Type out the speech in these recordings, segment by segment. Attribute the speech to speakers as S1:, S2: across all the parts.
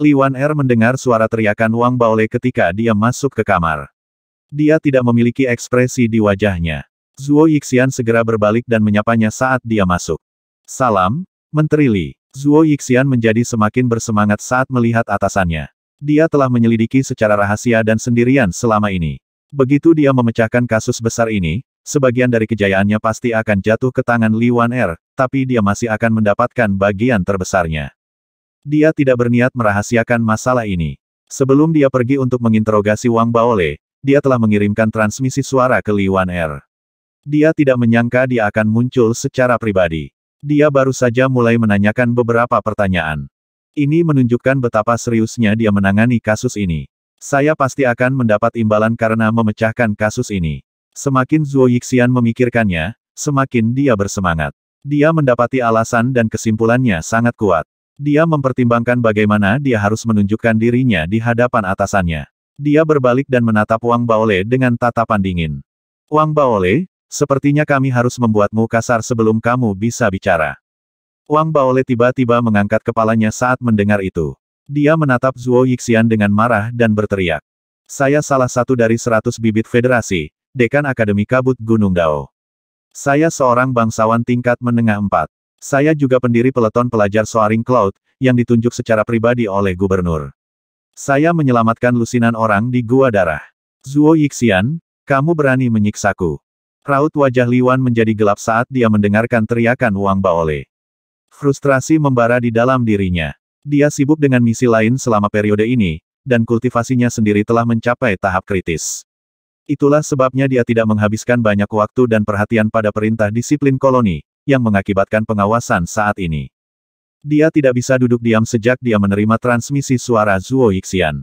S1: Wan Er mendengar suara teriakan Wang Baole ketika dia masuk ke kamar. Dia tidak memiliki ekspresi di wajahnya. Zuo Yixian segera berbalik dan menyapanya saat dia masuk. Salam, Menteri Li. Zuo Yixian menjadi semakin bersemangat saat melihat atasannya. Dia telah menyelidiki secara rahasia dan sendirian selama ini. Begitu dia memecahkan kasus besar ini, sebagian dari kejayaannya pasti akan jatuh ke tangan Li Wan Er, tapi dia masih akan mendapatkan bagian terbesarnya. Dia tidak berniat merahasiakan masalah ini. Sebelum dia pergi untuk menginterogasi Wang Baole, dia telah mengirimkan transmisi suara ke Li Wan Er. Dia tidak menyangka dia akan muncul secara pribadi. Dia baru saja mulai menanyakan beberapa pertanyaan. Ini menunjukkan betapa seriusnya dia menangani kasus ini. Saya pasti akan mendapat imbalan karena memecahkan kasus ini. Semakin Zuo Yixian memikirkannya, semakin dia bersemangat. Dia mendapati alasan dan kesimpulannya sangat kuat. Dia mempertimbangkan bagaimana dia harus menunjukkan dirinya di hadapan atasannya. Dia berbalik dan menatap Wang Baole dengan tatapan dingin. Wang Baole, sepertinya kami harus membuatmu kasar sebelum kamu bisa bicara. Wang Baole tiba-tiba mengangkat kepalanya saat mendengar itu. Dia menatap Zuo Yixian dengan marah dan berteriak. Saya salah satu dari seratus bibit federasi, dekan Akademi Kabut Gunung Dao. Saya seorang bangsawan tingkat menengah empat. Saya juga pendiri peleton pelajar Soaring Cloud, yang ditunjuk secara pribadi oleh gubernur. Saya menyelamatkan lusinan orang di Gua Darah. Zuo Yixian, kamu berani menyiksaku. Raut wajah Liwan menjadi gelap saat dia mendengarkan teriakan Wang Baole. Frustrasi membara di dalam dirinya. Dia sibuk dengan misi lain selama periode ini, dan kultivasinya sendiri telah mencapai tahap kritis. Itulah sebabnya dia tidak menghabiskan banyak waktu dan perhatian pada perintah disiplin koloni, yang mengakibatkan pengawasan saat ini. Dia tidak bisa duduk diam sejak dia menerima transmisi suara Zuo Yixian.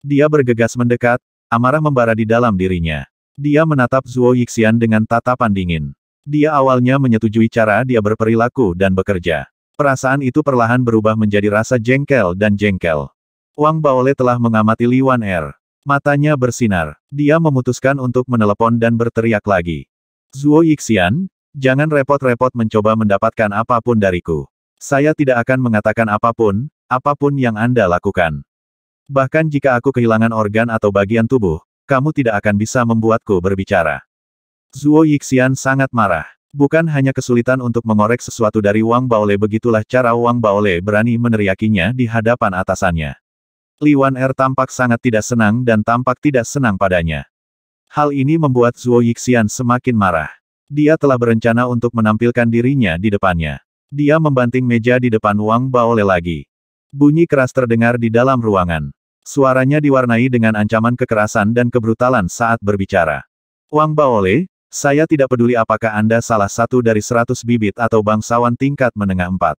S1: Dia bergegas mendekat, amarah membara di dalam dirinya. Dia menatap Zuo Yixian dengan tatapan dingin. Dia awalnya menyetujui cara dia berperilaku dan bekerja. Perasaan itu perlahan berubah menjadi rasa jengkel dan jengkel. Wang Baole telah mengamati Liwan Er. Matanya bersinar. Dia memutuskan untuk menelepon dan berteriak lagi. Zuo Yixian, Jangan repot-repot mencoba mendapatkan apapun dariku. Saya tidak akan mengatakan apapun, apapun yang Anda lakukan. Bahkan jika aku kehilangan organ atau bagian tubuh, kamu tidak akan bisa membuatku berbicara. Zuo Yixian sangat marah. Bukan hanya kesulitan untuk mengorek sesuatu dari Wang Baole begitulah cara Wang Baole berani meneriakinya di hadapan atasannya. Liwan Er tampak sangat tidak senang dan tampak tidak senang padanya. Hal ini membuat Zuo Yixian semakin marah. Dia telah berencana untuk menampilkan dirinya di depannya. Dia membanting meja di depan Wang Baole lagi. Bunyi keras terdengar di dalam ruangan. Suaranya diwarnai dengan ancaman kekerasan dan kebrutalan saat berbicara. Wang Baole, saya tidak peduli apakah Anda salah satu dari seratus bibit atau bangsawan tingkat menengah empat.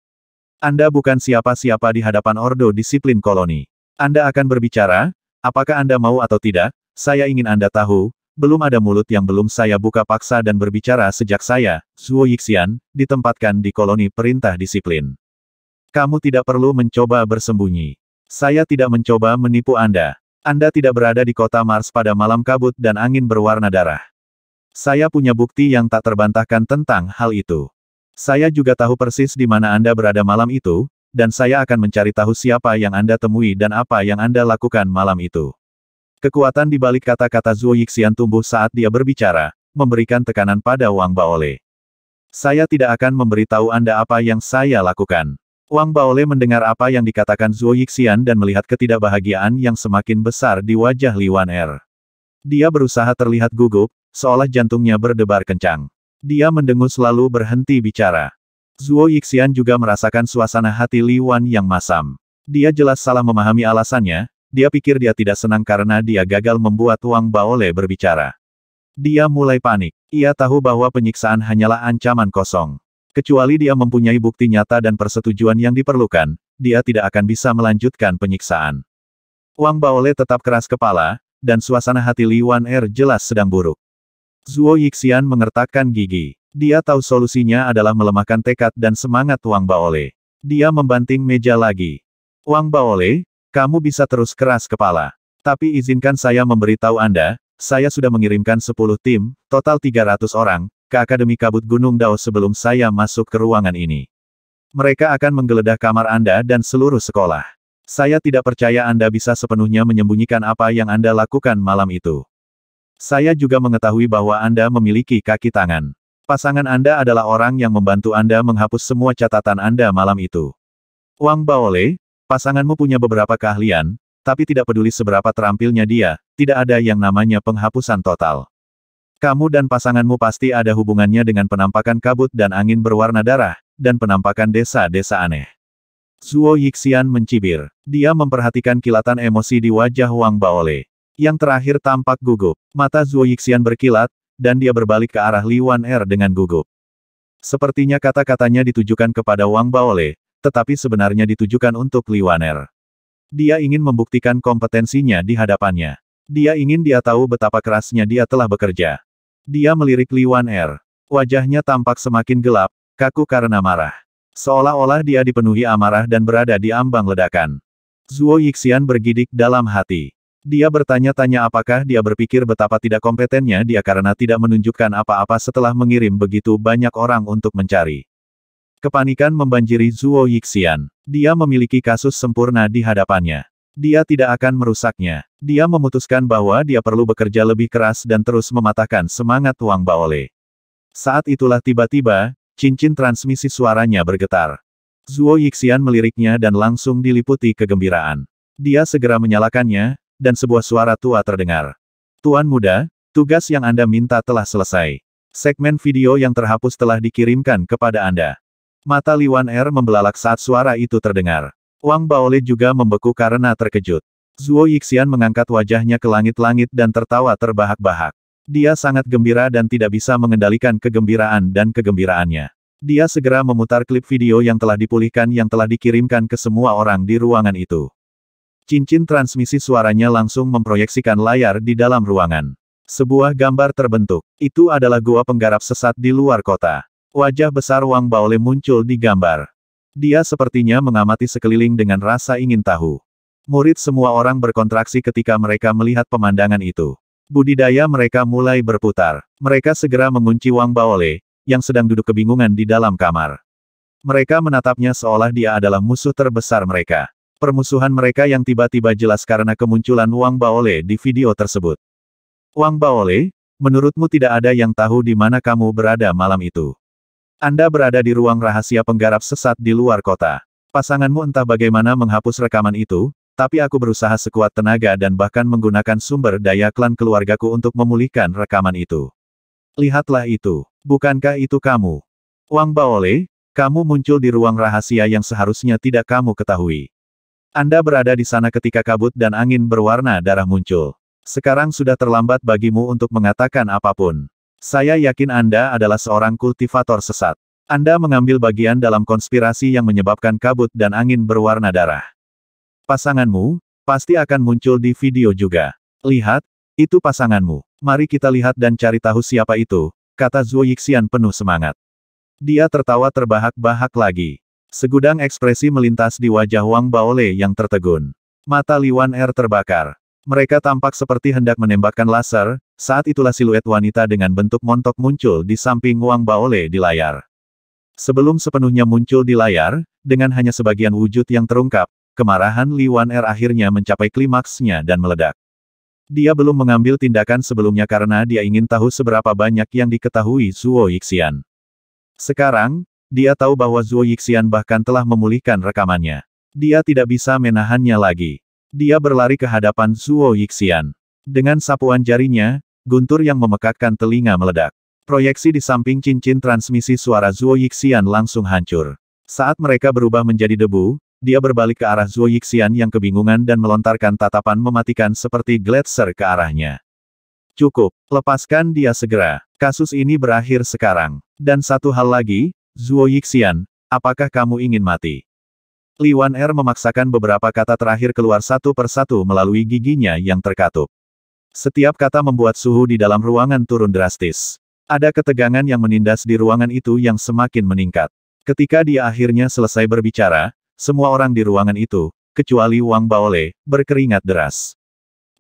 S1: Anda bukan siapa-siapa di hadapan Ordo disiplin koloni. Anda akan berbicara, apakah Anda mau atau tidak, saya ingin Anda tahu, belum ada mulut yang belum saya buka paksa dan berbicara sejak saya, Zhuo Yixian, ditempatkan di koloni perintah disiplin. Kamu tidak perlu mencoba bersembunyi. Saya tidak mencoba menipu Anda. Anda tidak berada di kota Mars pada malam kabut dan angin berwarna darah. Saya punya bukti yang tak terbantahkan tentang hal itu. Saya juga tahu persis di mana Anda berada malam itu, dan saya akan mencari tahu siapa yang Anda temui dan apa yang Anda lakukan malam itu. Kekuatan di balik kata-kata Zuo Yixian tumbuh saat dia berbicara, memberikan tekanan pada Wang Baole. Saya tidak akan memberitahu Anda apa yang saya lakukan. Wang Baole mendengar apa yang dikatakan Zuo Yixian dan melihat ketidakbahagiaan yang semakin besar di wajah Li Wan Er. Dia berusaha terlihat gugup, seolah jantungnya berdebar kencang. Dia mendengus lalu berhenti bicara. Zuo Yixian juga merasakan suasana hati Li Wan yang masam. Dia jelas salah memahami alasannya, dia pikir dia tidak senang karena dia gagal membuat Wang Baole berbicara. Dia mulai panik. Ia tahu bahwa penyiksaan hanyalah ancaman kosong. Kecuali dia mempunyai bukti nyata dan persetujuan yang diperlukan, dia tidak akan bisa melanjutkan penyiksaan. Wang Baole tetap keras kepala, dan suasana hati Li Wan Er jelas sedang buruk. Zhuo Yixian mengertakkan gigi. Dia tahu solusinya adalah melemahkan tekad dan semangat Wang Baole. Dia membanting meja lagi. Wang Baole, kamu bisa terus keras kepala. Tapi izinkan saya memberitahu Anda, saya sudah mengirimkan 10 tim, total 300 orang, ke Akademi Kabut Gunung Dao sebelum saya masuk ke ruangan ini. Mereka akan menggeledah kamar Anda dan seluruh sekolah. Saya tidak percaya Anda bisa sepenuhnya menyembunyikan apa yang Anda lakukan malam itu. Saya juga mengetahui bahwa Anda memiliki kaki tangan. Pasangan Anda adalah orang yang membantu Anda menghapus semua catatan Anda malam itu. Wang Baole, Pasanganmu punya beberapa keahlian, tapi tidak peduli seberapa terampilnya dia, tidak ada yang namanya penghapusan total. Kamu dan pasanganmu pasti ada hubungannya dengan penampakan kabut dan angin berwarna darah, dan penampakan desa-desa aneh. Zuo Yixian mencibir. Dia memperhatikan kilatan emosi di wajah Wang Baole. Yang terakhir tampak gugup. Mata Zuo Yixian berkilat, dan dia berbalik ke arah Li Wan Er dengan gugup. Sepertinya kata-katanya ditujukan kepada Wang Baole, tetapi sebenarnya ditujukan untuk Liwaner. Dia ingin membuktikan kompetensinya di hadapannya. Dia ingin dia tahu betapa kerasnya dia telah bekerja. Dia melirik Liwaner. Wajahnya tampak semakin gelap, kaku karena marah. Seolah-olah dia dipenuhi amarah dan berada di ambang ledakan. Zuo Yixian bergidik dalam hati. Dia bertanya-tanya apakah dia berpikir betapa tidak kompetennya dia karena tidak menunjukkan apa-apa setelah mengirim begitu banyak orang untuk mencari. Kepanikan membanjiri Zuo Yixian. Dia memiliki kasus sempurna di hadapannya. Dia tidak akan merusaknya. Dia memutuskan bahwa dia perlu bekerja lebih keras dan terus mematahkan semangat Wang Baole. Saat itulah tiba-tiba, cincin transmisi suaranya bergetar. Zuo Yixian meliriknya dan langsung diliputi kegembiraan. Dia segera menyalakannya, dan sebuah suara tua terdengar. Tuan muda, tugas yang Anda minta telah selesai. Segmen video yang terhapus telah dikirimkan kepada Anda. Mata Liwan Er membelalak saat suara itu terdengar. Wang Baole juga membeku karena terkejut. Zuo Yixian mengangkat wajahnya ke langit-langit dan tertawa terbahak-bahak. Dia sangat gembira dan tidak bisa mengendalikan kegembiraan dan kegembiraannya. Dia segera memutar klip video yang telah dipulihkan yang telah dikirimkan ke semua orang di ruangan itu. Cincin transmisi suaranya langsung memproyeksikan layar di dalam ruangan. Sebuah gambar terbentuk. Itu adalah gua penggarap sesat di luar kota. Wajah besar Wang Baole muncul di gambar. Dia sepertinya mengamati sekeliling dengan rasa ingin tahu. Murid semua orang berkontraksi ketika mereka melihat pemandangan itu. Budidaya mereka mulai berputar. Mereka segera mengunci Wang Baole, yang sedang duduk kebingungan di dalam kamar. Mereka menatapnya seolah dia adalah musuh terbesar mereka. Permusuhan mereka yang tiba-tiba jelas karena kemunculan Wang Baole di video tersebut. Wang Baole, menurutmu tidak ada yang tahu di mana kamu berada malam itu. Anda berada di ruang rahasia penggarap sesat di luar kota. Pasanganmu entah bagaimana menghapus rekaman itu, tapi aku berusaha sekuat tenaga dan bahkan menggunakan sumber daya klan keluargaku untuk memulihkan rekaman itu. Lihatlah itu. Bukankah itu kamu? Wang Baole, kamu muncul di ruang rahasia yang seharusnya tidak kamu ketahui. Anda berada di sana ketika kabut dan angin berwarna darah muncul. Sekarang sudah terlambat bagimu untuk mengatakan apapun. Saya yakin Anda adalah seorang kultivator sesat. Anda mengambil bagian dalam konspirasi yang menyebabkan kabut dan angin berwarna darah. Pasanganmu, pasti akan muncul di video juga. Lihat, itu pasanganmu. Mari kita lihat dan cari tahu siapa itu, kata Zhuo Yixian penuh semangat. Dia tertawa terbahak-bahak lagi. Segudang ekspresi melintas di wajah Wang Baole yang tertegun. Mata Liwan Er terbakar. Mereka tampak seperti hendak menembakkan laser, saat itulah siluet wanita dengan bentuk montok muncul di samping Wang Baole di layar. Sebelum sepenuhnya muncul di layar, dengan hanya sebagian wujud yang terungkap, kemarahan Li Wan Er akhirnya mencapai klimaksnya dan meledak. Dia belum mengambil tindakan sebelumnya karena dia ingin tahu seberapa banyak yang diketahui Zuo Yixian. Sekarang, dia tahu bahwa Zuo Yixian bahkan telah memulihkan rekamannya. Dia tidak bisa menahannya lagi. Dia berlari ke hadapan Zuo Yixian. Dengan sapuan jarinya, guntur yang memekakkan telinga meledak. Proyeksi di samping cincin transmisi suara Zuo Yixian langsung hancur. Saat mereka berubah menjadi debu, dia berbalik ke arah Zuo Yixian yang kebingungan dan melontarkan tatapan mematikan seperti gletser ke arahnya. Cukup, lepaskan dia segera. Kasus ini berakhir sekarang. Dan satu hal lagi, Zuo Yixian, apakah kamu ingin mati? Li Wan Er memaksakan beberapa kata terakhir keluar satu persatu melalui giginya yang terkatup. Setiap kata membuat suhu di dalam ruangan turun drastis. Ada ketegangan yang menindas di ruangan itu yang semakin meningkat. Ketika dia akhirnya selesai berbicara, semua orang di ruangan itu, kecuali Wang Baole, berkeringat deras.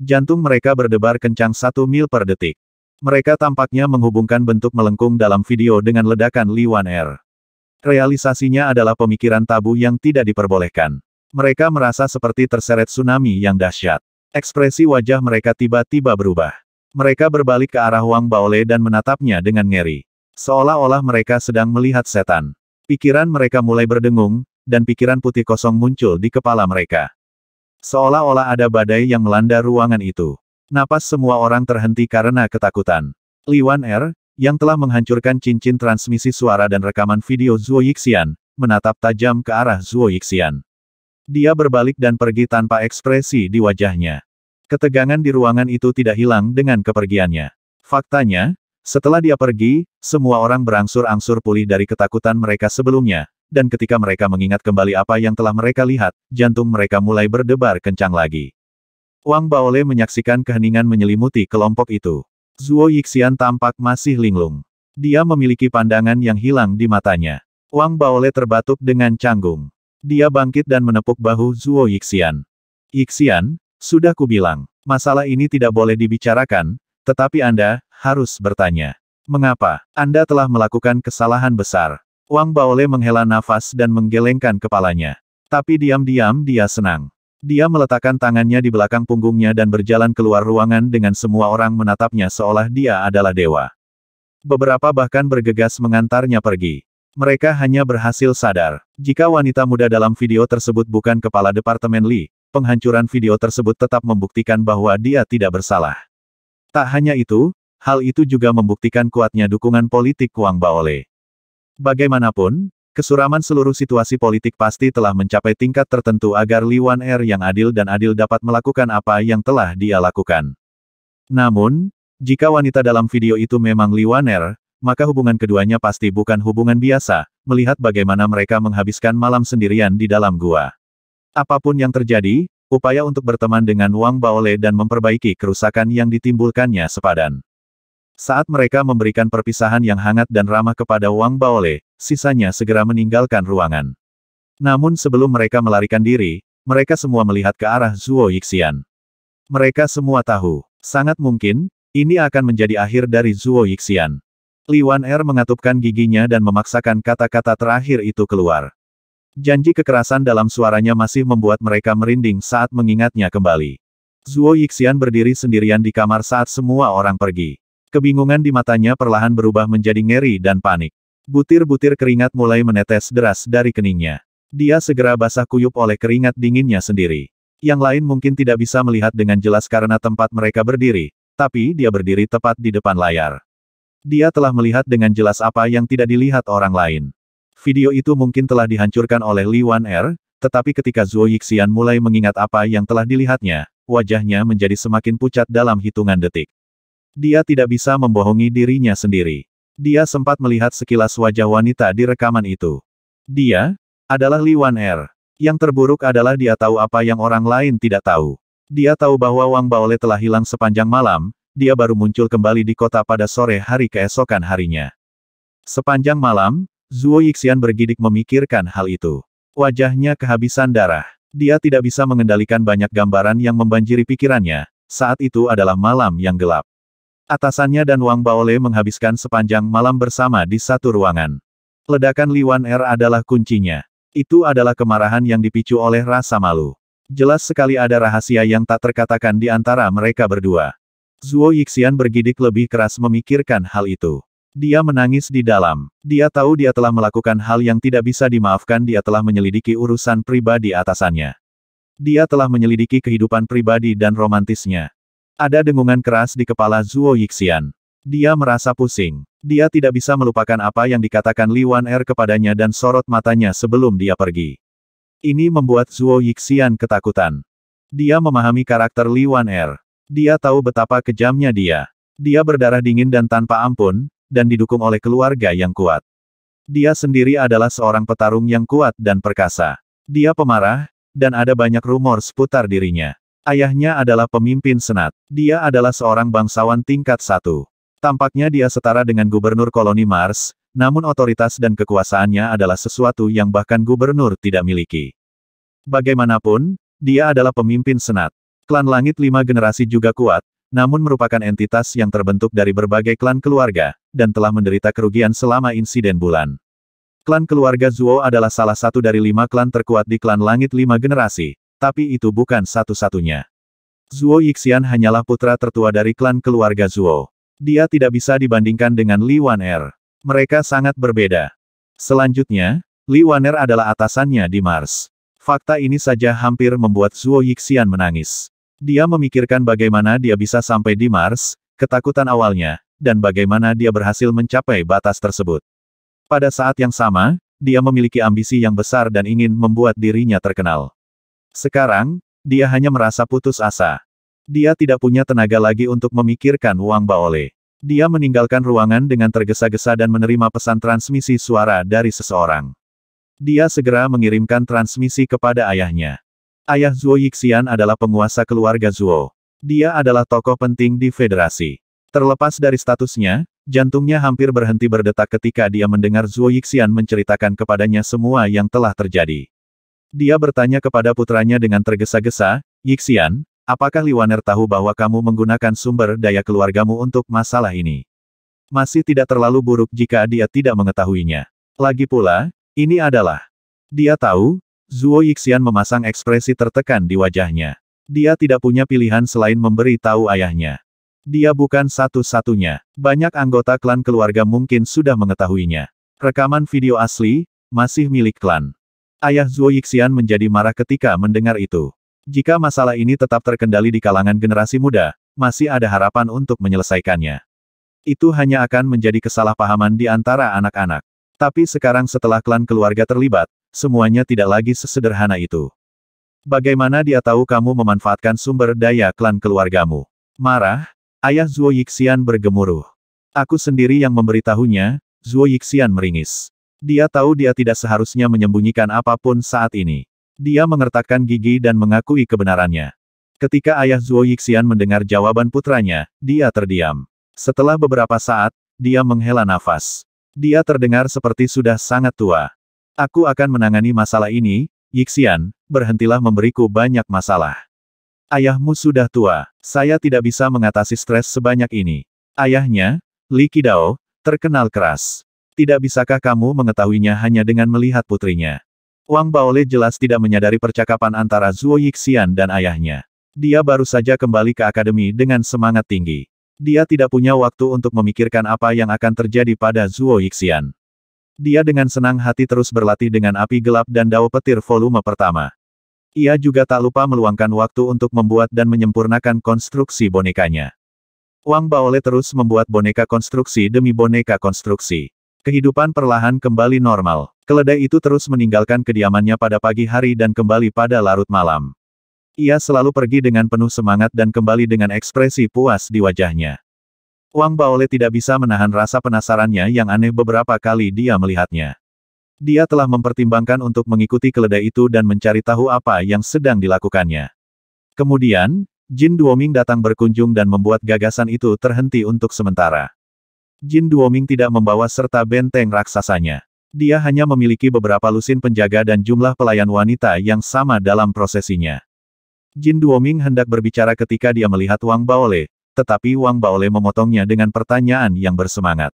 S1: Jantung mereka berdebar kencang satu mil per detik. Mereka tampaknya menghubungkan bentuk melengkung dalam video dengan ledakan Li Wan Er. Realisasinya adalah pemikiran tabu yang tidak diperbolehkan. Mereka merasa seperti terseret tsunami yang dahsyat. Ekspresi wajah mereka tiba-tiba berubah. Mereka berbalik ke arah Wang Baole dan menatapnya dengan ngeri. Seolah-olah mereka sedang melihat setan. Pikiran mereka mulai berdengung, dan pikiran putih kosong muncul di kepala mereka. Seolah-olah ada badai yang melanda ruangan itu. Napas semua orang terhenti karena ketakutan. Wan Er, yang telah menghancurkan cincin transmisi suara dan rekaman video Zuo Yixian, menatap tajam ke arah Zuo Yixian. Dia berbalik dan pergi tanpa ekspresi di wajahnya. Ketegangan di ruangan itu tidak hilang dengan kepergiannya. Faktanya, setelah dia pergi, semua orang berangsur-angsur pulih dari ketakutan mereka sebelumnya, dan ketika mereka mengingat kembali apa yang telah mereka lihat, jantung mereka mulai berdebar kencang lagi. Wang Baole menyaksikan keheningan menyelimuti kelompok itu. Zuo Yixian tampak masih linglung. Dia memiliki pandangan yang hilang di matanya. Wang Baole terbatuk dengan canggung. Dia bangkit dan menepuk bahu Zuo Yixian. Yixian, sudah kubilang, masalah ini tidak boleh dibicarakan, tetapi Anda harus bertanya. Mengapa Anda telah melakukan kesalahan besar? Wang Baole menghela nafas dan menggelengkan kepalanya. Tapi diam-diam dia senang. Dia meletakkan tangannya di belakang punggungnya dan berjalan keluar ruangan dengan semua orang menatapnya seolah dia adalah dewa. Beberapa bahkan bergegas mengantarnya pergi. Mereka hanya berhasil sadar, jika wanita muda dalam video tersebut bukan kepala Departemen Li, penghancuran video tersebut tetap membuktikan bahwa dia tidak bersalah. Tak hanya itu, hal itu juga membuktikan kuatnya dukungan politik Wang Baole. Bagaimanapun, Kesuraman seluruh situasi politik pasti telah mencapai tingkat tertentu agar Li Wan Er yang adil dan adil dapat melakukan apa yang telah dia lakukan. Namun, jika wanita dalam video itu memang Li Wan Er, maka hubungan keduanya pasti bukan hubungan biasa, melihat bagaimana mereka menghabiskan malam sendirian di dalam gua. Apapun yang terjadi, upaya untuk berteman dengan Wang Baole dan memperbaiki kerusakan yang ditimbulkannya sepadan. Saat mereka memberikan perpisahan yang hangat dan ramah kepada Wang Baole, sisanya segera meninggalkan ruangan. Namun sebelum mereka melarikan diri, mereka semua melihat ke arah Zuo Yixian. Mereka semua tahu, sangat mungkin, ini akan menjadi akhir dari Zuo Yixian. Li Wan Er mengatupkan giginya dan memaksakan kata-kata terakhir itu keluar. Janji kekerasan dalam suaranya masih membuat mereka merinding saat mengingatnya kembali. Zuo Yixian berdiri sendirian di kamar saat semua orang pergi. Kebingungan di matanya perlahan berubah menjadi ngeri dan panik. Butir-butir keringat mulai menetes deras dari keningnya. Dia segera basah kuyup oleh keringat dinginnya sendiri. Yang lain mungkin tidak bisa melihat dengan jelas karena tempat mereka berdiri, tapi dia berdiri tepat di depan layar. Dia telah melihat dengan jelas apa yang tidak dilihat orang lain. Video itu mungkin telah dihancurkan oleh Li Wan Er, tetapi ketika Zuo Yixian mulai mengingat apa yang telah dilihatnya, wajahnya menjadi semakin pucat dalam hitungan detik. Dia tidak bisa membohongi dirinya sendiri. Dia sempat melihat sekilas wajah wanita di rekaman itu. Dia adalah Li Wan Er. Yang terburuk adalah dia tahu apa yang orang lain tidak tahu. Dia tahu bahwa Wang Baole telah hilang sepanjang malam, dia baru muncul kembali di kota pada sore hari keesokan harinya. Sepanjang malam, Zuo Yixian bergidik memikirkan hal itu. Wajahnya kehabisan darah. Dia tidak bisa mengendalikan banyak gambaran yang membanjiri pikirannya, saat itu adalah malam yang gelap. Atasannya dan Wang Baole menghabiskan sepanjang malam bersama di satu ruangan. Ledakan Liwan Er adalah kuncinya. Itu adalah kemarahan yang dipicu oleh rasa malu. Jelas sekali ada rahasia yang tak terkatakan di antara mereka berdua. Zuo Yixian bergidik lebih keras memikirkan hal itu. Dia menangis di dalam. Dia tahu dia telah melakukan hal yang tidak bisa dimaafkan dia telah menyelidiki urusan pribadi atasannya. Dia telah menyelidiki kehidupan pribadi dan romantisnya. Ada dengungan keras di kepala Zuo Yixian. Dia merasa pusing. Dia tidak bisa melupakan apa yang dikatakan Li Wan Er kepadanya dan sorot matanya sebelum dia pergi. Ini membuat Zuo Yixian ketakutan. Dia memahami karakter Li Wan Er. Dia tahu betapa kejamnya dia. Dia berdarah dingin dan tanpa ampun, dan didukung oleh keluarga yang kuat. Dia sendiri adalah seorang petarung yang kuat dan perkasa. Dia pemarah, dan ada banyak rumor seputar dirinya. Ayahnya adalah pemimpin senat. Dia adalah seorang bangsawan tingkat satu. Tampaknya dia setara dengan gubernur koloni Mars, namun otoritas dan kekuasaannya adalah sesuatu yang bahkan gubernur tidak miliki. Bagaimanapun, dia adalah pemimpin senat. Klan Langit Lima Generasi juga kuat, namun merupakan entitas yang terbentuk dari berbagai klan keluarga, dan telah menderita kerugian selama insiden bulan. Klan keluarga Zuo adalah salah satu dari lima klan terkuat di klan Langit Lima Generasi, tapi itu bukan satu-satunya. Zuo Yixian hanyalah putra tertua dari klan keluarga Zuo. Dia tidak bisa dibandingkan dengan Li Wan Er. Mereka sangat berbeda. Selanjutnya, Li Wan Er adalah atasannya di Mars. Fakta ini saja hampir membuat Zuo Yixian menangis. Dia memikirkan bagaimana dia bisa sampai di Mars, ketakutan awalnya, dan bagaimana dia berhasil mencapai batas tersebut. Pada saat yang sama, dia memiliki ambisi yang besar dan ingin membuat dirinya terkenal. Sekarang, dia hanya merasa putus asa. Dia tidak punya tenaga lagi untuk memikirkan Wang Baole. Dia meninggalkan ruangan dengan tergesa-gesa dan menerima pesan transmisi suara dari seseorang. Dia segera mengirimkan transmisi kepada ayahnya. Ayah Zuo Yixian adalah penguasa keluarga Zuo. Dia adalah tokoh penting di federasi. Terlepas dari statusnya, jantungnya hampir berhenti berdetak ketika dia mendengar Zuo Yixian menceritakan kepadanya semua yang telah terjadi. Dia bertanya kepada putranya dengan tergesa-gesa, Yixian, apakah Liwaner tahu bahwa kamu menggunakan sumber daya keluargamu untuk masalah ini? Masih tidak terlalu buruk jika dia tidak mengetahuinya. Lagi pula, ini adalah. Dia tahu, Zuo Yixian memasang ekspresi tertekan di wajahnya. Dia tidak punya pilihan selain memberi tahu ayahnya. Dia bukan satu-satunya. Banyak anggota klan keluarga mungkin sudah mengetahuinya. Rekaman video asli, masih milik klan. Ayah Zuo Yixian menjadi marah ketika mendengar itu. Jika masalah ini tetap terkendali di kalangan generasi muda, masih ada harapan untuk menyelesaikannya. Itu hanya akan menjadi kesalahpahaman di antara anak-anak. Tapi sekarang setelah klan keluarga terlibat, semuanya tidak lagi sesederhana itu. Bagaimana dia tahu kamu memanfaatkan sumber daya klan keluargamu? Marah? Ayah Zuo Yixian bergemuruh. Aku sendiri yang memberitahunya, Zuo Yixian meringis. Dia tahu dia tidak seharusnya menyembunyikan apapun saat ini. Dia mengertakkan gigi dan mengakui kebenarannya. Ketika ayah Zuo Yixian mendengar jawaban putranya, dia terdiam. Setelah beberapa saat, dia menghela nafas. Dia terdengar seperti sudah sangat tua. Aku akan menangani masalah ini, Yixian, berhentilah memberiku banyak masalah. Ayahmu sudah tua, saya tidak bisa mengatasi stres sebanyak ini. Ayahnya, Li Qidao, terkenal keras. Tidak bisakah kamu mengetahuinya hanya dengan melihat putrinya? Wang Baole jelas tidak menyadari percakapan antara Zuo Yixian dan ayahnya. Dia baru saja kembali ke akademi dengan semangat tinggi. Dia tidak punya waktu untuk memikirkan apa yang akan terjadi pada Zuo Yixian. Dia dengan senang hati terus berlatih dengan api gelap dan dao petir volume pertama. Ia juga tak lupa meluangkan waktu untuk membuat dan menyempurnakan konstruksi bonekanya. Wang Baole terus membuat boneka konstruksi demi boneka konstruksi. Kehidupan perlahan kembali normal. Keledai itu terus meninggalkan kediamannya pada pagi hari dan kembali pada larut malam. Ia selalu pergi dengan penuh semangat dan kembali dengan ekspresi puas di wajahnya. Wang Baole tidak bisa menahan rasa penasarannya yang aneh beberapa kali dia melihatnya. Dia telah mempertimbangkan untuk mengikuti keledai itu dan mencari tahu apa yang sedang dilakukannya. Kemudian, Jin Duoming datang berkunjung dan membuat gagasan itu terhenti untuk sementara. Jin Duoming tidak membawa serta benteng raksasanya. Dia hanya memiliki beberapa lusin penjaga dan jumlah pelayan wanita yang sama dalam prosesinya. Jin Duoming hendak berbicara ketika dia melihat Wang Baole, tetapi Wang Baole memotongnya dengan pertanyaan yang bersemangat.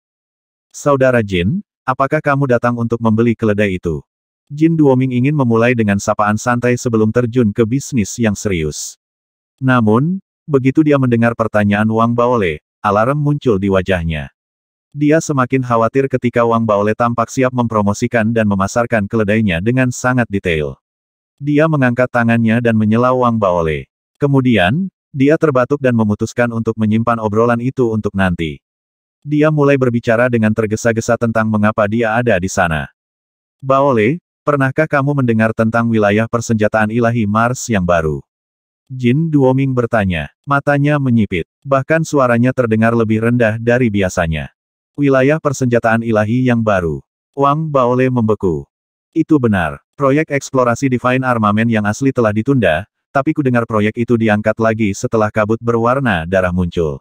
S1: Saudara Jin, apakah kamu datang untuk membeli keledai itu? Jin Duoming ingin memulai dengan sapaan santai sebelum terjun ke bisnis yang serius. Namun, begitu dia mendengar pertanyaan Wang Baole, alarm muncul di wajahnya. Dia semakin khawatir ketika Wang Baole tampak siap mempromosikan dan memasarkan keledainya dengan sangat detail. Dia mengangkat tangannya dan menyela Wang Baole. Kemudian, dia terbatuk dan memutuskan untuk menyimpan obrolan itu untuk nanti. Dia mulai berbicara dengan tergesa-gesa tentang mengapa dia ada di sana. Baole, pernahkah kamu mendengar tentang wilayah persenjataan ilahi Mars yang baru? Jin Duoming bertanya. Matanya menyipit. Bahkan suaranya terdengar lebih rendah dari biasanya. Wilayah persenjataan ilahi yang baru. Wang Baole membeku. Itu benar. Proyek eksplorasi Divine Armament yang asli telah ditunda, tapi kudengar proyek itu diangkat lagi setelah kabut berwarna darah muncul.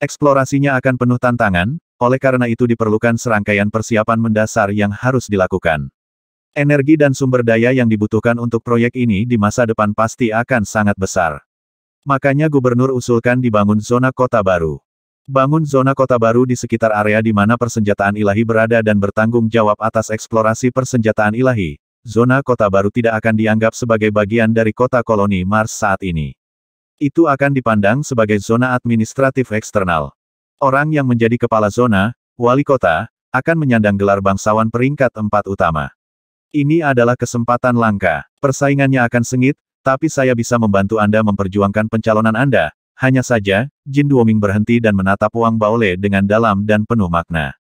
S1: Eksplorasinya akan penuh tantangan, oleh karena itu diperlukan serangkaian persiapan mendasar yang harus dilakukan. Energi dan sumber daya yang dibutuhkan untuk proyek ini di masa depan pasti akan sangat besar. Makanya gubernur usulkan dibangun zona kota baru. Bangun zona kota baru di sekitar area di mana persenjataan ilahi berada dan bertanggung jawab atas eksplorasi persenjataan ilahi. Zona kota baru tidak akan dianggap sebagai bagian dari kota koloni Mars saat ini. Itu akan dipandang sebagai zona administratif eksternal. Orang yang menjadi kepala zona, wali kota, akan menyandang gelar bangsawan peringkat empat utama. Ini adalah kesempatan langka. Persaingannya akan sengit, tapi saya bisa membantu Anda memperjuangkan pencalonan Anda, hanya saja, Jin Duoming berhenti dan menatap Wang Baole dengan dalam dan penuh makna.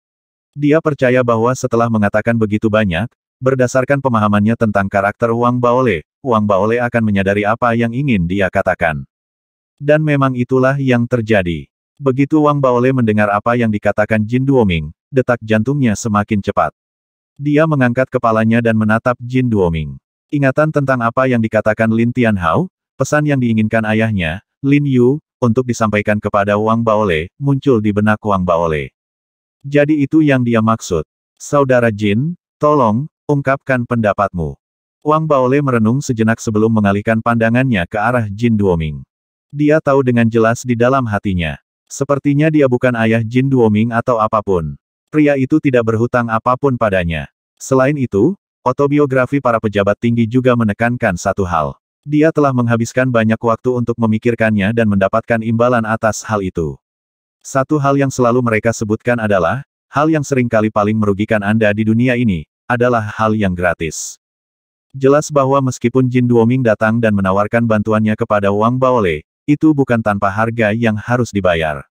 S1: Dia percaya bahwa setelah mengatakan begitu banyak, berdasarkan pemahamannya tentang karakter Wang Baole, Wang Baole akan menyadari apa yang ingin dia katakan. Dan memang itulah yang terjadi. Begitu Wang Baole mendengar apa yang dikatakan Jin Duoming, detak jantungnya semakin cepat. Dia mengangkat kepalanya dan menatap Jin Duoming. Ingatan tentang apa yang dikatakan Lin Tianhao, pesan yang diinginkan ayahnya, Lin Yu, untuk disampaikan kepada Wang Baole, muncul di benak Wang Baole. Jadi itu yang dia maksud. Saudara Jin, tolong, ungkapkan pendapatmu. Wang Baole merenung sejenak sebelum mengalihkan pandangannya ke arah Jin Duoming. Dia tahu dengan jelas di dalam hatinya. Sepertinya dia bukan ayah Jin Duoming atau apapun. Pria itu tidak berhutang apapun padanya. Selain itu, otobiografi para pejabat tinggi juga menekankan satu hal. Dia telah menghabiskan banyak waktu untuk memikirkannya dan mendapatkan imbalan atas hal itu. Satu hal yang selalu mereka sebutkan adalah, hal yang seringkali paling merugikan Anda di dunia ini, adalah hal yang gratis. Jelas bahwa meskipun Jin Duoming datang dan menawarkan bantuannya kepada Wang Baole, itu bukan tanpa harga yang harus dibayar.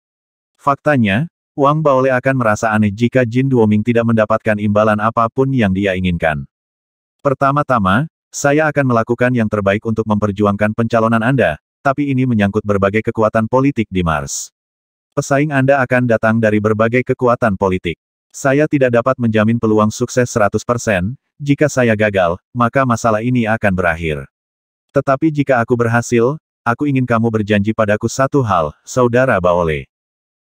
S1: Faktanya, Wang Baole akan merasa aneh jika Jin Duoming tidak mendapatkan imbalan apapun yang dia inginkan. Pertama-tama, saya akan melakukan yang terbaik untuk memperjuangkan pencalonan Anda, tapi ini menyangkut berbagai kekuatan politik di Mars. Pesaing Anda akan datang dari berbagai kekuatan politik. Saya tidak dapat menjamin peluang sukses 100%, jika saya gagal, maka masalah ini akan berakhir. Tetapi jika aku berhasil, aku ingin kamu berjanji padaku satu hal, Saudara Baole.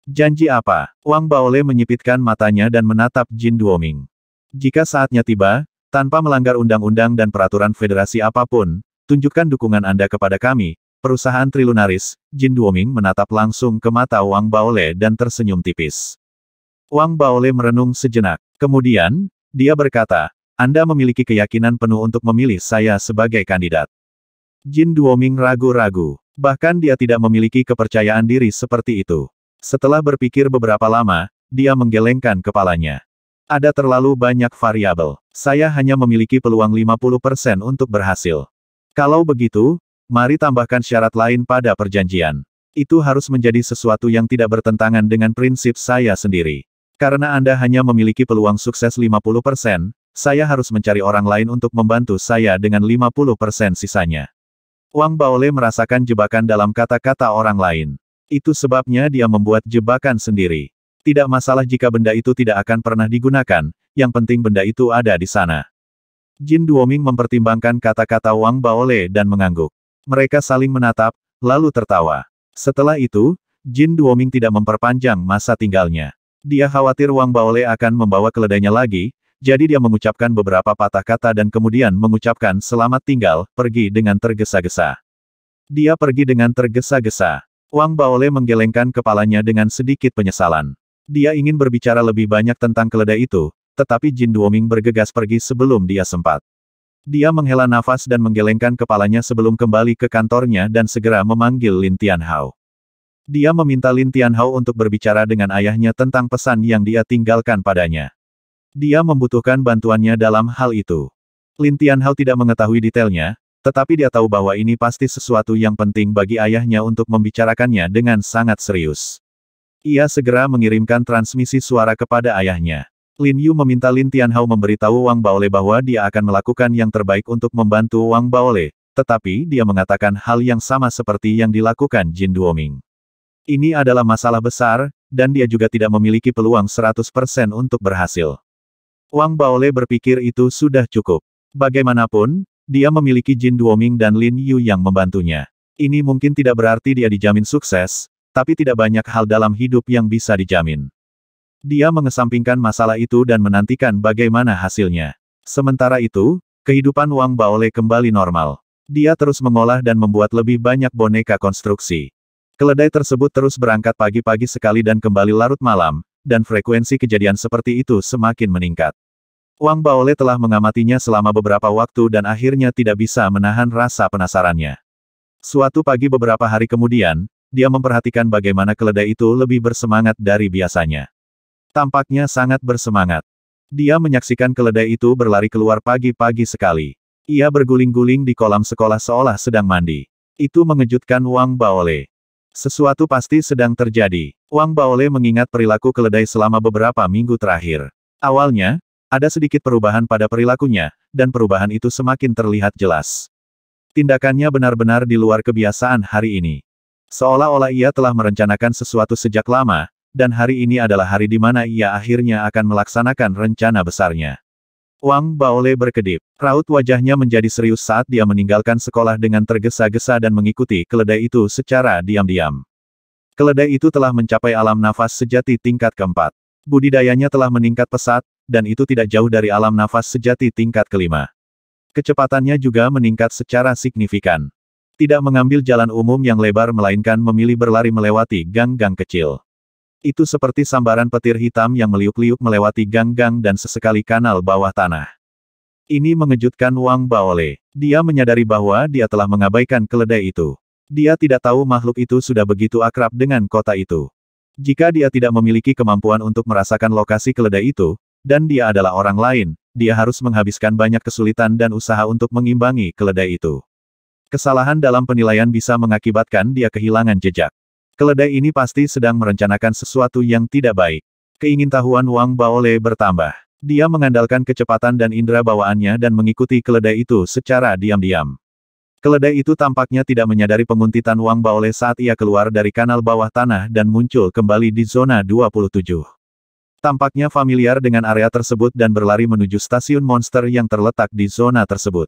S1: Janji apa? Wang Baole menyipitkan matanya dan menatap Jin Duoming. Jika saatnya tiba, tanpa melanggar undang-undang dan peraturan federasi apapun, tunjukkan dukungan Anda kepada kami, perusahaan Trilunaris, Jin Duoming menatap langsung ke mata Wang Baole dan tersenyum tipis. Wang Baole merenung sejenak. Kemudian, dia berkata, Anda memiliki keyakinan penuh untuk memilih saya sebagai kandidat. Jin Duoming ragu-ragu. Bahkan dia tidak memiliki kepercayaan diri seperti itu. Setelah berpikir beberapa lama, dia menggelengkan kepalanya. Ada terlalu banyak variabel. Saya hanya memiliki peluang 50% untuk berhasil. Kalau begitu, mari tambahkan syarat lain pada perjanjian. Itu harus menjadi sesuatu yang tidak bertentangan dengan prinsip saya sendiri. Karena Anda hanya memiliki peluang sukses 50%, saya harus mencari orang lain untuk membantu saya dengan 50% sisanya. Wang Baole merasakan jebakan dalam kata-kata orang lain. Itu sebabnya dia membuat jebakan sendiri. Tidak masalah jika benda itu tidak akan pernah digunakan, yang penting benda itu ada di sana. Jin Duoming mempertimbangkan kata-kata Wang Baole dan mengangguk. Mereka saling menatap, lalu tertawa. Setelah itu, Jin Duoming tidak memperpanjang masa tinggalnya. Dia khawatir Wang Baole akan membawa keledainya lagi, jadi dia mengucapkan beberapa patah kata dan kemudian mengucapkan selamat tinggal, pergi dengan tergesa-gesa. Dia pergi dengan tergesa-gesa. Wang Baole menggelengkan kepalanya dengan sedikit penyesalan. Dia ingin berbicara lebih banyak tentang keledai itu, tetapi Jin Duoming bergegas pergi sebelum dia sempat. Dia menghela nafas dan menggelengkan kepalanya sebelum kembali ke kantornya dan segera memanggil Lin Tianhao. Dia meminta Lin Tianhao untuk berbicara dengan ayahnya tentang pesan yang dia tinggalkan padanya. Dia membutuhkan bantuannya dalam hal itu. Lin Tianhao tidak mengetahui detailnya, tetapi dia tahu bahwa ini pasti sesuatu yang penting bagi ayahnya untuk membicarakannya dengan sangat serius. Ia segera mengirimkan transmisi suara kepada ayahnya. Lin Yu meminta Lin Tianhao memberitahu Wang Baole bahwa dia akan melakukan yang terbaik untuk membantu Wang Baole, tetapi dia mengatakan hal yang sama seperti yang dilakukan Jin Duoming. Ini adalah masalah besar, dan dia juga tidak memiliki peluang 100% untuk berhasil. Wang Baole berpikir itu sudah cukup. Bagaimanapun, dia memiliki Jin Duoming dan Lin Yu yang membantunya. Ini mungkin tidak berarti dia dijamin sukses, tapi tidak banyak hal dalam hidup yang bisa dijamin. Dia mengesampingkan masalah itu dan menantikan bagaimana hasilnya. Sementara itu, kehidupan Wang Baole kembali normal. Dia terus mengolah dan membuat lebih banyak boneka konstruksi. Keledai tersebut terus berangkat pagi-pagi sekali dan kembali larut malam, dan frekuensi kejadian seperti itu semakin meningkat. Wang Baole telah mengamatinya selama beberapa waktu dan akhirnya tidak bisa menahan rasa penasarannya. Suatu pagi beberapa hari kemudian, dia memperhatikan bagaimana keledai itu lebih bersemangat dari biasanya. Tampaknya sangat bersemangat. Dia menyaksikan keledai itu berlari keluar pagi-pagi sekali. Ia berguling-guling di kolam sekolah seolah sedang mandi. Itu mengejutkan Wang Baole. Sesuatu pasti sedang terjadi. Wang Baole mengingat perilaku keledai selama beberapa minggu terakhir. Awalnya, ada sedikit perubahan pada perilakunya, dan perubahan itu semakin terlihat jelas. Tindakannya benar-benar di luar kebiasaan hari ini. Seolah-olah ia telah merencanakan sesuatu sejak lama, dan hari ini adalah hari di mana ia akhirnya akan melaksanakan rencana besarnya. Wang Baole berkedip. Raut wajahnya menjadi serius saat dia meninggalkan sekolah dengan tergesa-gesa dan mengikuti keledai itu secara diam-diam. Keledai itu telah mencapai alam nafas sejati tingkat keempat. Budidayanya telah meningkat pesat, dan itu tidak jauh dari alam nafas sejati tingkat kelima. Kecepatannya juga meningkat secara signifikan. Tidak mengambil jalan umum yang lebar melainkan memilih berlari melewati gang-gang kecil. Itu seperti sambaran petir hitam yang meliuk-liuk melewati gang-gang dan sesekali kanal bawah tanah. Ini mengejutkan Wang Baole. Dia menyadari bahwa dia telah mengabaikan keledai itu. Dia tidak tahu makhluk itu sudah begitu akrab dengan kota itu. Jika dia tidak memiliki kemampuan untuk merasakan lokasi keledai itu, dan dia adalah orang lain, dia harus menghabiskan banyak kesulitan dan usaha untuk mengimbangi keledai itu. Kesalahan dalam penilaian bisa mengakibatkan dia kehilangan jejak. Keledai ini pasti sedang merencanakan sesuatu yang tidak baik. Keingintahuan Wang Baole bertambah. Dia mengandalkan kecepatan dan indera bawaannya dan mengikuti keledai itu secara diam-diam. Keledai itu tampaknya tidak menyadari penguntitan Wang Baole saat ia keluar dari kanal bawah tanah dan muncul kembali di zona 27. Tampaknya familiar dengan area tersebut dan berlari menuju stasiun monster yang terletak di zona tersebut.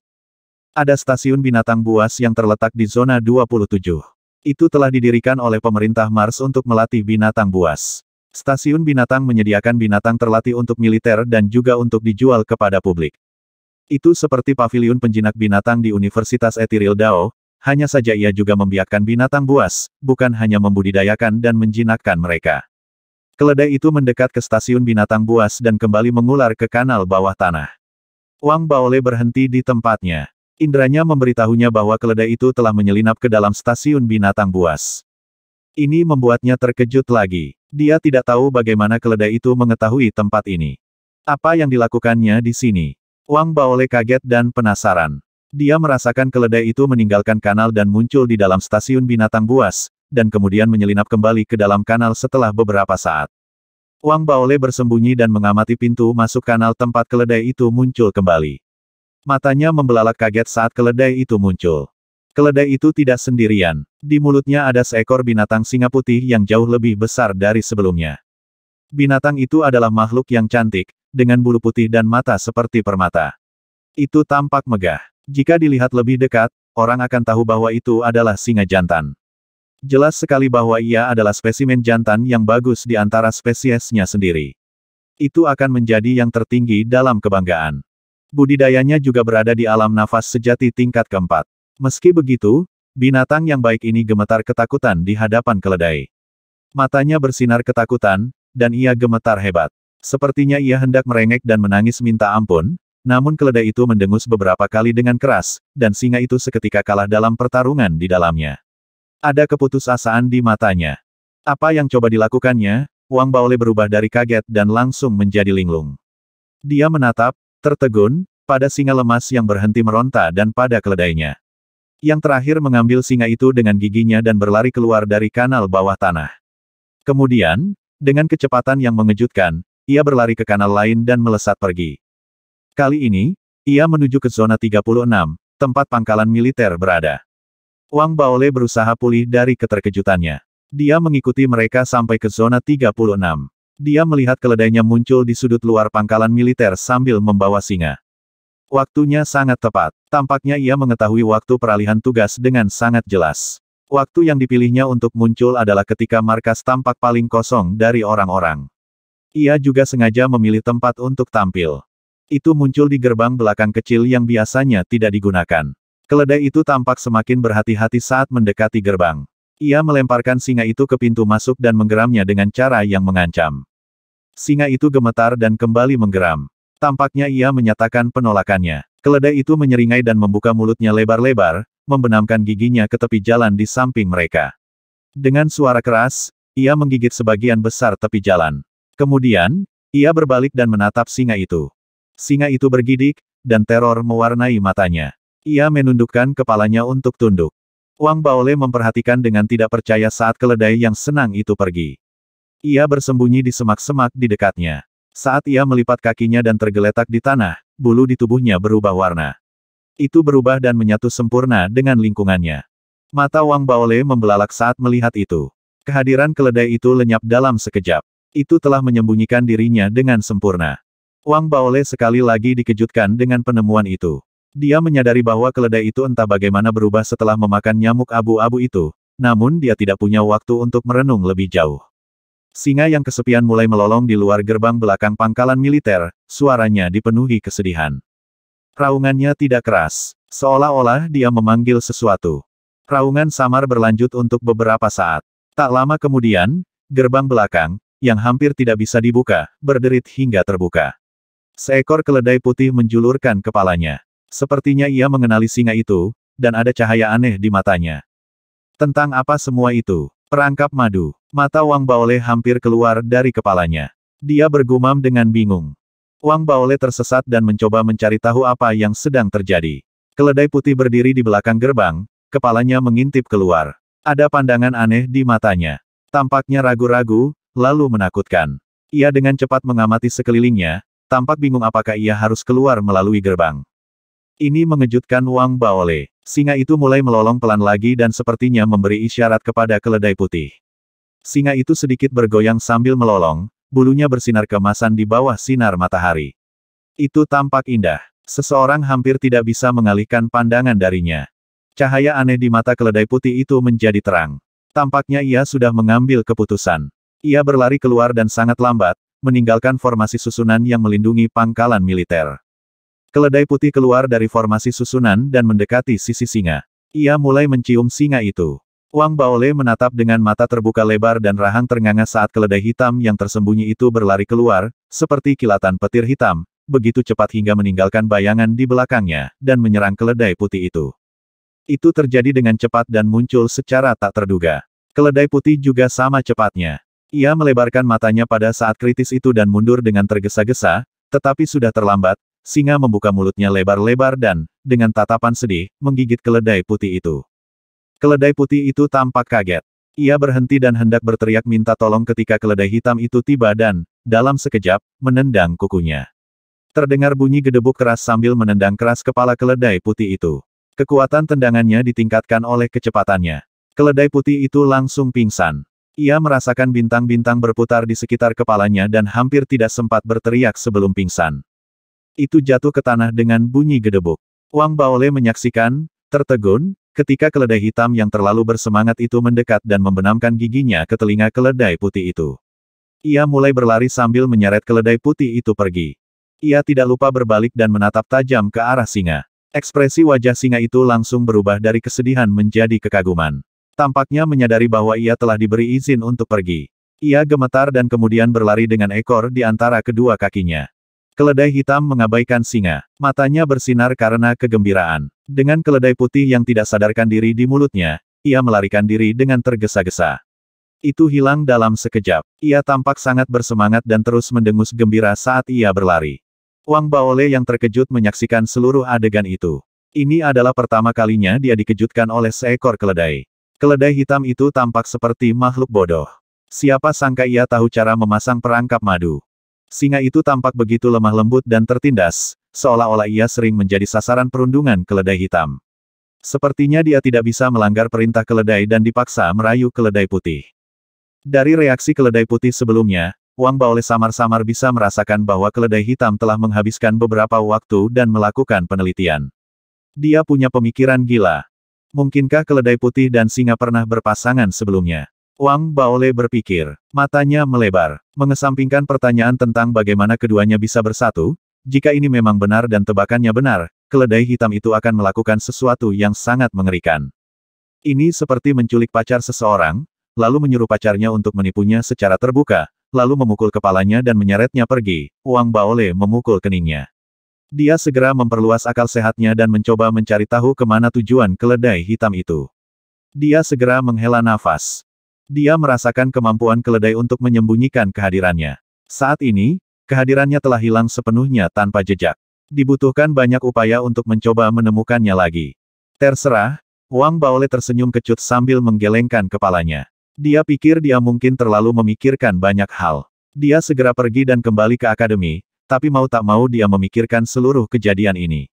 S1: Ada stasiun binatang buas yang terletak di zona 27. Itu telah didirikan oleh pemerintah Mars untuk melatih binatang buas. Stasiun binatang menyediakan binatang terlatih untuk militer dan juga untuk dijual kepada publik. Itu seperti pavilion penjinak binatang di Universitas Ethereal Dao, hanya saja ia juga membiakkan binatang buas, bukan hanya membudidayakan dan menjinakkan mereka. Keledai itu mendekat ke stasiun binatang buas dan kembali mengular ke kanal bawah tanah. Wang Baole berhenti di tempatnya. Indranya memberitahunya bahwa keledai itu telah menyelinap ke dalam stasiun binatang buas. Ini membuatnya terkejut lagi. Dia tidak tahu bagaimana keledai itu mengetahui tempat ini. Apa yang dilakukannya di sini? Wang Baole kaget dan penasaran. Dia merasakan keledai itu meninggalkan kanal dan muncul di dalam stasiun binatang buas, dan kemudian menyelinap kembali ke dalam kanal setelah beberapa saat. Wang Baole bersembunyi dan mengamati pintu masuk kanal tempat keledai itu muncul kembali. Matanya membelalak kaget saat keledai itu muncul. Keledai itu tidak sendirian. Di mulutnya ada seekor binatang singa putih yang jauh lebih besar dari sebelumnya. Binatang itu adalah makhluk yang cantik, dengan bulu putih dan mata seperti permata. Itu tampak megah. Jika dilihat lebih dekat, orang akan tahu bahwa itu adalah singa jantan. Jelas sekali bahwa ia adalah spesimen jantan yang bagus di antara spesiesnya sendiri. Itu akan menjadi yang tertinggi dalam kebanggaan. Budidayanya juga berada di alam nafas sejati tingkat keempat. Meski begitu, binatang yang baik ini gemetar ketakutan di hadapan keledai. Matanya bersinar ketakutan, dan ia gemetar hebat. Sepertinya ia hendak merengek dan menangis minta ampun, namun keledai itu mendengus beberapa kali dengan keras, dan singa itu seketika kalah dalam pertarungan di dalamnya. Ada keputusasaan di matanya. Apa yang coba dilakukannya, Wang Baole berubah dari kaget dan langsung menjadi linglung. Dia menatap, Tertegun, pada singa lemas yang berhenti meronta dan pada keledainya. Yang terakhir mengambil singa itu dengan giginya dan berlari keluar dari kanal bawah tanah. Kemudian, dengan kecepatan yang mengejutkan, ia berlari ke kanal lain dan melesat pergi. Kali ini, ia menuju ke zona 36, tempat pangkalan militer berada. Wang Baole berusaha pulih dari keterkejutannya. Dia mengikuti mereka sampai ke zona 36. Dia melihat keledainya muncul di sudut luar pangkalan militer sambil membawa singa. Waktunya sangat tepat. Tampaknya ia mengetahui waktu peralihan tugas dengan sangat jelas. Waktu yang dipilihnya untuk muncul adalah ketika markas tampak paling kosong dari orang-orang. Ia juga sengaja memilih tempat untuk tampil. Itu muncul di gerbang belakang kecil yang biasanya tidak digunakan. Keledai itu tampak semakin berhati-hati saat mendekati gerbang. Ia melemparkan singa itu ke pintu masuk dan menggeramnya dengan cara yang mengancam. Singa itu gemetar dan kembali menggeram. Tampaknya ia menyatakan penolakannya. Keledai itu menyeringai dan membuka mulutnya lebar-lebar, membenamkan giginya ke tepi jalan di samping mereka. Dengan suara keras, ia menggigit sebagian besar tepi jalan. Kemudian, ia berbalik dan menatap singa itu. Singa itu bergidik, dan teror mewarnai matanya. Ia menundukkan kepalanya untuk tunduk. Wang Baole memperhatikan dengan tidak percaya saat keledai yang senang itu pergi. Ia bersembunyi di semak-semak di dekatnya. Saat ia melipat kakinya dan tergeletak di tanah, bulu di tubuhnya berubah warna. Itu berubah dan menyatu sempurna dengan lingkungannya. Mata Wang Baole membelalak saat melihat itu. Kehadiran keledai itu lenyap dalam sekejap. Itu telah menyembunyikan dirinya dengan sempurna. Wang Baole sekali lagi dikejutkan dengan penemuan itu. Dia menyadari bahwa keledai itu entah bagaimana berubah setelah memakan nyamuk abu-abu itu, namun dia tidak punya waktu untuk merenung lebih jauh. Singa yang kesepian mulai melolong di luar gerbang belakang pangkalan militer, suaranya dipenuhi kesedihan. Raungannya tidak keras, seolah-olah dia memanggil sesuatu. Raungan samar berlanjut untuk beberapa saat. Tak lama kemudian, gerbang belakang, yang hampir tidak bisa dibuka, berderit hingga terbuka. Seekor keledai putih menjulurkan kepalanya. Sepertinya ia mengenali singa itu, dan ada cahaya aneh di matanya. Tentang apa semua itu? Perangkap madu. Mata Wang Baole hampir keluar dari kepalanya. Dia bergumam dengan bingung. Wang Baole tersesat dan mencoba mencari tahu apa yang sedang terjadi. Keledai putih berdiri di belakang gerbang, kepalanya mengintip keluar. Ada pandangan aneh di matanya. Tampaknya ragu-ragu, lalu menakutkan. Ia dengan cepat mengamati sekelilingnya, tampak bingung apakah ia harus keluar melalui gerbang. Ini mengejutkan Wang Baole. Singa itu mulai melolong pelan lagi dan sepertinya memberi isyarat kepada keledai putih. Singa itu sedikit bergoyang sambil melolong, bulunya bersinar kemasan di bawah sinar matahari. Itu tampak indah. Seseorang hampir tidak bisa mengalihkan pandangan darinya. Cahaya aneh di mata keledai putih itu menjadi terang. Tampaknya ia sudah mengambil keputusan. Ia berlari keluar dan sangat lambat, meninggalkan formasi susunan yang melindungi pangkalan militer. Keledai putih keluar dari formasi susunan dan mendekati sisi singa. Ia mulai mencium singa itu. Wang Baole menatap dengan mata terbuka lebar dan rahang ternganga saat keledai hitam yang tersembunyi itu berlari keluar, seperti kilatan petir hitam, begitu cepat hingga meninggalkan bayangan di belakangnya, dan menyerang keledai putih itu. Itu terjadi dengan cepat dan muncul secara tak terduga. Keledai putih juga sama cepatnya. Ia melebarkan matanya pada saat kritis itu dan mundur dengan tergesa-gesa, tetapi sudah terlambat, singa membuka mulutnya lebar-lebar dan, dengan tatapan sedih, menggigit keledai putih itu. Keledai putih itu tampak kaget. Ia berhenti dan hendak berteriak minta tolong ketika keledai hitam itu tiba dan, dalam sekejap, menendang kukunya. Terdengar bunyi gedebuk keras sambil menendang keras kepala keledai putih itu. Kekuatan tendangannya ditingkatkan oleh kecepatannya. Keledai putih itu langsung pingsan. Ia merasakan bintang-bintang berputar di sekitar kepalanya dan hampir tidak sempat berteriak sebelum pingsan. Itu jatuh ke tanah dengan bunyi gedebuk. Wang Baole menyaksikan, tertegun, Ketika keledai hitam yang terlalu bersemangat itu mendekat dan membenamkan giginya ke telinga keledai putih itu. Ia mulai berlari sambil menyeret keledai putih itu pergi. Ia tidak lupa berbalik dan menatap tajam ke arah singa. Ekspresi wajah singa itu langsung berubah dari kesedihan menjadi kekaguman. Tampaknya menyadari bahwa ia telah diberi izin untuk pergi. Ia gemetar dan kemudian berlari dengan ekor di antara kedua kakinya. Keledai hitam mengabaikan singa. Matanya bersinar karena kegembiraan. Dengan keledai putih yang tidak sadarkan diri di mulutnya, ia melarikan diri dengan tergesa-gesa. Itu hilang dalam sekejap. Ia tampak sangat bersemangat dan terus mendengus gembira saat ia berlari. Wang Baole yang terkejut menyaksikan seluruh adegan itu. Ini adalah pertama kalinya dia dikejutkan oleh seekor keledai. Keledai hitam itu tampak seperti makhluk bodoh. Siapa sangka ia tahu cara memasang perangkap madu. Singa itu tampak begitu lemah lembut dan tertindas, seolah-olah ia sering menjadi sasaran perundungan keledai hitam. Sepertinya dia tidak bisa melanggar perintah keledai dan dipaksa merayu keledai putih. Dari reaksi keledai putih sebelumnya, Wang Baole samar-samar bisa merasakan bahwa keledai hitam telah menghabiskan beberapa waktu dan melakukan penelitian. Dia punya pemikiran gila. Mungkinkah keledai putih dan singa pernah berpasangan sebelumnya? Wang Baole berpikir. Matanya melebar, mengesampingkan pertanyaan tentang bagaimana keduanya bisa bersatu, jika ini memang benar dan tebakannya benar, keledai hitam itu akan melakukan sesuatu yang sangat mengerikan. Ini seperti menculik pacar seseorang, lalu menyuruh pacarnya untuk menipunya secara terbuka, lalu memukul kepalanya dan menyeretnya pergi. Wang Baole memukul keningnya. Dia segera memperluas akal sehatnya dan mencoba mencari tahu kemana tujuan keledai hitam itu. Dia segera menghela nafas. Dia merasakan kemampuan keledai untuk menyembunyikan kehadirannya. Saat ini, kehadirannya telah hilang sepenuhnya tanpa jejak. Dibutuhkan banyak upaya untuk mencoba menemukannya lagi. Terserah, Wang Baole tersenyum kecut sambil menggelengkan kepalanya. Dia pikir dia mungkin terlalu memikirkan banyak hal. Dia segera pergi dan kembali ke akademi, tapi mau tak mau dia memikirkan seluruh kejadian ini.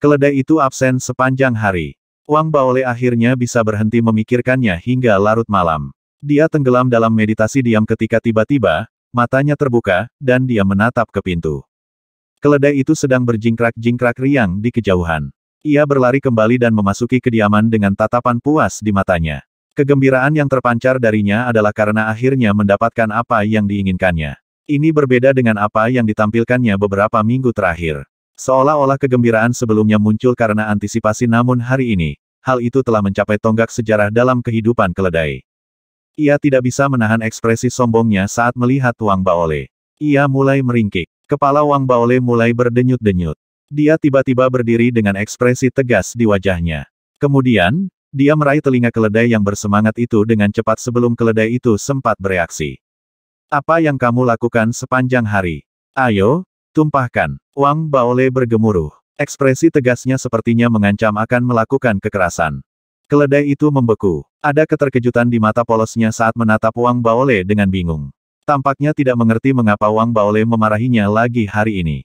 S1: Keledai itu absen sepanjang hari. Wang Baole akhirnya bisa berhenti memikirkannya hingga larut malam. Dia tenggelam dalam meditasi diam ketika tiba-tiba, matanya terbuka, dan dia menatap ke pintu. Keledai itu sedang berjingkrak-jingkrak riang di kejauhan. Ia berlari kembali dan memasuki kediaman dengan tatapan puas di matanya. Kegembiraan yang terpancar darinya adalah karena akhirnya mendapatkan apa yang diinginkannya. Ini berbeda dengan apa yang ditampilkannya beberapa minggu terakhir. Seolah-olah kegembiraan sebelumnya muncul karena antisipasi namun hari ini, hal itu telah mencapai tonggak sejarah dalam kehidupan keledai. Ia tidak bisa menahan ekspresi sombongnya saat melihat Wang Baole. Ia mulai meringkik. Kepala Wang Baole mulai berdenyut-denyut. Dia tiba-tiba berdiri dengan ekspresi tegas di wajahnya. Kemudian, dia meraih telinga keledai yang bersemangat itu dengan cepat sebelum keledai itu sempat bereaksi. Apa yang kamu lakukan sepanjang hari? Ayo, tumpahkan. Wang Baole bergemuruh. Ekspresi tegasnya sepertinya mengancam akan melakukan kekerasan. Keledai itu membeku. Ada keterkejutan di mata polosnya saat menatap Wang Baole dengan bingung. Tampaknya tidak mengerti mengapa Wang Baole memarahinya lagi hari ini.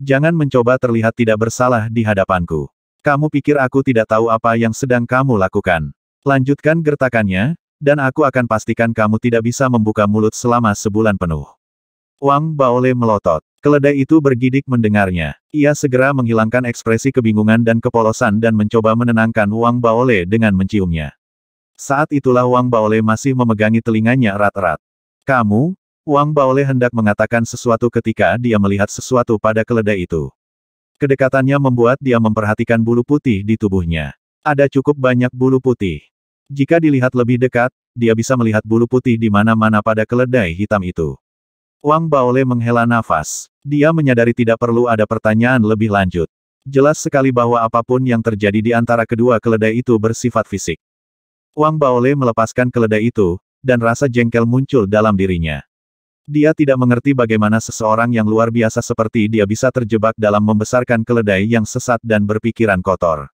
S1: Jangan mencoba terlihat tidak bersalah di hadapanku. Kamu pikir aku tidak tahu apa yang sedang kamu lakukan. Lanjutkan gertakannya, dan aku akan pastikan kamu tidak bisa membuka mulut selama sebulan penuh. Wang Baole melotot. Keledai itu bergidik mendengarnya. Ia segera menghilangkan ekspresi kebingungan dan kepolosan dan mencoba menenangkan Wang Baole dengan menciumnya. Saat itulah Wang Baole masih memegangi telinganya erat-erat. Kamu? Wang Baole hendak mengatakan sesuatu ketika dia melihat sesuatu pada keledai itu. Kedekatannya membuat dia memperhatikan bulu putih di tubuhnya. Ada cukup banyak bulu putih. Jika dilihat lebih dekat, dia bisa melihat bulu putih di mana-mana pada keledai hitam itu. Wang Baole menghela nafas. Dia menyadari tidak perlu ada pertanyaan lebih lanjut. Jelas sekali bahwa apapun yang terjadi di antara kedua keledai itu bersifat fisik. Wang Baole melepaskan keledai itu, dan rasa jengkel muncul dalam dirinya. Dia tidak mengerti bagaimana seseorang yang luar biasa seperti dia bisa terjebak dalam membesarkan keledai yang sesat dan berpikiran kotor.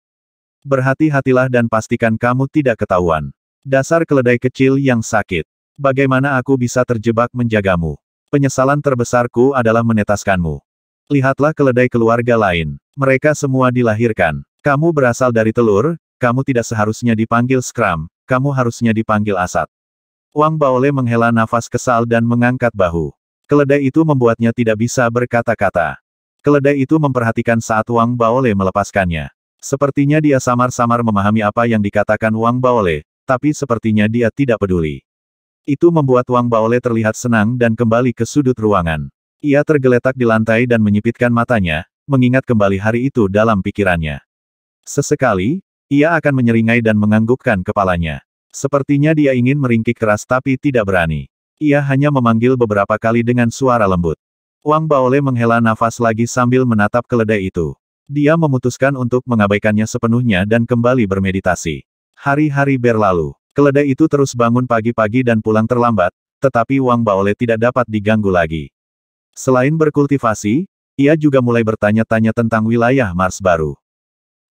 S1: Berhati-hatilah dan pastikan kamu tidak ketahuan. Dasar keledai kecil yang sakit. Bagaimana aku bisa terjebak menjagamu? Penyesalan terbesarku adalah menetaskanmu. Lihatlah keledai keluarga lain. Mereka semua dilahirkan. Kamu berasal dari telur, kamu tidak seharusnya dipanggil Scrum, kamu harusnya dipanggil Asat. Wang Baole menghela nafas kesal dan mengangkat bahu. Keledai itu membuatnya tidak bisa berkata-kata. Keledai itu memperhatikan saat Wang Baole melepaskannya. Sepertinya dia samar-samar memahami apa yang dikatakan Wang Baole, tapi sepertinya dia tidak peduli. Itu membuat Wang Baole terlihat senang dan kembali ke sudut ruangan. Ia tergeletak di lantai dan menyipitkan matanya, mengingat kembali hari itu dalam pikirannya. Sesekali, ia akan menyeringai dan menganggukkan kepalanya. Sepertinya dia ingin meringkik keras tapi tidak berani. Ia hanya memanggil beberapa kali dengan suara lembut. Wang Baole menghela nafas lagi sambil menatap keledai itu. Dia memutuskan untuk mengabaikannya sepenuhnya dan kembali bermeditasi. Hari-hari berlalu. Keledai itu terus bangun pagi-pagi dan pulang terlambat, tetapi Wang Baole tidak dapat diganggu lagi. Selain berkultivasi, ia juga mulai bertanya-tanya tentang wilayah Mars baru.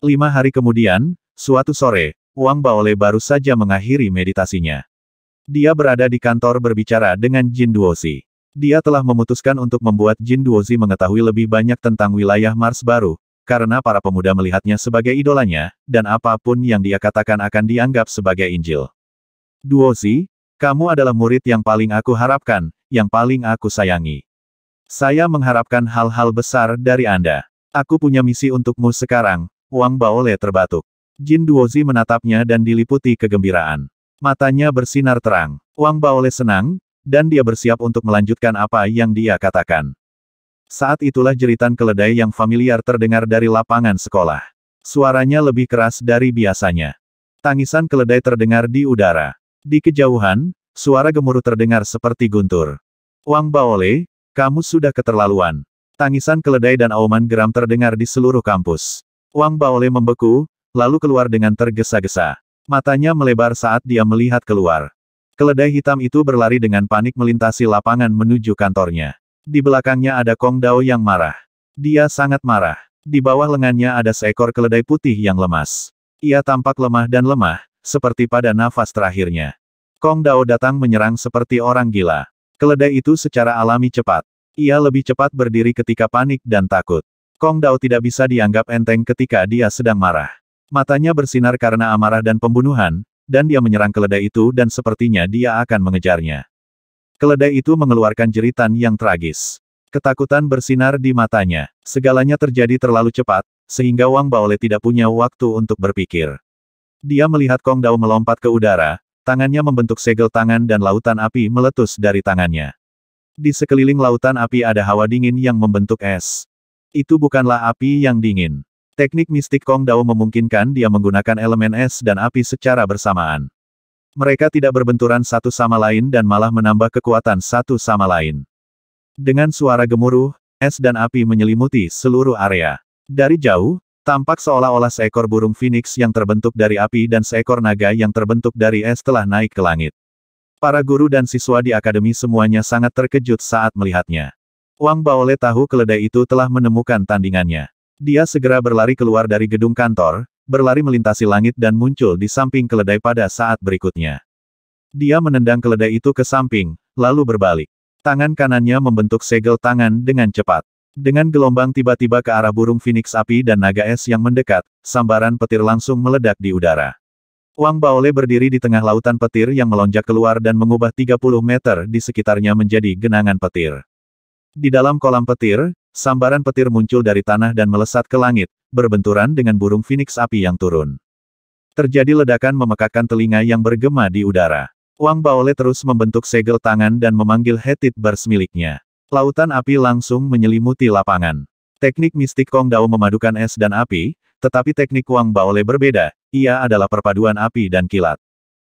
S1: Lima hari kemudian, suatu sore, Wang Baole baru saja mengakhiri meditasinya. Dia berada di kantor berbicara dengan Jin Duosi. Dia telah memutuskan untuk membuat Jin Duozi mengetahui lebih banyak tentang wilayah Mars baru, karena para pemuda melihatnya sebagai idolanya, dan apapun yang dia katakan akan dianggap sebagai Injil. Duozi, kamu adalah murid yang paling aku harapkan, yang paling aku sayangi. Saya mengharapkan hal-hal besar dari Anda. Aku punya misi untukmu sekarang, Wang Baole terbatuk. Jin Duozi menatapnya dan diliputi kegembiraan. Matanya bersinar terang. Wang Baole senang, dan dia bersiap untuk melanjutkan apa yang dia katakan. Saat itulah jeritan keledai yang familiar terdengar dari lapangan sekolah. Suaranya lebih keras dari biasanya. Tangisan keledai terdengar di udara. Di kejauhan, suara gemuruh terdengar seperti guntur. Wang Baole, kamu sudah keterlaluan. Tangisan keledai dan auman geram terdengar di seluruh kampus. Wang Baole membeku, lalu keluar dengan tergesa-gesa. Matanya melebar saat dia melihat keluar. Keledai hitam itu berlari dengan panik melintasi lapangan menuju kantornya. Di belakangnya ada Kong Dao yang marah. Dia sangat marah. Di bawah lengannya ada seekor keledai putih yang lemas. Ia tampak lemah dan lemah, seperti pada nafas terakhirnya. Kong Dao datang menyerang seperti orang gila. Keledai itu secara alami cepat. Ia lebih cepat berdiri ketika panik dan takut. Kong Dao tidak bisa dianggap enteng ketika dia sedang marah. Matanya bersinar karena amarah dan pembunuhan, dan dia menyerang keledai itu dan sepertinya dia akan mengejarnya. Keledai itu mengeluarkan jeritan yang tragis. Ketakutan bersinar di matanya. Segalanya terjadi terlalu cepat, sehingga Wang Baole tidak punya waktu untuk berpikir. Dia melihat Kong Dao melompat ke udara, tangannya membentuk segel tangan dan lautan api meletus dari tangannya. Di sekeliling lautan api ada hawa dingin yang membentuk es. Itu bukanlah api yang dingin. Teknik mistik Kong Dao memungkinkan dia menggunakan elemen es dan api secara bersamaan. Mereka tidak berbenturan satu sama lain dan malah menambah kekuatan satu sama lain. Dengan suara gemuruh, es dan api menyelimuti seluruh area. Dari jauh, tampak seolah-olah seekor burung phoenix yang terbentuk dari api dan seekor naga yang terbentuk dari es telah naik ke langit. Para guru dan siswa di akademi semuanya sangat terkejut saat melihatnya. Wang Baole tahu keledai itu telah menemukan tandingannya. Dia segera berlari keluar dari gedung kantor, berlari melintasi langit dan muncul di samping keledai pada saat berikutnya. Dia menendang keledai itu ke samping, lalu berbalik. Tangan kanannya membentuk segel tangan dengan cepat. Dengan gelombang tiba-tiba ke arah burung Phoenix api dan naga es yang mendekat, sambaran petir langsung meledak di udara. Wang Baole berdiri di tengah lautan petir yang melonjak keluar dan mengubah 30 meter di sekitarnya menjadi genangan petir. Di dalam kolam petir, sambaran petir muncul dari tanah dan melesat ke langit, berbenturan dengan burung Phoenix api yang turun. Terjadi ledakan memekakan telinga yang bergema di udara. Wang Baole terus membentuk segel tangan dan memanggil Hetit Bars miliknya. Lautan api langsung menyelimuti lapangan. Teknik mistik Kong Dao memadukan es dan api, tetapi teknik Wang Baole berbeda, ia adalah perpaduan api dan kilat.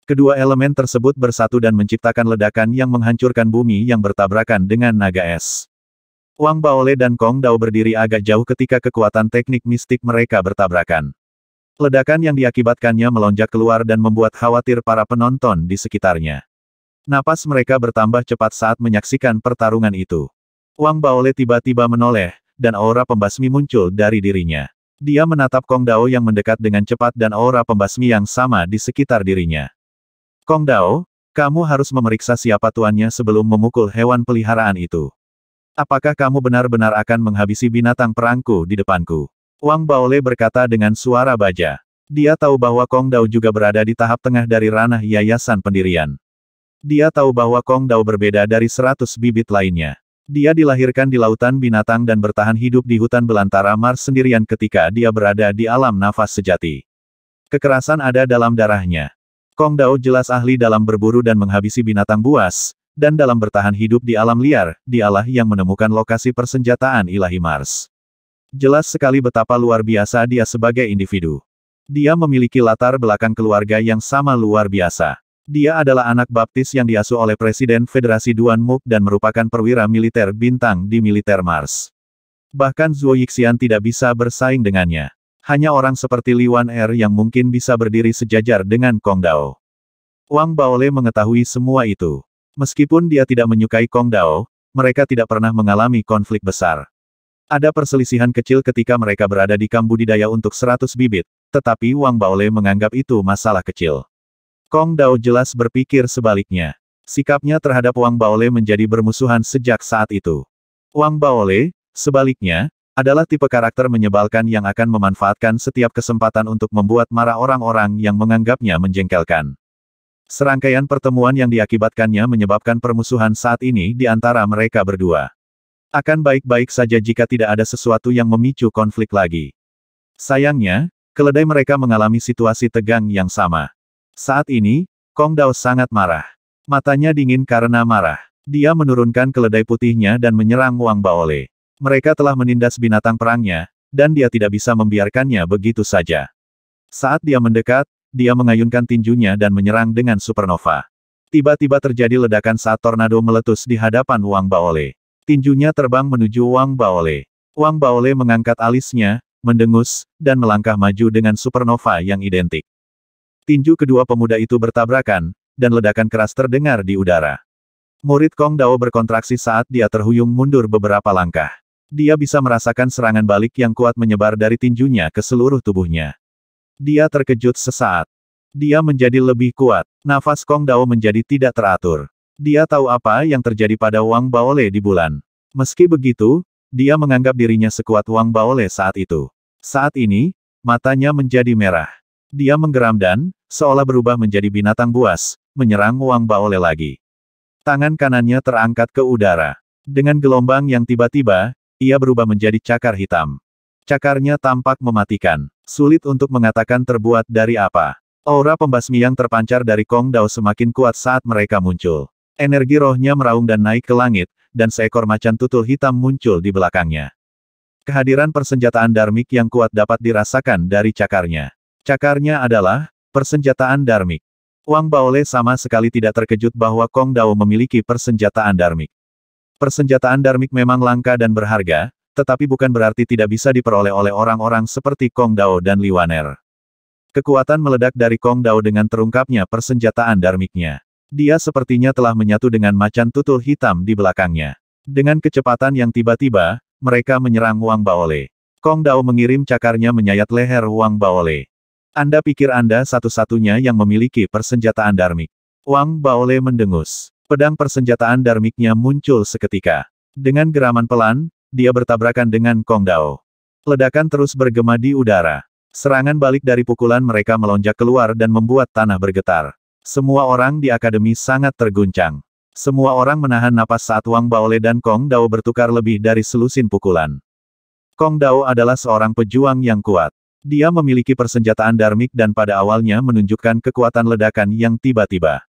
S1: Kedua elemen tersebut bersatu dan menciptakan ledakan yang menghancurkan bumi yang bertabrakan dengan naga es. Wang Baole dan Kong Dao berdiri agak jauh ketika kekuatan teknik mistik mereka bertabrakan. Ledakan yang diakibatkannya melonjak keluar dan membuat khawatir para penonton di sekitarnya. Napas mereka bertambah cepat saat menyaksikan pertarungan itu. Wang Baole tiba-tiba menoleh, dan aura pembasmi muncul dari dirinya. Dia menatap Kong Dao yang mendekat dengan cepat dan aura pembasmi yang sama di sekitar dirinya. Kong Dao, kamu harus memeriksa siapa tuannya sebelum memukul hewan peliharaan itu. Apakah kamu benar-benar akan menghabisi binatang perangku di depanku? Wang Baole berkata dengan suara baja. Dia tahu bahwa Kong Dao juga berada di tahap tengah dari ranah yayasan pendirian. Dia tahu bahwa Kong Dao berbeda dari seratus bibit lainnya. Dia dilahirkan di lautan binatang dan bertahan hidup di hutan belantara Mars sendirian ketika dia berada di alam nafas sejati. Kekerasan ada dalam darahnya. Kong Dao jelas ahli dalam berburu dan menghabisi binatang buas, dan dalam bertahan hidup di alam liar, dialah yang menemukan lokasi persenjataan ilahi Mars. Jelas sekali betapa luar biasa dia sebagai individu. Dia memiliki latar belakang keluarga yang sama luar biasa. Dia adalah anak baptis yang diasuh oleh Presiden Federasi Duan Muk dan merupakan perwira militer bintang di militer Mars. Bahkan Zuo Yixian tidak bisa bersaing dengannya. Hanya orang seperti Li Wan Er yang mungkin bisa berdiri sejajar dengan Kong Dao. Wang Baole mengetahui semua itu. Meskipun dia tidak menyukai Kong Dao, mereka tidak pernah mengalami konflik besar. Ada perselisihan kecil ketika mereka berada di Kambudidaya untuk 100 bibit, tetapi Wang Baole menganggap itu masalah kecil. Kong Dao jelas berpikir sebaliknya. Sikapnya terhadap Wang Baole menjadi bermusuhan sejak saat itu. Wang Baole, sebaliknya, adalah tipe karakter menyebalkan yang akan memanfaatkan setiap kesempatan untuk membuat marah orang-orang yang menganggapnya menjengkelkan. Serangkaian pertemuan yang diakibatkannya menyebabkan permusuhan saat ini di antara mereka berdua. Akan baik-baik saja jika tidak ada sesuatu yang memicu konflik lagi. Sayangnya, keledai mereka mengalami situasi tegang yang sama. Saat ini, Kong Dao sangat marah. Matanya dingin karena marah. Dia menurunkan keledai putihnya dan menyerang Wang Baole. Mereka telah menindas binatang perangnya, dan dia tidak bisa membiarkannya begitu saja. Saat dia mendekat, dia mengayunkan tinjunya dan menyerang dengan supernova. Tiba-tiba terjadi ledakan saat tornado meletus di hadapan Wang Baole. Tinjunya terbang menuju Wang Baole. Wang Baole mengangkat alisnya, mendengus, dan melangkah maju dengan supernova yang identik. Tinju kedua pemuda itu bertabrakan, dan ledakan keras terdengar di udara. Murid Kong Dao berkontraksi saat dia terhuyung mundur beberapa langkah. Dia bisa merasakan serangan balik yang kuat menyebar dari tinjunya ke seluruh tubuhnya. Dia terkejut sesaat. Dia menjadi lebih kuat. Nafas Kong Dao menjadi tidak teratur. Dia tahu apa yang terjadi pada Wang Baole di bulan. Meski begitu, dia menganggap dirinya sekuat Wang Baole saat itu. Saat ini, matanya menjadi merah. Dia menggeram dan, seolah berubah menjadi binatang buas, menyerang Wang Baole lagi. Tangan kanannya terangkat ke udara. Dengan gelombang yang tiba-tiba, ia berubah menjadi cakar hitam. Cakarnya tampak mematikan. Sulit untuk mengatakan terbuat dari apa. Aura pembasmi yang terpancar dari Kong Dao semakin kuat saat mereka muncul. Energi rohnya meraung dan naik ke langit, dan seekor macan tutul hitam muncul di belakangnya. Kehadiran persenjataan darmik yang kuat dapat dirasakan dari cakarnya. Cakarnya adalah persenjataan darmik. Wang Baole sama sekali tidak terkejut bahwa Kong Dao memiliki persenjataan darmik. Persenjataan darmik memang langka dan berharga, tetapi bukan berarti tidak bisa diperoleh oleh orang-orang seperti Kong Dao dan Li Waner. Kekuatan meledak dari Kong Dao dengan terungkapnya persenjataan darmiknya. Dia sepertinya telah menyatu dengan macan tutul hitam di belakangnya. Dengan kecepatan yang tiba-tiba, mereka menyerang Wang Baole. Kong Dao mengirim cakarnya menyayat leher Wang Baole. Anda pikir Anda satu-satunya yang memiliki persenjataan darmik. Wang Baole mendengus. Pedang persenjataan darmiknya muncul seketika. Dengan geraman pelan, dia bertabrakan dengan Kong Dao. Ledakan terus bergema di udara. Serangan balik dari pukulan mereka melonjak keluar dan membuat tanah bergetar. Semua orang di akademi sangat terguncang. Semua orang menahan napas saat Wang Baole dan Kong Dao bertukar lebih dari selusin pukulan. Kong Dao adalah seorang pejuang yang kuat. Dia memiliki persenjataan darmik dan pada awalnya menunjukkan kekuatan ledakan yang tiba-tiba.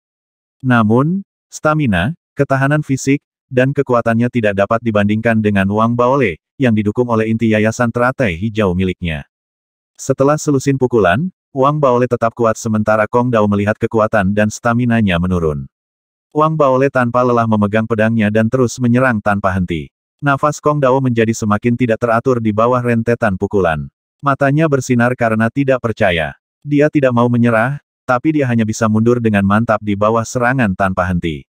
S1: Namun, stamina, ketahanan fisik, dan kekuatannya tidak dapat dibandingkan dengan Wang Baole, yang didukung oleh inti yayasan teratai hijau miliknya. Setelah selusin pukulan, Wang Baole tetap kuat sementara Kong Dao melihat kekuatan dan staminanya menurun. Wang Baole tanpa lelah memegang pedangnya dan terus menyerang tanpa henti. Nafas Kong Dao menjadi semakin tidak teratur di bawah rentetan pukulan. Matanya bersinar karena tidak percaya. Dia tidak mau menyerah, tapi dia hanya bisa mundur dengan mantap di bawah serangan tanpa henti.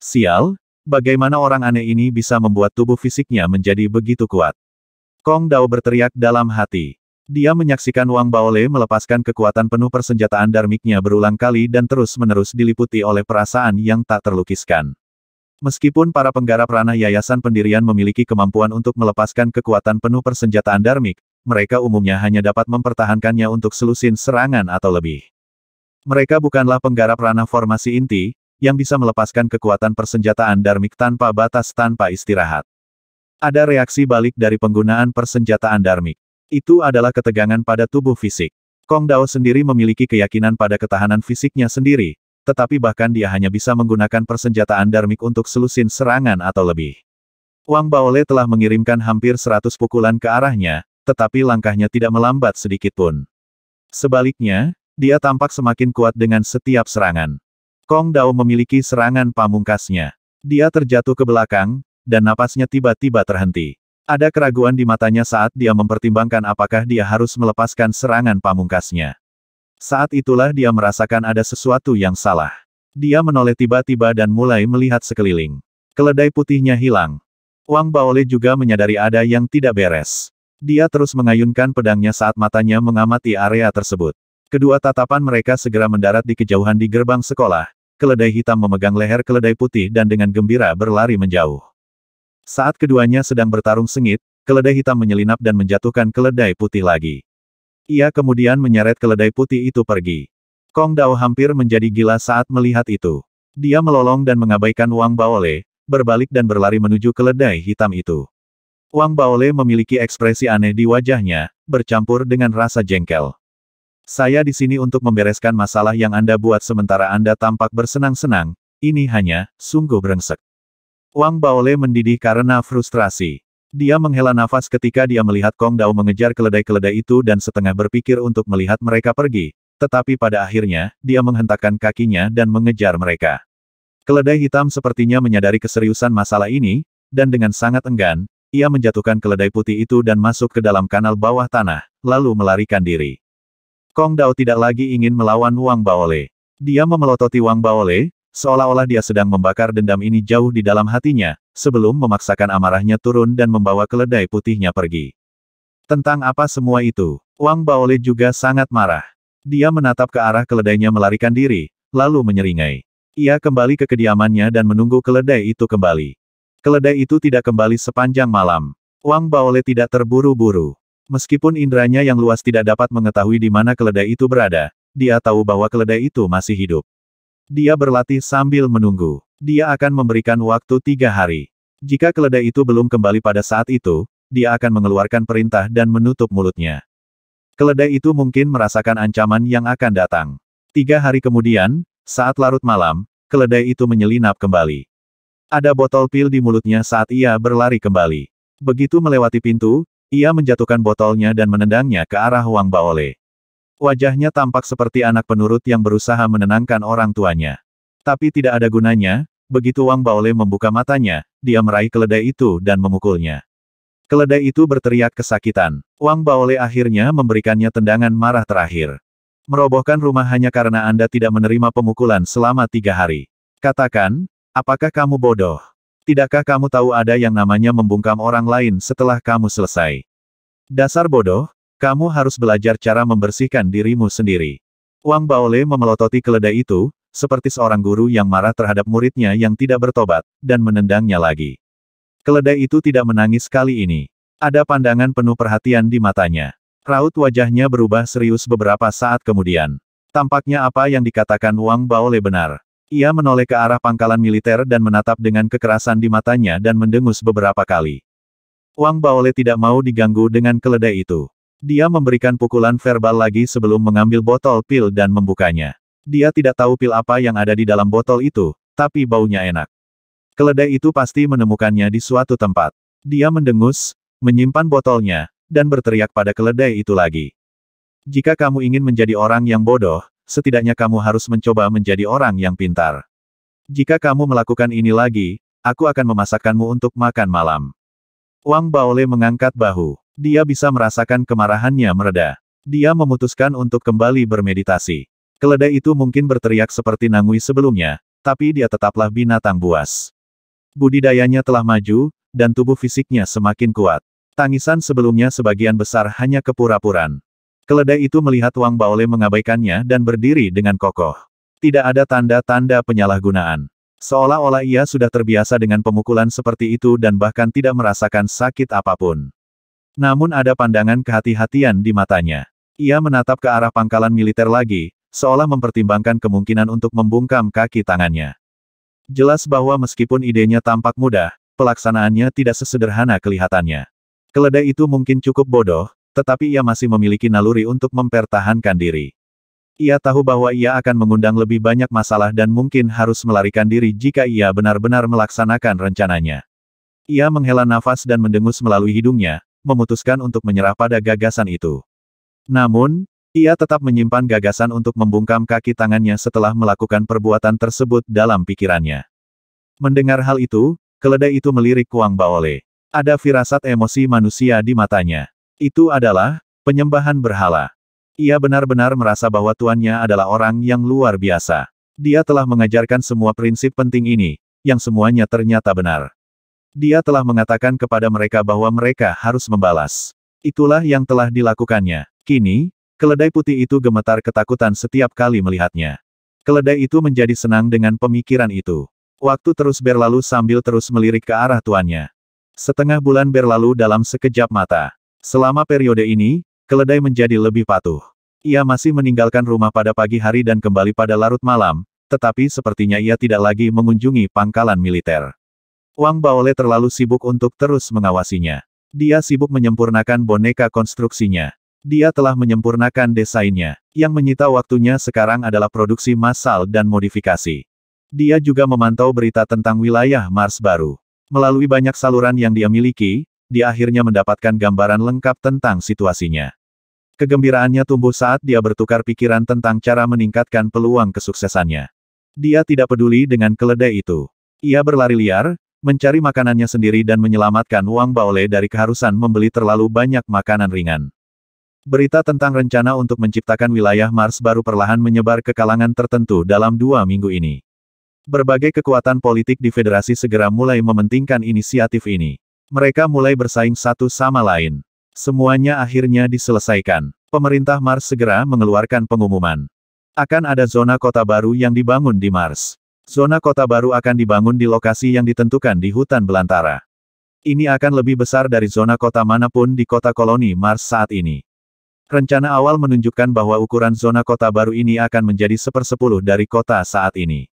S1: Sial, Bagaimana orang aneh ini bisa membuat tubuh fisiknya menjadi begitu kuat? Kong Dao berteriak dalam hati. Dia menyaksikan Wang Baole melepaskan kekuatan penuh persenjataan darmiknya berulang kali dan terus-menerus diliputi oleh perasaan yang tak terlukiskan. Meskipun para penggarap ranah yayasan pendirian memiliki kemampuan untuk melepaskan kekuatan penuh persenjataan darmik, mereka umumnya hanya dapat mempertahankannya untuk selusin serangan atau lebih. Mereka bukanlah penggarap ranah formasi inti, yang bisa melepaskan kekuatan persenjataan Darmik tanpa batas tanpa istirahat. Ada reaksi balik dari penggunaan persenjataan Darmik. Itu adalah ketegangan pada tubuh fisik. Kong Dao sendiri memiliki keyakinan pada ketahanan fisiknya sendiri, tetapi bahkan dia hanya bisa menggunakan persenjataan Darmik untuk selusin serangan atau lebih. Wang Baole telah mengirimkan hampir 100 pukulan ke arahnya, tetapi langkahnya tidak melambat sedikit pun. Sebaliknya, dia tampak semakin kuat dengan setiap serangan. Kong Dao memiliki serangan pamungkasnya. Dia terjatuh ke belakang, dan napasnya tiba-tiba terhenti. Ada keraguan di matanya saat dia mempertimbangkan apakah dia harus melepaskan serangan pamungkasnya. Saat itulah dia merasakan ada sesuatu yang salah. Dia menoleh tiba-tiba dan mulai melihat sekeliling. Keledai putihnya hilang. Wang Baole juga menyadari ada yang tidak beres. Dia terus mengayunkan pedangnya saat matanya mengamati area tersebut. Kedua tatapan mereka segera mendarat di kejauhan di gerbang sekolah, keledai hitam memegang leher keledai putih dan dengan gembira berlari menjauh. Saat keduanya sedang bertarung sengit, keledai hitam menyelinap dan menjatuhkan keledai putih lagi. Ia kemudian menyeret keledai putih itu pergi. Kong Dao hampir menjadi gila saat melihat itu. Dia melolong dan mengabaikan Wang Baole, berbalik dan berlari menuju keledai hitam itu. Wang Baole memiliki ekspresi aneh di wajahnya, bercampur dengan rasa jengkel. Saya di sini untuk membereskan masalah yang Anda buat sementara Anda tampak bersenang-senang, ini hanya, sungguh brengsek. Wang Baole mendidih karena frustrasi. Dia menghela nafas ketika dia melihat Kong Dao mengejar keledai-keledai itu dan setengah berpikir untuk melihat mereka pergi, tetapi pada akhirnya, dia menghentakkan kakinya dan mengejar mereka. Keledai hitam sepertinya menyadari keseriusan masalah ini, dan dengan sangat enggan, ia menjatuhkan keledai putih itu dan masuk ke dalam kanal bawah tanah, lalu melarikan diri. Kong Dao tidak lagi ingin melawan Wang Baole. Dia memelototi Wang Baole, seolah-olah dia sedang membakar dendam ini jauh di dalam hatinya, sebelum memaksakan amarahnya turun dan membawa keledai putihnya pergi. Tentang apa semua itu, Wang Baole juga sangat marah. Dia menatap ke arah keledainya melarikan diri, lalu menyeringai. Ia kembali ke kediamannya dan menunggu keledai itu kembali. Keledai itu tidak kembali sepanjang malam. Wang Baole tidak terburu-buru. Meskipun indranya yang luas tidak dapat mengetahui di mana keledai itu berada, dia tahu bahwa keledai itu masih hidup. Dia berlatih sambil menunggu. Dia akan memberikan waktu tiga hari. Jika keledai itu belum kembali pada saat itu, dia akan mengeluarkan perintah dan menutup mulutnya. Keledai itu mungkin merasakan ancaman yang akan datang. Tiga hari kemudian, saat larut malam, keledai itu menyelinap kembali. Ada botol pil di mulutnya saat ia berlari kembali. Begitu melewati pintu, ia menjatuhkan botolnya dan menendangnya ke arah Wang Baole. Wajahnya tampak seperti anak penurut yang berusaha menenangkan orang tuanya. Tapi tidak ada gunanya, begitu Wang Baole membuka matanya, dia meraih keledai itu dan memukulnya. Keledai itu berteriak kesakitan. Wang Baole akhirnya memberikannya tendangan marah terakhir. Merobohkan rumah hanya karena Anda tidak menerima pemukulan selama tiga hari. Katakan, apakah kamu bodoh? Tidakkah kamu tahu ada yang namanya membungkam orang lain setelah kamu selesai? Dasar bodoh, kamu harus belajar cara membersihkan dirimu sendiri. Wang Baole memelototi keledai itu, seperti seorang guru yang marah terhadap muridnya yang tidak bertobat, dan menendangnya lagi. Keledai itu tidak menangis kali ini. Ada pandangan penuh perhatian di matanya. Raut wajahnya berubah serius beberapa saat kemudian. Tampaknya apa yang dikatakan Wang Baole benar. Ia menoleh ke arah pangkalan militer dan menatap dengan kekerasan di matanya dan mendengus beberapa kali. Wang Baole tidak mau diganggu dengan keledai itu. Dia memberikan pukulan verbal lagi sebelum mengambil botol pil dan membukanya. Dia tidak tahu pil apa yang ada di dalam botol itu, tapi baunya enak. Keledai itu pasti menemukannya di suatu tempat. Dia mendengus, menyimpan botolnya, dan berteriak pada keledai itu lagi. Jika kamu ingin menjadi orang yang bodoh, setidaknya kamu harus mencoba menjadi orang yang pintar. Jika kamu melakukan ini lagi, aku akan memasakkanmu untuk makan malam. Wang Baole mengangkat bahu. Dia bisa merasakan kemarahannya mereda. Dia memutuskan untuk kembali bermeditasi. Keledai itu mungkin berteriak seperti Nangui sebelumnya, tapi dia tetaplah binatang buas. Budidayanya telah maju, dan tubuh fisiknya semakin kuat. Tangisan sebelumnya sebagian besar hanya kepura-puran. Keledai itu melihat Wang Baole mengabaikannya dan berdiri dengan kokoh. Tidak ada tanda-tanda penyalahgunaan. Seolah-olah ia sudah terbiasa dengan pemukulan seperti itu dan bahkan tidak merasakan sakit apapun. Namun ada pandangan kehati-hatian di matanya. Ia menatap ke arah pangkalan militer lagi, seolah mempertimbangkan kemungkinan untuk membungkam kaki tangannya. Jelas bahwa meskipun idenya tampak mudah, pelaksanaannya tidak sesederhana kelihatannya. Keledai itu mungkin cukup bodoh, tetapi ia masih memiliki naluri untuk mempertahankan diri. Ia tahu bahwa ia akan mengundang lebih banyak masalah dan mungkin harus melarikan diri jika ia benar-benar melaksanakan rencananya. Ia menghela nafas dan mendengus melalui hidungnya, memutuskan untuk menyerah pada gagasan itu. Namun, ia tetap menyimpan gagasan untuk membungkam kaki tangannya setelah melakukan perbuatan tersebut dalam pikirannya. Mendengar hal itu, keledai itu melirik Kuang Baole. Ada firasat emosi manusia di matanya. Itu adalah penyembahan berhala. Ia benar-benar merasa bahwa tuannya adalah orang yang luar biasa. Dia telah mengajarkan semua prinsip penting ini, yang semuanya ternyata benar. Dia telah mengatakan kepada mereka bahwa mereka harus membalas. Itulah yang telah dilakukannya. Kini, keledai putih itu gemetar ketakutan setiap kali melihatnya. Keledai itu menjadi senang dengan pemikiran itu. Waktu terus berlalu sambil terus melirik ke arah tuannya. Setengah bulan berlalu dalam sekejap mata. Selama periode ini, keledai menjadi lebih patuh. Ia masih meninggalkan rumah pada pagi hari dan kembali pada larut malam, tetapi sepertinya ia tidak lagi mengunjungi pangkalan militer. Wang Baole terlalu sibuk untuk terus mengawasinya. Dia sibuk menyempurnakan boneka konstruksinya. Dia telah menyempurnakan desainnya. Yang menyita waktunya sekarang adalah produksi massal dan modifikasi. Dia juga memantau berita tentang wilayah Mars baru. Melalui banyak saluran yang dia miliki, dia akhirnya mendapatkan gambaran lengkap tentang situasinya. Kegembiraannya tumbuh saat dia bertukar pikiran tentang cara meningkatkan peluang kesuksesannya. Dia tidak peduli dengan keledai itu. Ia berlari liar, mencari makanannya sendiri dan menyelamatkan Wang Baole dari keharusan membeli terlalu banyak makanan ringan. Berita tentang rencana untuk menciptakan wilayah Mars baru perlahan menyebar ke kalangan tertentu dalam dua minggu ini. Berbagai kekuatan politik di federasi segera mulai mementingkan inisiatif ini. Mereka mulai bersaing satu sama lain. Semuanya akhirnya diselesaikan. Pemerintah Mars segera mengeluarkan pengumuman. Akan ada zona kota baru yang dibangun di Mars. Zona kota baru akan dibangun di lokasi yang ditentukan di hutan belantara. Ini akan lebih besar dari zona kota manapun di kota koloni Mars saat ini. Rencana awal menunjukkan bahwa ukuran zona kota baru ini akan menjadi sepersepuluh dari kota saat ini.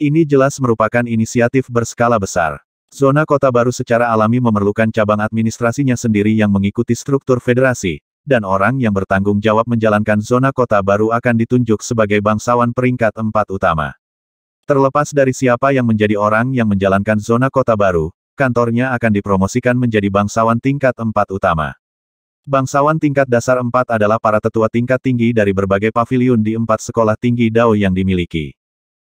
S1: Ini jelas merupakan inisiatif berskala besar. Zona kota baru secara alami memerlukan cabang administrasinya sendiri yang mengikuti struktur federasi, dan orang yang bertanggung jawab menjalankan zona kota baru akan ditunjuk sebagai bangsawan peringkat empat utama. Terlepas dari siapa yang menjadi orang yang menjalankan zona kota baru, kantornya akan dipromosikan menjadi bangsawan tingkat empat utama. Bangsawan tingkat dasar empat adalah para tetua tingkat tinggi dari berbagai pavilion di empat sekolah tinggi Dao yang dimiliki.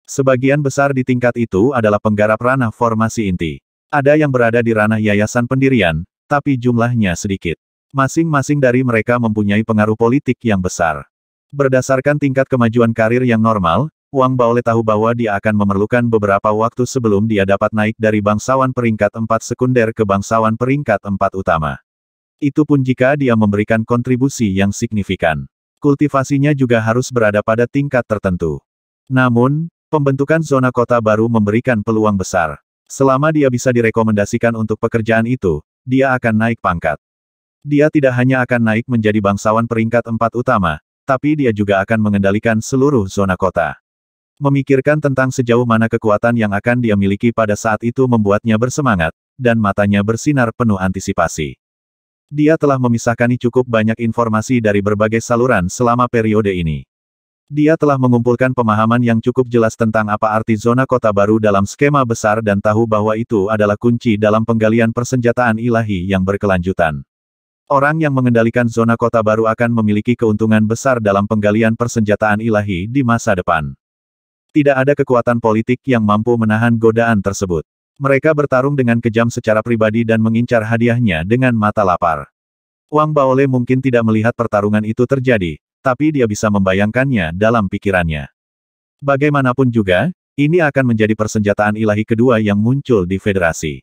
S1: Sebagian besar di tingkat itu adalah penggarap ranah formasi inti. Ada yang berada di ranah yayasan pendirian, tapi jumlahnya sedikit. Masing-masing dari mereka mempunyai pengaruh politik yang besar. Berdasarkan tingkat kemajuan karir yang normal, Wang Baole tahu bahwa dia akan memerlukan beberapa waktu sebelum dia dapat naik dari bangsawan peringkat 4 sekunder ke bangsawan peringkat 4 utama. Itu pun jika dia memberikan kontribusi yang signifikan. Kultivasinya juga harus berada pada tingkat tertentu. Namun, pembentukan zona kota baru memberikan peluang besar. Selama dia bisa direkomendasikan untuk pekerjaan itu, dia akan naik pangkat. Dia tidak hanya akan naik menjadi bangsawan peringkat empat utama, tapi dia juga akan mengendalikan seluruh zona kota. Memikirkan tentang sejauh mana kekuatan yang akan dia miliki pada saat itu membuatnya bersemangat, dan matanya bersinar penuh antisipasi. Dia telah memisahkan cukup banyak informasi dari berbagai saluran selama periode ini. Dia telah mengumpulkan pemahaman yang cukup jelas tentang apa arti zona kota baru dalam skema besar dan tahu bahwa itu adalah kunci dalam penggalian persenjataan ilahi yang berkelanjutan. Orang yang mengendalikan zona kota baru akan memiliki keuntungan besar dalam penggalian persenjataan ilahi di masa depan. Tidak ada kekuatan politik yang mampu menahan godaan tersebut. Mereka bertarung dengan kejam secara pribadi dan mengincar hadiahnya dengan mata lapar. Wang Baole mungkin tidak melihat pertarungan itu terjadi, tapi dia bisa membayangkannya dalam pikirannya. Bagaimanapun juga, ini akan menjadi persenjataan ilahi kedua yang muncul di federasi.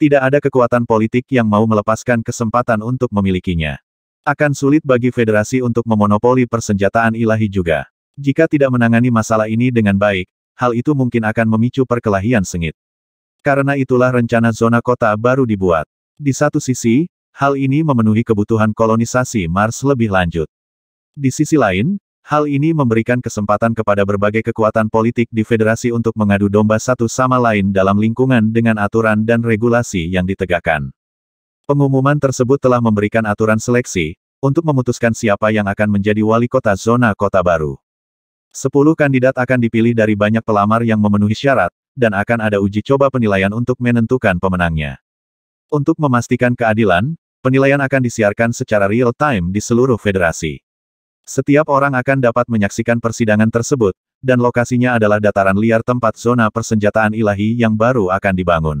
S1: Tidak ada kekuatan politik yang mau melepaskan kesempatan untuk memilikinya. Akan sulit bagi federasi untuk memonopoli persenjataan ilahi juga. Jika tidak menangani masalah ini dengan baik, hal itu mungkin akan memicu perkelahian sengit. Karena itulah rencana zona kota baru dibuat. Di satu sisi, hal ini memenuhi kebutuhan kolonisasi Mars lebih lanjut. Di sisi lain, hal ini memberikan kesempatan kepada berbagai kekuatan politik di federasi untuk mengadu domba satu sama lain dalam lingkungan dengan aturan dan regulasi yang ditegakkan. Pengumuman tersebut telah memberikan aturan seleksi, untuk memutuskan siapa yang akan menjadi wali kota zona kota baru. Sepuluh kandidat akan dipilih dari banyak pelamar yang memenuhi syarat, dan akan ada uji coba penilaian untuk menentukan pemenangnya. Untuk memastikan keadilan, penilaian akan disiarkan secara real-time di seluruh federasi. Setiap orang akan dapat menyaksikan persidangan tersebut, dan lokasinya adalah dataran liar tempat zona persenjataan ilahi yang baru akan dibangun.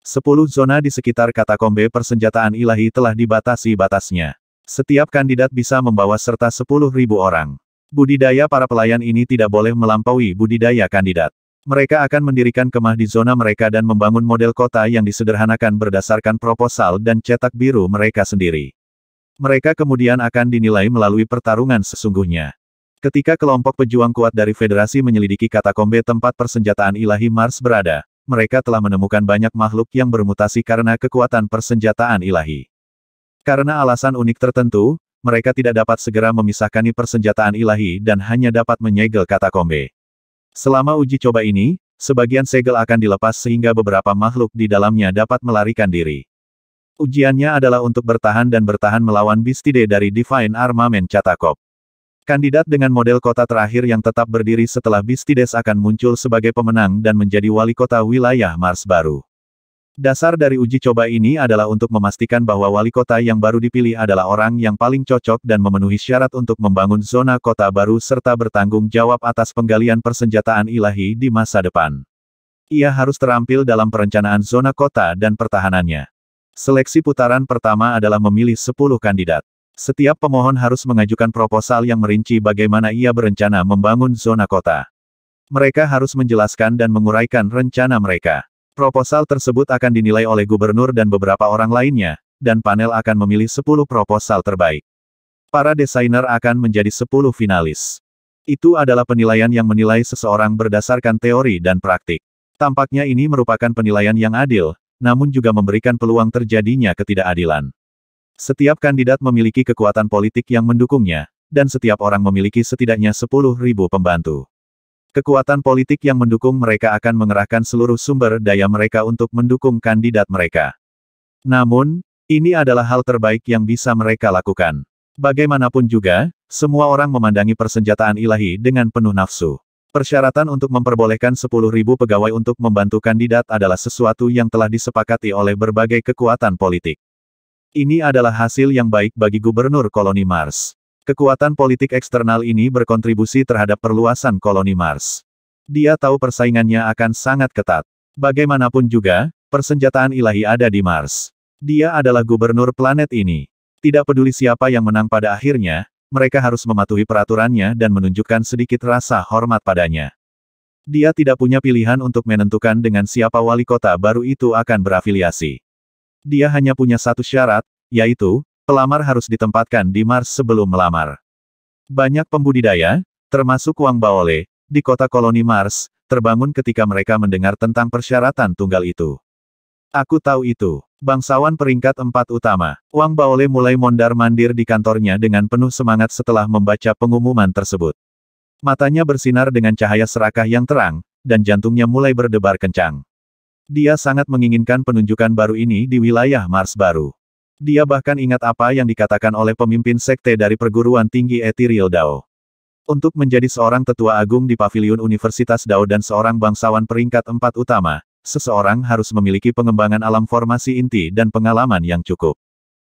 S1: Sepuluh zona di sekitar katakombe persenjataan ilahi telah dibatasi batasnya. Setiap kandidat bisa membawa serta sepuluh ribu orang. Budidaya para pelayan ini tidak boleh melampaui budidaya kandidat. Mereka akan mendirikan kemah di zona mereka dan membangun model kota yang disederhanakan berdasarkan proposal dan cetak biru mereka sendiri. Mereka kemudian akan dinilai melalui pertarungan sesungguhnya. Ketika kelompok pejuang kuat dari Federasi menyelidiki katakombe tempat persenjataan ilahi Mars berada, mereka telah menemukan banyak makhluk yang bermutasi karena kekuatan persenjataan ilahi. Karena alasan unik tertentu, mereka tidak dapat segera memisahkan persenjataan ilahi dan hanya dapat menyegel katakombe. Selama uji coba ini, sebagian segel akan dilepas sehingga beberapa makhluk di dalamnya dapat melarikan diri. Ujiannya adalah untuk bertahan dan bertahan melawan Bistide dari Divine Armament Catakop. Kandidat dengan model kota terakhir yang tetap berdiri setelah Bistides akan muncul sebagai pemenang dan menjadi wali kota wilayah Mars baru. Dasar dari uji coba ini adalah untuk memastikan bahwa wali kota yang baru dipilih adalah orang yang paling cocok dan memenuhi syarat untuk membangun zona kota baru serta bertanggung jawab atas penggalian persenjataan ilahi di masa depan. Ia harus terampil dalam perencanaan zona kota dan pertahanannya. Seleksi putaran pertama adalah memilih 10 kandidat. Setiap pemohon harus mengajukan proposal yang merinci bagaimana ia berencana membangun zona kota. Mereka harus menjelaskan dan menguraikan rencana mereka. Proposal tersebut akan dinilai oleh gubernur dan beberapa orang lainnya, dan panel akan memilih 10 proposal terbaik. Para desainer akan menjadi 10 finalis. Itu adalah penilaian yang menilai seseorang berdasarkan teori dan praktik. Tampaknya ini merupakan penilaian yang adil, namun juga memberikan peluang terjadinya ketidakadilan. Setiap kandidat memiliki kekuatan politik yang mendukungnya, dan setiap orang memiliki setidaknya 10.000 pembantu. Kekuatan politik yang mendukung mereka akan mengerahkan seluruh sumber daya mereka untuk mendukung kandidat mereka. Namun, ini adalah hal terbaik yang bisa mereka lakukan. Bagaimanapun juga, semua orang memandangi persenjataan ilahi dengan penuh nafsu. Persyaratan untuk memperbolehkan 10.000 pegawai untuk membantu kandidat adalah sesuatu yang telah disepakati oleh berbagai kekuatan politik. Ini adalah hasil yang baik bagi gubernur koloni Mars. Kekuatan politik eksternal ini berkontribusi terhadap perluasan koloni Mars. Dia tahu persaingannya akan sangat ketat. Bagaimanapun juga, persenjataan ilahi ada di Mars. Dia adalah gubernur planet ini. Tidak peduli siapa yang menang pada akhirnya, mereka harus mematuhi peraturannya dan menunjukkan sedikit rasa hormat padanya. Dia tidak punya pilihan untuk menentukan dengan siapa wali kota baru itu akan berafiliasi. Dia hanya punya satu syarat, yaitu, pelamar harus ditempatkan di Mars sebelum melamar. Banyak pembudidaya, termasuk Wang Baole, di kota koloni Mars, terbangun ketika mereka mendengar tentang persyaratan tunggal itu. Aku tahu itu. Bangsawan peringkat empat utama, Wang Baole mulai mondar-mandir di kantornya dengan penuh semangat setelah membaca pengumuman tersebut. Matanya bersinar dengan cahaya serakah yang terang, dan jantungnya mulai berdebar kencang. Dia sangat menginginkan penunjukan baru ini di wilayah Mars baru. Dia bahkan ingat apa yang dikatakan oleh pemimpin sekte dari perguruan tinggi Ethereal Dao. Untuk menjadi seorang tetua agung di pavilion Universitas Dao dan seorang bangsawan peringkat empat utama, seseorang harus memiliki pengembangan alam formasi inti dan pengalaman yang cukup.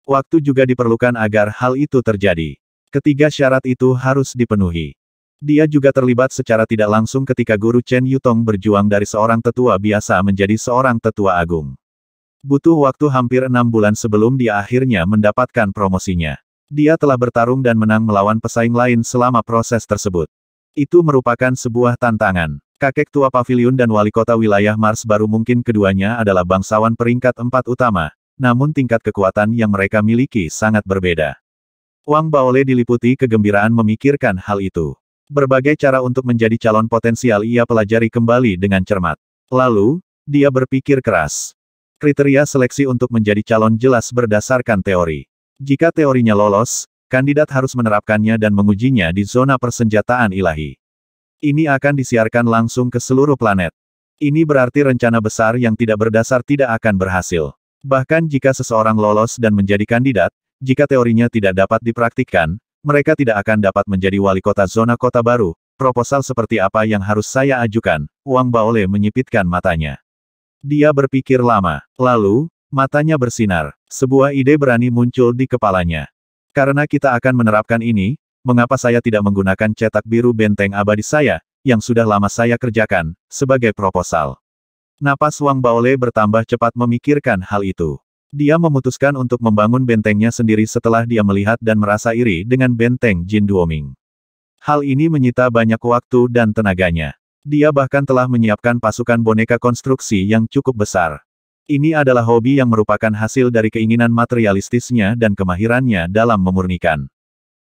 S1: Waktu juga diperlukan agar hal itu terjadi. Ketiga syarat itu harus dipenuhi. Dia juga terlibat secara tidak langsung ketika guru Chen Yutong berjuang dari seorang tetua biasa menjadi seorang tetua agung. Butuh waktu hampir enam bulan sebelum dia akhirnya mendapatkan promosinya. Dia telah bertarung dan menang melawan pesaing lain selama proses tersebut. Itu merupakan sebuah tantangan. Kakek tua pavilion dan wali kota wilayah Mars baru mungkin keduanya adalah bangsawan peringkat empat utama, namun tingkat kekuatan yang mereka miliki sangat berbeda. Wang Baole diliputi kegembiraan memikirkan hal itu. Berbagai cara untuk menjadi calon potensial ia pelajari kembali dengan cermat. Lalu, dia berpikir keras. Kriteria seleksi untuk menjadi calon jelas berdasarkan teori. Jika teorinya lolos, kandidat harus menerapkannya dan mengujinya di zona persenjataan ilahi. Ini akan disiarkan langsung ke seluruh planet. Ini berarti rencana besar yang tidak berdasar tidak akan berhasil. Bahkan jika seseorang lolos dan menjadi kandidat, jika teorinya tidak dapat dipraktikkan, mereka tidak akan dapat menjadi wali kota zona kota baru. Proposal seperti apa yang harus saya ajukan? Wang Baole menyipitkan matanya. Dia berpikir lama. Lalu, matanya bersinar. Sebuah ide berani muncul di kepalanya. Karena kita akan menerapkan ini, mengapa saya tidak menggunakan cetak biru benteng abadi saya, yang sudah lama saya kerjakan, sebagai proposal. Napas Wang Baole bertambah cepat memikirkan hal itu. Dia memutuskan untuk membangun bentengnya sendiri setelah dia melihat dan merasa iri dengan benteng Jin Duoming. Hal ini menyita banyak waktu dan tenaganya. Dia bahkan telah menyiapkan pasukan boneka konstruksi yang cukup besar. Ini adalah hobi yang merupakan hasil dari keinginan materialistisnya dan kemahirannya dalam memurnikan.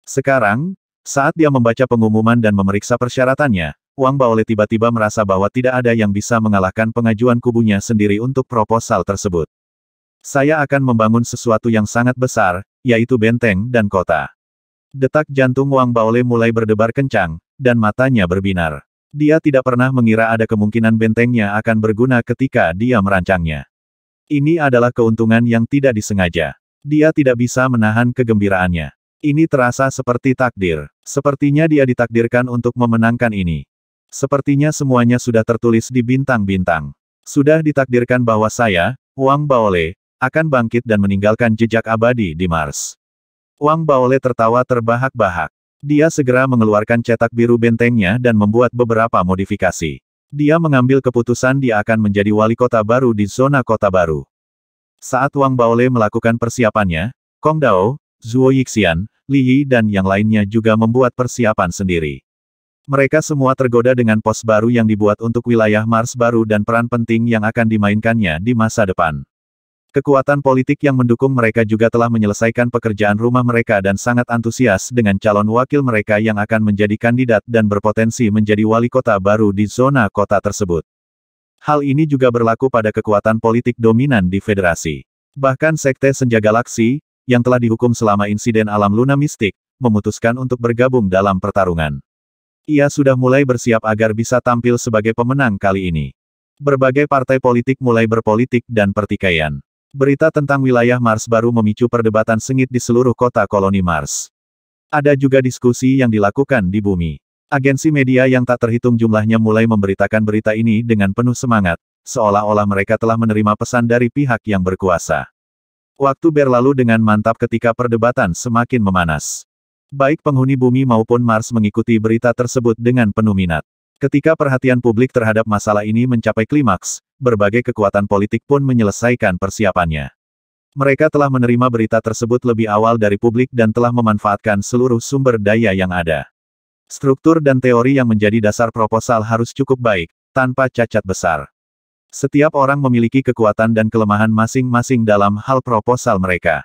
S1: Sekarang, saat dia membaca pengumuman dan memeriksa persyaratannya, Wang Baole tiba-tiba merasa bahwa tidak ada yang bisa mengalahkan pengajuan kubunya sendiri untuk proposal tersebut. Saya akan membangun sesuatu yang sangat besar, yaitu benteng dan kota. Detak jantung Wang Baole mulai berdebar kencang, dan matanya berbinar. Dia tidak pernah mengira ada kemungkinan bentengnya akan berguna ketika dia merancangnya. Ini adalah keuntungan yang tidak disengaja. Dia tidak bisa menahan kegembiraannya. Ini terasa seperti takdir. Sepertinya dia ditakdirkan untuk memenangkan ini. Sepertinya semuanya sudah tertulis di bintang-bintang. Sudah ditakdirkan bahwa saya, Wang Baole, akan bangkit dan meninggalkan jejak abadi di Mars. Wang Baole tertawa terbahak-bahak. Dia segera mengeluarkan cetak biru bentengnya dan membuat beberapa modifikasi. Dia mengambil keputusan dia akan menjadi wali kota baru di zona kota baru. Saat Wang Baole melakukan persiapannya, Kong Dao, Zuo Yixian, Li Yi dan yang lainnya juga membuat persiapan sendiri. Mereka semua tergoda dengan pos baru yang dibuat untuk wilayah Mars baru dan peran penting yang akan dimainkannya di masa depan. Kekuatan politik yang mendukung mereka juga telah menyelesaikan pekerjaan rumah mereka dan sangat antusias dengan calon wakil mereka yang akan menjadi kandidat dan berpotensi menjadi wali kota baru di zona kota tersebut. Hal ini juga berlaku pada kekuatan politik dominan di federasi. Bahkan Sekte Senja Galaksi, yang telah dihukum selama insiden alam Luna Mistik, memutuskan untuk bergabung dalam pertarungan. Ia sudah mulai bersiap agar bisa tampil sebagai pemenang kali ini. Berbagai partai politik mulai berpolitik dan pertikaian. Berita tentang wilayah Mars baru memicu perdebatan sengit di seluruh kota koloni Mars. Ada juga diskusi yang dilakukan di bumi. Agensi media yang tak terhitung jumlahnya mulai memberitakan berita ini dengan penuh semangat, seolah-olah mereka telah menerima pesan dari pihak yang berkuasa. Waktu berlalu dengan mantap ketika perdebatan semakin memanas. Baik penghuni bumi maupun Mars mengikuti berita tersebut dengan penuh minat. Ketika perhatian publik terhadap masalah ini mencapai klimaks, berbagai kekuatan politik pun menyelesaikan persiapannya. Mereka telah menerima berita tersebut lebih awal dari publik dan telah memanfaatkan seluruh sumber daya yang ada. Struktur dan teori yang menjadi dasar proposal harus cukup baik, tanpa cacat besar. Setiap orang memiliki kekuatan dan kelemahan masing-masing dalam hal proposal mereka.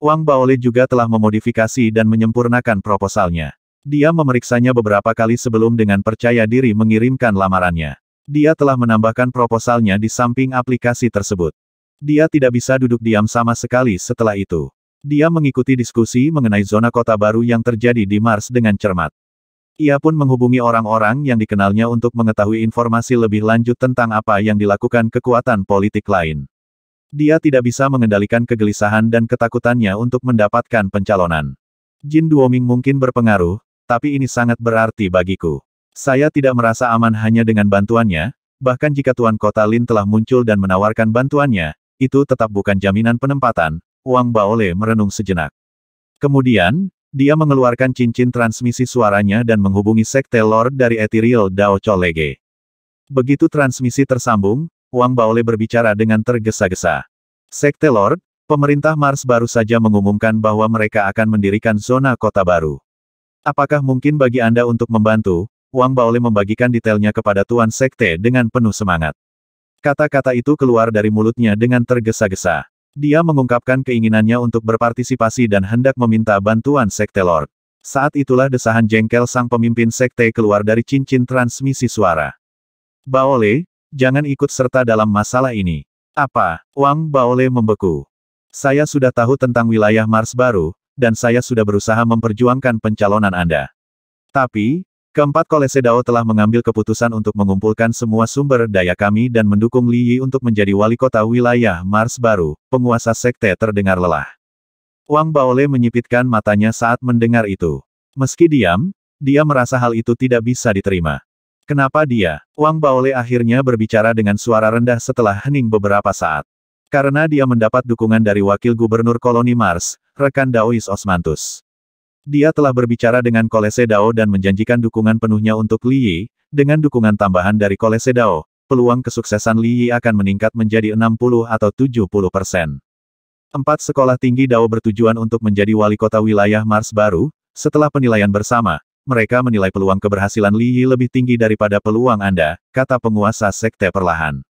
S1: Wang Baole juga telah memodifikasi dan menyempurnakan proposalnya. Dia memeriksanya beberapa kali sebelum dengan percaya diri mengirimkan lamarannya. Dia telah menambahkan proposalnya di samping aplikasi tersebut. Dia tidak bisa duduk diam sama sekali setelah itu. Dia mengikuti diskusi mengenai zona kota baru yang terjadi di Mars dengan cermat. Ia pun menghubungi orang-orang yang dikenalnya untuk mengetahui informasi lebih lanjut tentang apa yang dilakukan kekuatan politik lain. Dia tidak bisa mengendalikan kegelisahan dan ketakutannya untuk mendapatkan pencalonan. Jin Duoming mungkin berpengaruh, tapi ini sangat berarti bagiku. Saya tidak merasa aman hanya dengan bantuannya, bahkan jika Tuan Kota Lin telah muncul dan menawarkan bantuannya, itu tetap bukan jaminan penempatan, Wang Baole merenung sejenak. Kemudian, dia mengeluarkan cincin transmisi suaranya dan menghubungi Sekte Lord dari Ethereal Dao Cholege. Begitu transmisi tersambung, Wang Baole berbicara dengan tergesa-gesa. Sekte Lord, pemerintah Mars baru saja mengumumkan bahwa mereka akan mendirikan zona kota baru. Apakah mungkin bagi Anda untuk membantu? Wang Baole membagikan detailnya kepada Tuan Sekte dengan penuh semangat. Kata-kata itu keluar dari mulutnya dengan tergesa-gesa. Dia mengungkapkan keinginannya untuk berpartisipasi dan hendak meminta bantuan Sekte Lord. Saat itulah desahan jengkel sang pemimpin sekte keluar dari cincin transmisi suara. Baole, jangan ikut serta dalam masalah ini. Apa? Wang Baole membeku. Saya sudah tahu tentang wilayah Mars baru, dan saya sudah berusaha memperjuangkan pencalonan Anda. Tapi, Keempat kolese Dao telah mengambil keputusan untuk mengumpulkan semua sumber daya kami dan mendukung Li Yi untuk menjadi wali kota wilayah Mars baru, penguasa sekte terdengar lelah. Wang Baole menyipitkan matanya saat mendengar itu. Meski diam, dia merasa hal itu tidak bisa diterima. Kenapa dia? Wang Baole akhirnya berbicara dengan suara rendah setelah hening beberapa saat. Karena dia mendapat dukungan dari wakil gubernur koloni Mars, rekan Daois Osmantus. Dia telah berbicara dengan Kolese Dao dan menjanjikan dukungan penuhnya untuk Li Yi, dengan dukungan tambahan dari Kolese Dao, peluang kesuksesan Li Yi akan meningkat menjadi 60 atau 70 persen. Empat sekolah tinggi Dao bertujuan untuk menjadi wali kota wilayah Mars baru, setelah penilaian bersama, mereka menilai peluang keberhasilan Li Yi lebih tinggi daripada peluang Anda, kata penguasa sekte perlahan.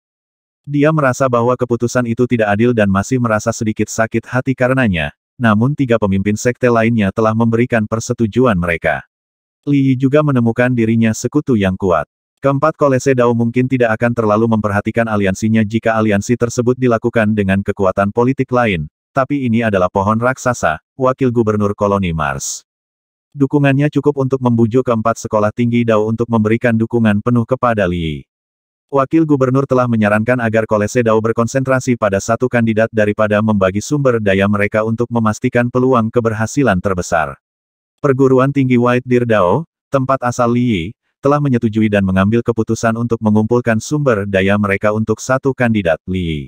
S1: Dia merasa bahwa keputusan itu tidak adil dan masih merasa sedikit sakit hati karenanya, namun tiga pemimpin sekte lainnya telah memberikan persetujuan mereka. Li Yi juga menemukan dirinya sekutu yang kuat. Keempat Kolese Dao mungkin tidak akan terlalu memperhatikan aliansinya jika aliansi tersebut dilakukan dengan kekuatan politik lain, tapi ini adalah pohon raksasa, wakil gubernur koloni Mars. Dukungannya cukup untuk membujuk keempat sekolah tinggi Dao untuk memberikan dukungan penuh kepada Li Yi. Wakil Gubernur telah menyarankan agar kolese Dao berkonsentrasi pada satu kandidat daripada membagi sumber daya mereka untuk memastikan peluang keberhasilan terbesar. Perguruan Tinggi White Deer Dao, tempat asal Li Yi, telah menyetujui dan mengambil keputusan untuk mengumpulkan sumber daya mereka untuk satu kandidat, Li Yi.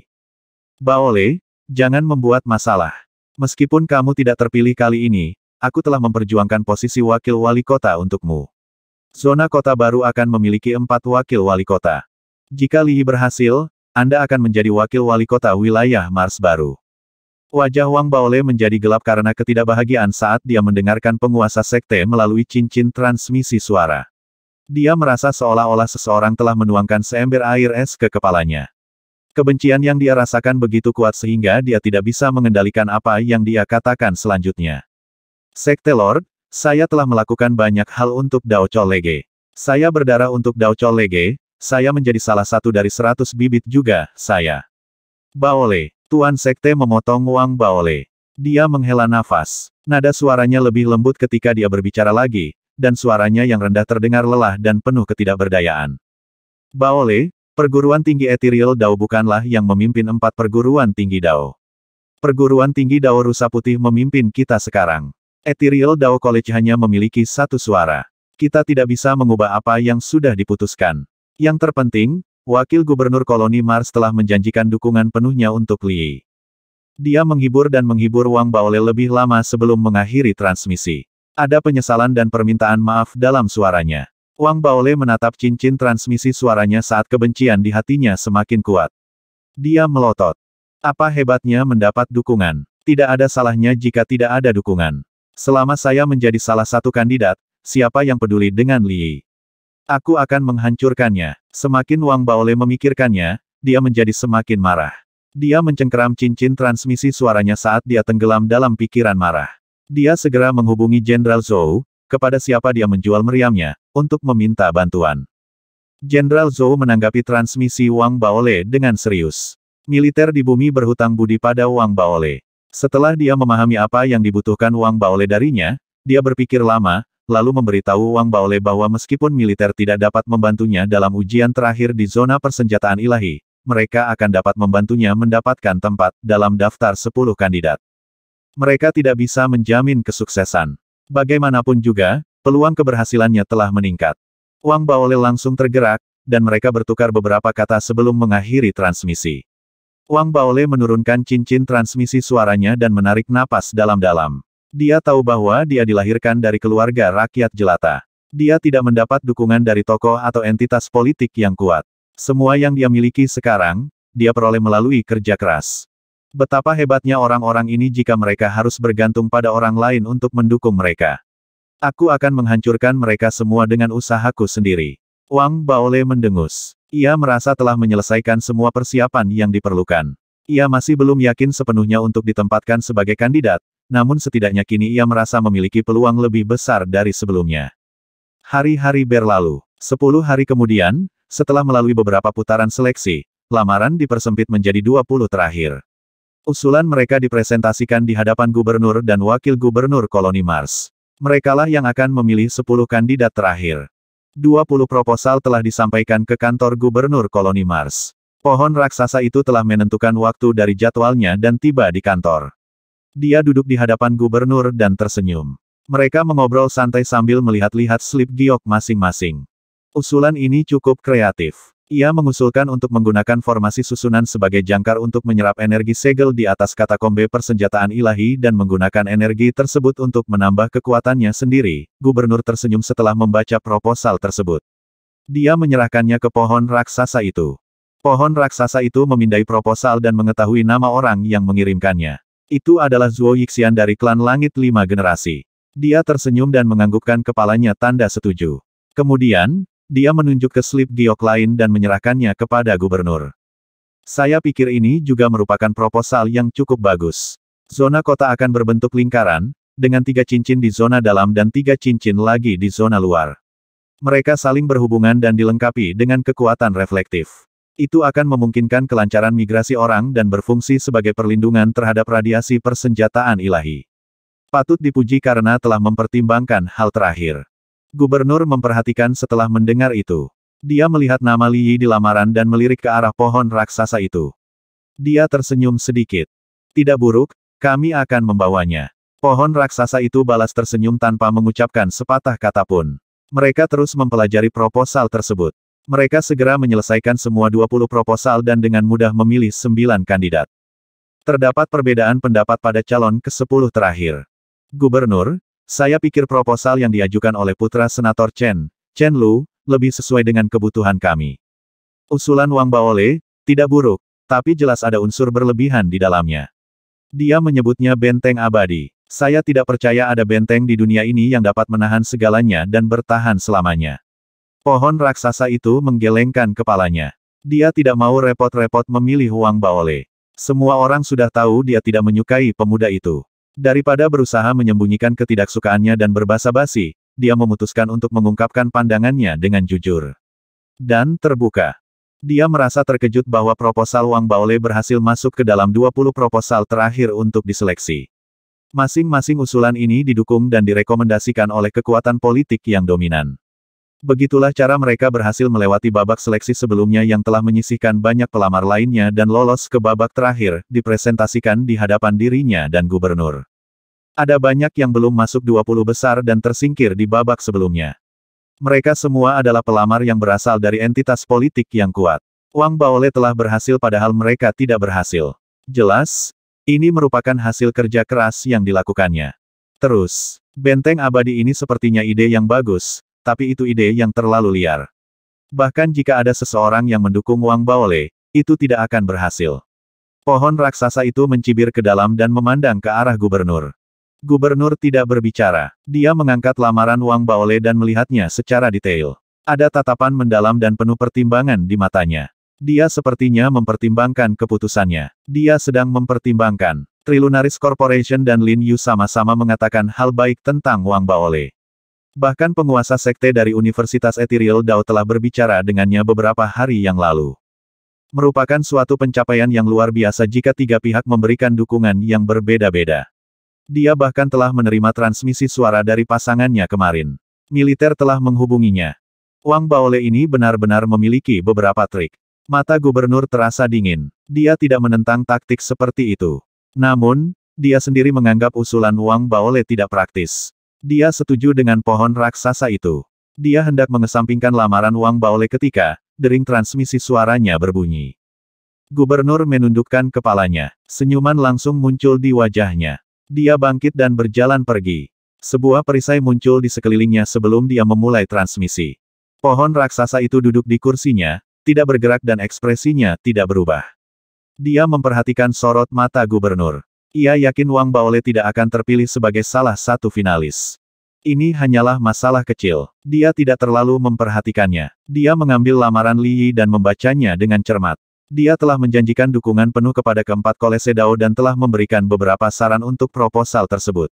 S1: Baole, jangan membuat masalah. Meskipun kamu tidak terpilih kali ini, aku telah memperjuangkan posisi wakil wali kota untukmu. Zona kota baru akan memiliki empat wakil wali kota. Jika Lihi berhasil, Anda akan menjadi wakil wali kota wilayah Mars baru. Wajah Wang Baole menjadi gelap karena ketidakbahagiaan saat dia mendengarkan penguasa sekte melalui cincin transmisi suara. Dia merasa seolah-olah seseorang telah menuangkan seember air es ke kepalanya. Kebencian yang dia rasakan begitu kuat sehingga dia tidak bisa mengendalikan apa yang dia katakan selanjutnya. Sekte Lord, saya telah melakukan banyak hal untuk Dao Chol Lege. Saya berdarah untuk Dao Chol Lege, saya menjadi salah satu dari seratus bibit juga, saya. Baole. Tuan Sekte memotong uang Baole. Dia menghela nafas. Nada suaranya lebih lembut ketika dia berbicara lagi, dan suaranya yang rendah terdengar lelah dan penuh ketidakberdayaan. Baole, perguruan tinggi Ethereal Dao bukanlah yang memimpin empat perguruan tinggi Dao. Perguruan tinggi Dao Rusa Putih memimpin kita sekarang. Ethereal Dao College hanya memiliki satu suara. Kita tidak bisa mengubah apa yang sudah diputuskan. Yang terpenting, Wakil Gubernur Koloni Mars telah menjanjikan dukungan penuhnya untuk Li. Dia menghibur dan menghibur Wang Baole lebih lama sebelum mengakhiri transmisi. Ada penyesalan dan permintaan maaf dalam suaranya. Wang Baole menatap cincin transmisi suaranya saat kebencian di hatinya semakin kuat. Dia melotot. Apa hebatnya mendapat dukungan? Tidak ada salahnya jika tidak ada dukungan. Selama saya menjadi salah satu kandidat, siapa yang peduli dengan Li? Aku akan menghancurkannya. Semakin Wang Baole memikirkannya, dia menjadi semakin marah. Dia mencengkeram cincin transmisi suaranya saat dia tenggelam dalam pikiran marah. Dia segera menghubungi Jenderal Zhou, kepada siapa dia menjual meriamnya, untuk meminta bantuan. Jenderal Zhou menanggapi transmisi Wang Baole dengan serius. Militer di bumi berhutang budi pada Wang Baole. Setelah dia memahami apa yang dibutuhkan Wang Baole darinya, dia berpikir lama, lalu memberitahu Wang Baole bahwa meskipun militer tidak dapat membantunya dalam ujian terakhir di zona persenjataan ilahi, mereka akan dapat membantunya mendapatkan tempat dalam daftar 10 kandidat. Mereka tidak bisa menjamin kesuksesan. Bagaimanapun juga, peluang keberhasilannya telah meningkat. Wang Baole langsung tergerak, dan mereka bertukar beberapa kata sebelum mengakhiri transmisi. Wang Baole menurunkan cincin transmisi suaranya dan menarik napas dalam-dalam. Dia tahu bahwa dia dilahirkan dari keluarga rakyat jelata. Dia tidak mendapat dukungan dari tokoh atau entitas politik yang kuat. Semua yang dia miliki sekarang, dia peroleh melalui kerja keras. Betapa hebatnya orang-orang ini jika mereka harus bergantung pada orang lain untuk mendukung mereka. Aku akan menghancurkan mereka semua dengan usahaku sendiri. Wang Baole mendengus. Ia merasa telah menyelesaikan semua persiapan yang diperlukan. Ia masih belum yakin sepenuhnya untuk ditempatkan sebagai kandidat, namun setidaknya kini ia merasa memiliki peluang lebih besar dari sebelumnya. Hari-hari berlalu. Sepuluh hari kemudian, setelah melalui beberapa putaran seleksi, lamaran dipersempit menjadi 20 terakhir. Usulan mereka dipresentasikan di hadapan gubernur dan wakil gubernur koloni Mars. Merekalah yang akan memilih 10 kandidat terakhir. 20 proposal telah disampaikan ke kantor gubernur koloni Mars. Pohon raksasa itu telah menentukan waktu dari jadwalnya dan tiba di kantor. Dia duduk di hadapan gubernur dan tersenyum. Mereka mengobrol santai sambil melihat-lihat slip giok masing-masing. Usulan ini cukup kreatif. Ia mengusulkan untuk menggunakan formasi susunan sebagai jangkar untuk menyerap energi segel di atas katakombe persenjataan ilahi dan menggunakan energi tersebut untuk menambah kekuatannya sendiri. Gubernur tersenyum setelah membaca proposal tersebut. Dia menyerahkannya ke pohon raksasa itu. Pohon raksasa itu memindai proposal dan mengetahui nama orang yang mengirimkannya. Itu adalah Zuo Yixian dari klan Langit Lima Generasi. Dia tersenyum dan menganggukkan kepalanya tanda setuju. Kemudian, dia menunjuk ke slip giok lain dan menyerahkannya kepada gubernur. Saya pikir ini juga merupakan proposal yang cukup bagus. Zona kota akan berbentuk lingkaran, dengan tiga cincin di zona dalam dan tiga cincin lagi di zona luar. Mereka saling berhubungan dan dilengkapi dengan kekuatan reflektif. Itu akan memungkinkan kelancaran migrasi orang dan berfungsi sebagai perlindungan terhadap radiasi persenjataan ilahi. Patut dipuji karena telah mempertimbangkan hal terakhir. Gubernur memperhatikan setelah mendengar itu. Dia melihat nama Li Yi di lamaran dan melirik ke arah pohon raksasa itu. Dia tersenyum sedikit. Tidak buruk, kami akan membawanya. Pohon raksasa itu balas tersenyum tanpa mengucapkan sepatah kata pun. Mereka terus mempelajari proposal tersebut. Mereka segera menyelesaikan semua 20 proposal dan dengan mudah memilih 9 kandidat. Terdapat perbedaan pendapat pada calon ke-10 terakhir. Gubernur, saya pikir proposal yang diajukan oleh putra Senator Chen, Chen Lu, lebih sesuai dengan kebutuhan kami. Usulan Wang Baole, tidak buruk, tapi jelas ada unsur berlebihan di dalamnya. Dia menyebutnya benteng abadi. Saya tidak percaya ada benteng di dunia ini yang dapat menahan segalanya dan bertahan selamanya. Pohon raksasa itu menggelengkan kepalanya. Dia tidak mau repot-repot memilih Huang Baole. Semua orang sudah tahu dia tidak menyukai pemuda itu. Daripada berusaha menyembunyikan ketidaksukaannya dan berbahasa basi, dia memutuskan untuk mengungkapkan pandangannya dengan jujur. Dan terbuka. Dia merasa terkejut bahwa proposal Wang Baole berhasil masuk ke dalam 20 proposal terakhir untuk diseleksi. Masing-masing usulan ini didukung dan direkomendasikan oleh kekuatan politik yang dominan. Begitulah cara mereka berhasil melewati babak seleksi sebelumnya yang telah menyisihkan banyak pelamar lainnya dan lolos ke babak terakhir, dipresentasikan di hadapan dirinya dan gubernur. Ada banyak yang belum masuk 20 besar dan tersingkir di babak sebelumnya. Mereka semua adalah pelamar yang berasal dari entitas politik yang kuat. Wang Baole telah berhasil padahal mereka tidak berhasil. Jelas, ini merupakan hasil kerja keras yang dilakukannya. Terus, benteng abadi ini sepertinya ide yang bagus, tapi itu ide yang terlalu liar. Bahkan jika ada seseorang yang mendukung Wang Baole, itu tidak akan berhasil. Pohon raksasa itu mencibir ke dalam dan memandang ke arah gubernur. Gubernur tidak berbicara. Dia mengangkat lamaran Wang Baole dan melihatnya secara detail. Ada tatapan mendalam dan penuh pertimbangan di matanya. Dia sepertinya mempertimbangkan keputusannya. Dia sedang mempertimbangkan. Trilunaris Corporation dan Lin Yu sama-sama mengatakan hal baik tentang Wang Baole. Bahkan penguasa sekte dari Universitas Ethereal Dao telah berbicara dengannya beberapa hari yang lalu. Merupakan suatu pencapaian yang luar biasa jika tiga pihak memberikan dukungan yang berbeda-beda. Dia bahkan telah menerima transmisi suara dari pasangannya kemarin. Militer telah menghubunginya. Wang Baole ini benar-benar memiliki beberapa trik. Mata gubernur terasa dingin. Dia tidak menentang taktik seperti itu. Namun, dia sendiri menganggap usulan Wang Baole tidak praktis. Dia setuju dengan pohon raksasa itu. Dia hendak mengesampingkan lamaran Wang Baole ketika dering transmisi suaranya berbunyi. Gubernur menundukkan kepalanya. Senyuman langsung muncul di wajahnya. Dia bangkit dan berjalan pergi. Sebuah perisai muncul di sekelilingnya sebelum dia memulai transmisi. Pohon raksasa itu duduk di kursinya, tidak bergerak dan ekspresinya tidak berubah. Dia memperhatikan sorot mata gubernur. Ia yakin Wang Baole tidak akan terpilih sebagai salah satu finalis. Ini hanyalah masalah kecil. Dia tidak terlalu memperhatikannya. Dia mengambil lamaran Li Yi dan membacanya dengan cermat. Dia telah menjanjikan dukungan penuh kepada keempat kolese Dao dan telah memberikan beberapa saran untuk proposal tersebut.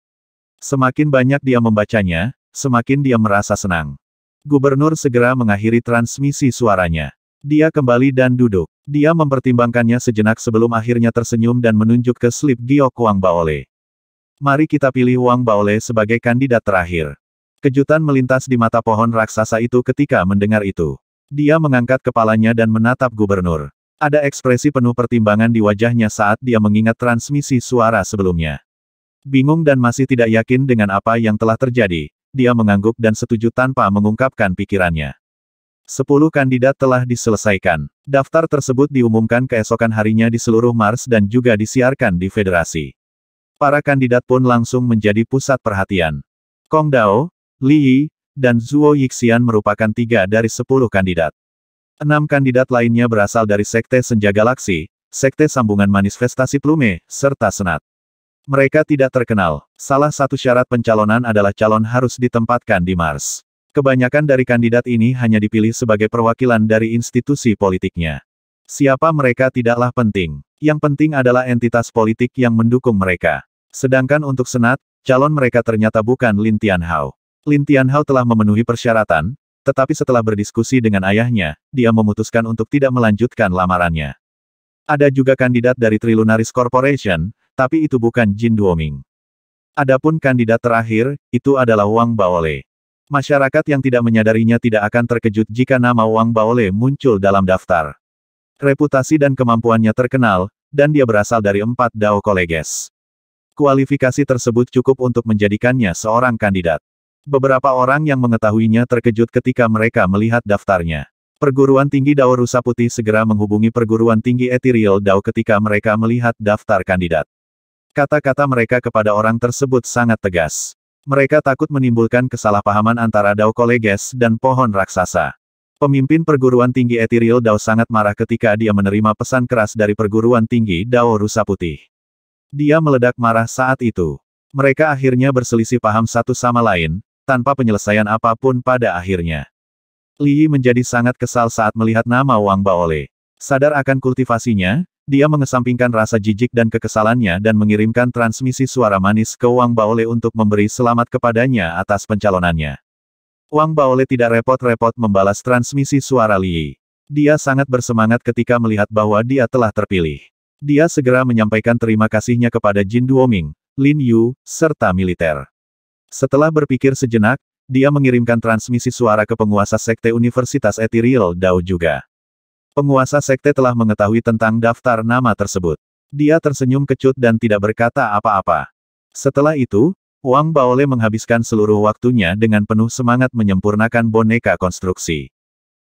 S1: Semakin banyak dia membacanya, semakin dia merasa senang. Gubernur segera mengakhiri transmisi suaranya. Dia kembali dan duduk. Dia mempertimbangkannya sejenak sebelum akhirnya tersenyum dan menunjuk ke slip giok Wang Baole. Mari kita pilih Wang Baole sebagai kandidat terakhir. Kejutan melintas di mata pohon raksasa itu ketika mendengar itu. Dia mengangkat kepalanya dan menatap gubernur. Ada ekspresi penuh pertimbangan di wajahnya saat dia mengingat transmisi suara sebelumnya. Bingung dan masih tidak yakin dengan apa yang telah terjadi, dia mengangguk dan setuju tanpa mengungkapkan pikirannya. Sepuluh kandidat telah diselesaikan. Daftar tersebut diumumkan keesokan harinya di seluruh Mars dan juga disiarkan di federasi. Para kandidat pun langsung menjadi pusat perhatian. Kong Dao, Li Yi, dan Zhuo Yixian merupakan tiga dari sepuluh kandidat. Enam kandidat lainnya berasal dari Sekte Senja Galaksi, Sekte Sambungan Manifestasi Plume, serta Senat. Mereka tidak terkenal. Salah satu syarat pencalonan adalah calon harus ditempatkan di Mars. Kebanyakan dari kandidat ini hanya dipilih sebagai perwakilan dari institusi politiknya. Siapa mereka tidaklah penting. Yang penting adalah entitas politik yang mendukung mereka. Sedangkan untuk Senat, calon mereka ternyata bukan Lin Tianhao. Lin Tianhao telah memenuhi persyaratan, tetapi setelah berdiskusi dengan ayahnya, dia memutuskan untuk tidak melanjutkan lamarannya. Ada juga kandidat dari Trilunaris Corporation, tapi itu bukan Jin Duoming. Adapun kandidat terakhir, itu adalah Wang Baole. Masyarakat yang tidak menyadarinya tidak akan terkejut jika nama Wang Baole muncul dalam daftar. Reputasi dan kemampuannya terkenal, dan dia berasal dari empat Dao Koleges. Kualifikasi tersebut cukup untuk menjadikannya seorang kandidat. Beberapa orang yang mengetahuinya terkejut ketika mereka melihat daftarnya. Perguruan Tinggi Dao Rusa Putih segera menghubungi Perguruan Tinggi Ethereal Dao ketika mereka melihat daftar kandidat. Kata-kata mereka kepada orang tersebut sangat tegas. Mereka takut menimbulkan kesalahpahaman antara Dao Koleges dan pohon raksasa. Pemimpin perguruan tinggi Ethereal Dao sangat marah ketika dia menerima pesan keras dari perguruan tinggi Dao Rusa Putih. Dia meledak marah saat itu. Mereka akhirnya berselisih paham satu sama lain, tanpa penyelesaian apapun pada akhirnya. Li menjadi sangat kesal saat melihat nama Wang Baole. Sadar akan kultivasinya, dia mengesampingkan rasa jijik dan kekesalannya dan mengirimkan transmisi suara manis ke Wang Baole untuk memberi selamat kepadanya atas pencalonannya. Wang Baole tidak repot-repot membalas transmisi suara Li. Dia sangat bersemangat ketika melihat bahwa dia telah terpilih. Dia segera menyampaikan terima kasihnya kepada Jin Duoming, Lin Yu, serta militer. Setelah berpikir sejenak, dia mengirimkan transmisi suara ke penguasa Sekte Universitas Ethereal Dao juga. Penguasa sekte telah mengetahui tentang daftar nama tersebut. Dia tersenyum kecut dan tidak berkata apa-apa. Setelah itu, Wang Baole menghabiskan seluruh waktunya dengan penuh semangat menyempurnakan boneka konstruksi.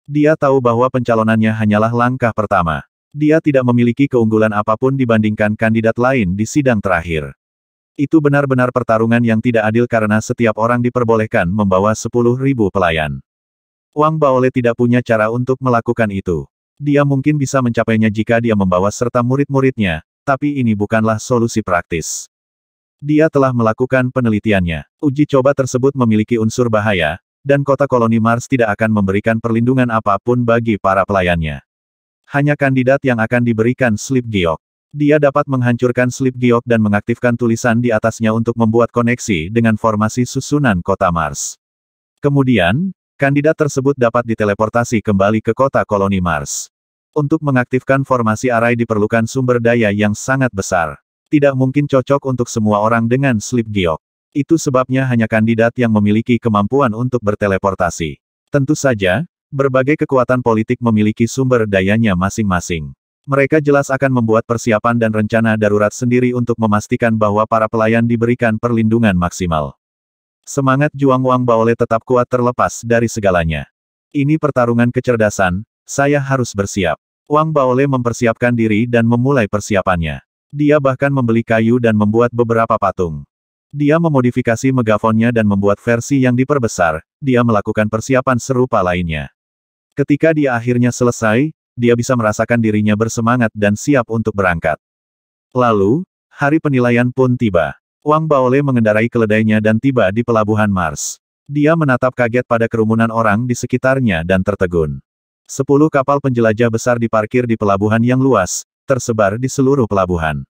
S1: Dia tahu bahwa pencalonannya hanyalah langkah pertama. Dia tidak memiliki keunggulan apapun dibandingkan kandidat lain di sidang terakhir. Itu benar-benar pertarungan yang tidak adil karena setiap orang diperbolehkan membawa 10.000 pelayan. Wang Baole tidak punya cara untuk melakukan itu. Dia mungkin bisa mencapainya jika dia membawa serta murid-muridnya, tapi ini bukanlah solusi praktis. Dia telah melakukan penelitiannya. Uji coba tersebut memiliki unsur bahaya, dan kota koloni Mars tidak akan memberikan perlindungan apapun bagi para pelayannya. Hanya kandidat yang akan diberikan slip giok. Dia dapat menghancurkan slip giok dan mengaktifkan tulisan di atasnya untuk membuat koneksi dengan formasi susunan kota Mars. Kemudian, Kandidat tersebut dapat diteleportasi kembali ke kota koloni Mars. Untuk mengaktifkan formasi arai diperlukan sumber daya yang sangat besar. Tidak mungkin cocok untuk semua orang dengan slip giok. Itu sebabnya hanya kandidat yang memiliki kemampuan untuk berteleportasi. Tentu saja, berbagai kekuatan politik memiliki sumber dayanya masing-masing. Mereka jelas akan membuat persiapan dan rencana darurat sendiri untuk memastikan bahwa para pelayan diberikan perlindungan maksimal. Semangat Juang Wang Baole tetap kuat terlepas dari segalanya. Ini pertarungan kecerdasan, saya harus bersiap. Wang Baole mempersiapkan diri dan memulai persiapannya. Dia bahkan membeli kayu dan membuat beberapa patung. Dia memodifikasi megafonnya dan membuat versi yang diperbesar, dia melakukan persiapan serupa lainnya. Ketika dia akhirnya selesai, dia bisa merasakan dirinya bersemangat dan siap untuk berangkat. Lalu, hari penilaian pun tiba. Wang Baole mengendarai keledainya dan tiba di pelabuhan Mars. Dia menatap kaget pada kerumunan orang di sekitarnya dan tertegun. Sepuluh kapal penjelajah besar diparkir di pelabuhan yang luas, tersebar di seluruh pelabuhan.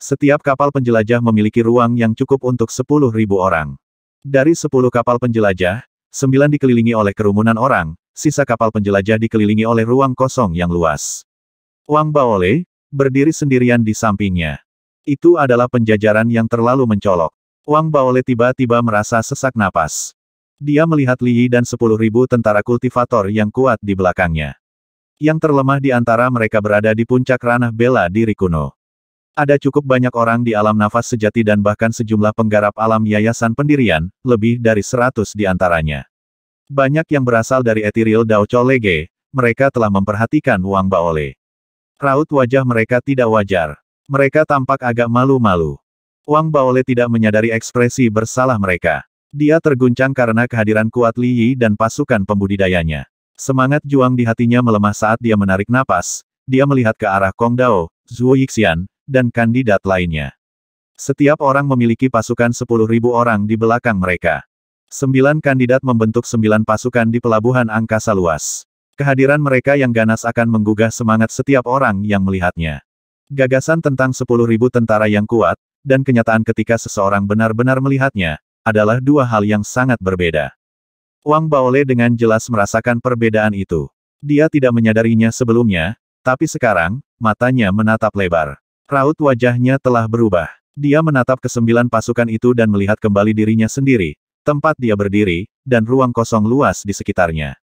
S1: Setiap kapal penjelajah memiliki ruang yang cukup untuk sepuluh ribu orang. Dari sepuluh kapal penjelajah, sembilan dikelilingi oleh kerumunan orang, sisa kapal penjelajah dikelilingi oleh ruang kosong yang luas. Wang Baole, berdiri sendirian di sampingnya. Itu adalah penjajaran yang terlalu mencolok. Wang Baole tiba-tiba merasa sesak napas. Dia melihat Li Yi dan sepuluh ribu tentara kultivator yang kuat di belakangnya. Yang terlemah di antara mereka berada di puncak ranah bela diri kuno. Ada cukup banyak orang di alam nafas sejati dan bahkan sejumlah penggarap alam yayasan pendirian, lebih dari seratus di antaranya. Banyak yang berasal dari Etiril Dao Cholege, mereka telah memperhatikan Wang Baole. Raut wajah mereka tidak wajar. Mereka tampak agak malu-malu. Wang Baole tidak menyadari ekspresi bersalah mereka. Dia terguncang karena kehadiran kuat Li Yi dan pasukan pembudidayanya. Semangat juang di hatinya melemah saat dia menarik napas, dia melihat ke arah Kong Dao, Zhuo Yixian, dan kandidat lainnya. Setiap orang memiliki pasukan 10.000 orang di belakang mereka. Sembilan kandidat membentuk sembilan pasukan di pelabuhan angkasa luas. Kehadiran mereka yang ganas akan menggugah semangat setiap orang yang melihatnya. Gagasan tentang sepuluh ribu tentara yang kuat, dan kenyataan ketika seseorang benar-benar melihatnya, adalah dua hal yang sangat berbeda. Wang Baole dengan jelas merasakan perbedaan itu. Dia tidak menyadarinya sebelumnya, tapi sekarang, matanya menatap lebar. Raut wajahnya telah berubah. Dia menatap kesembilan pasukan itu dan melihat kembali dirinya sendiri, tempat dia berdiri, dan ruang kosong luas di sekitarnya.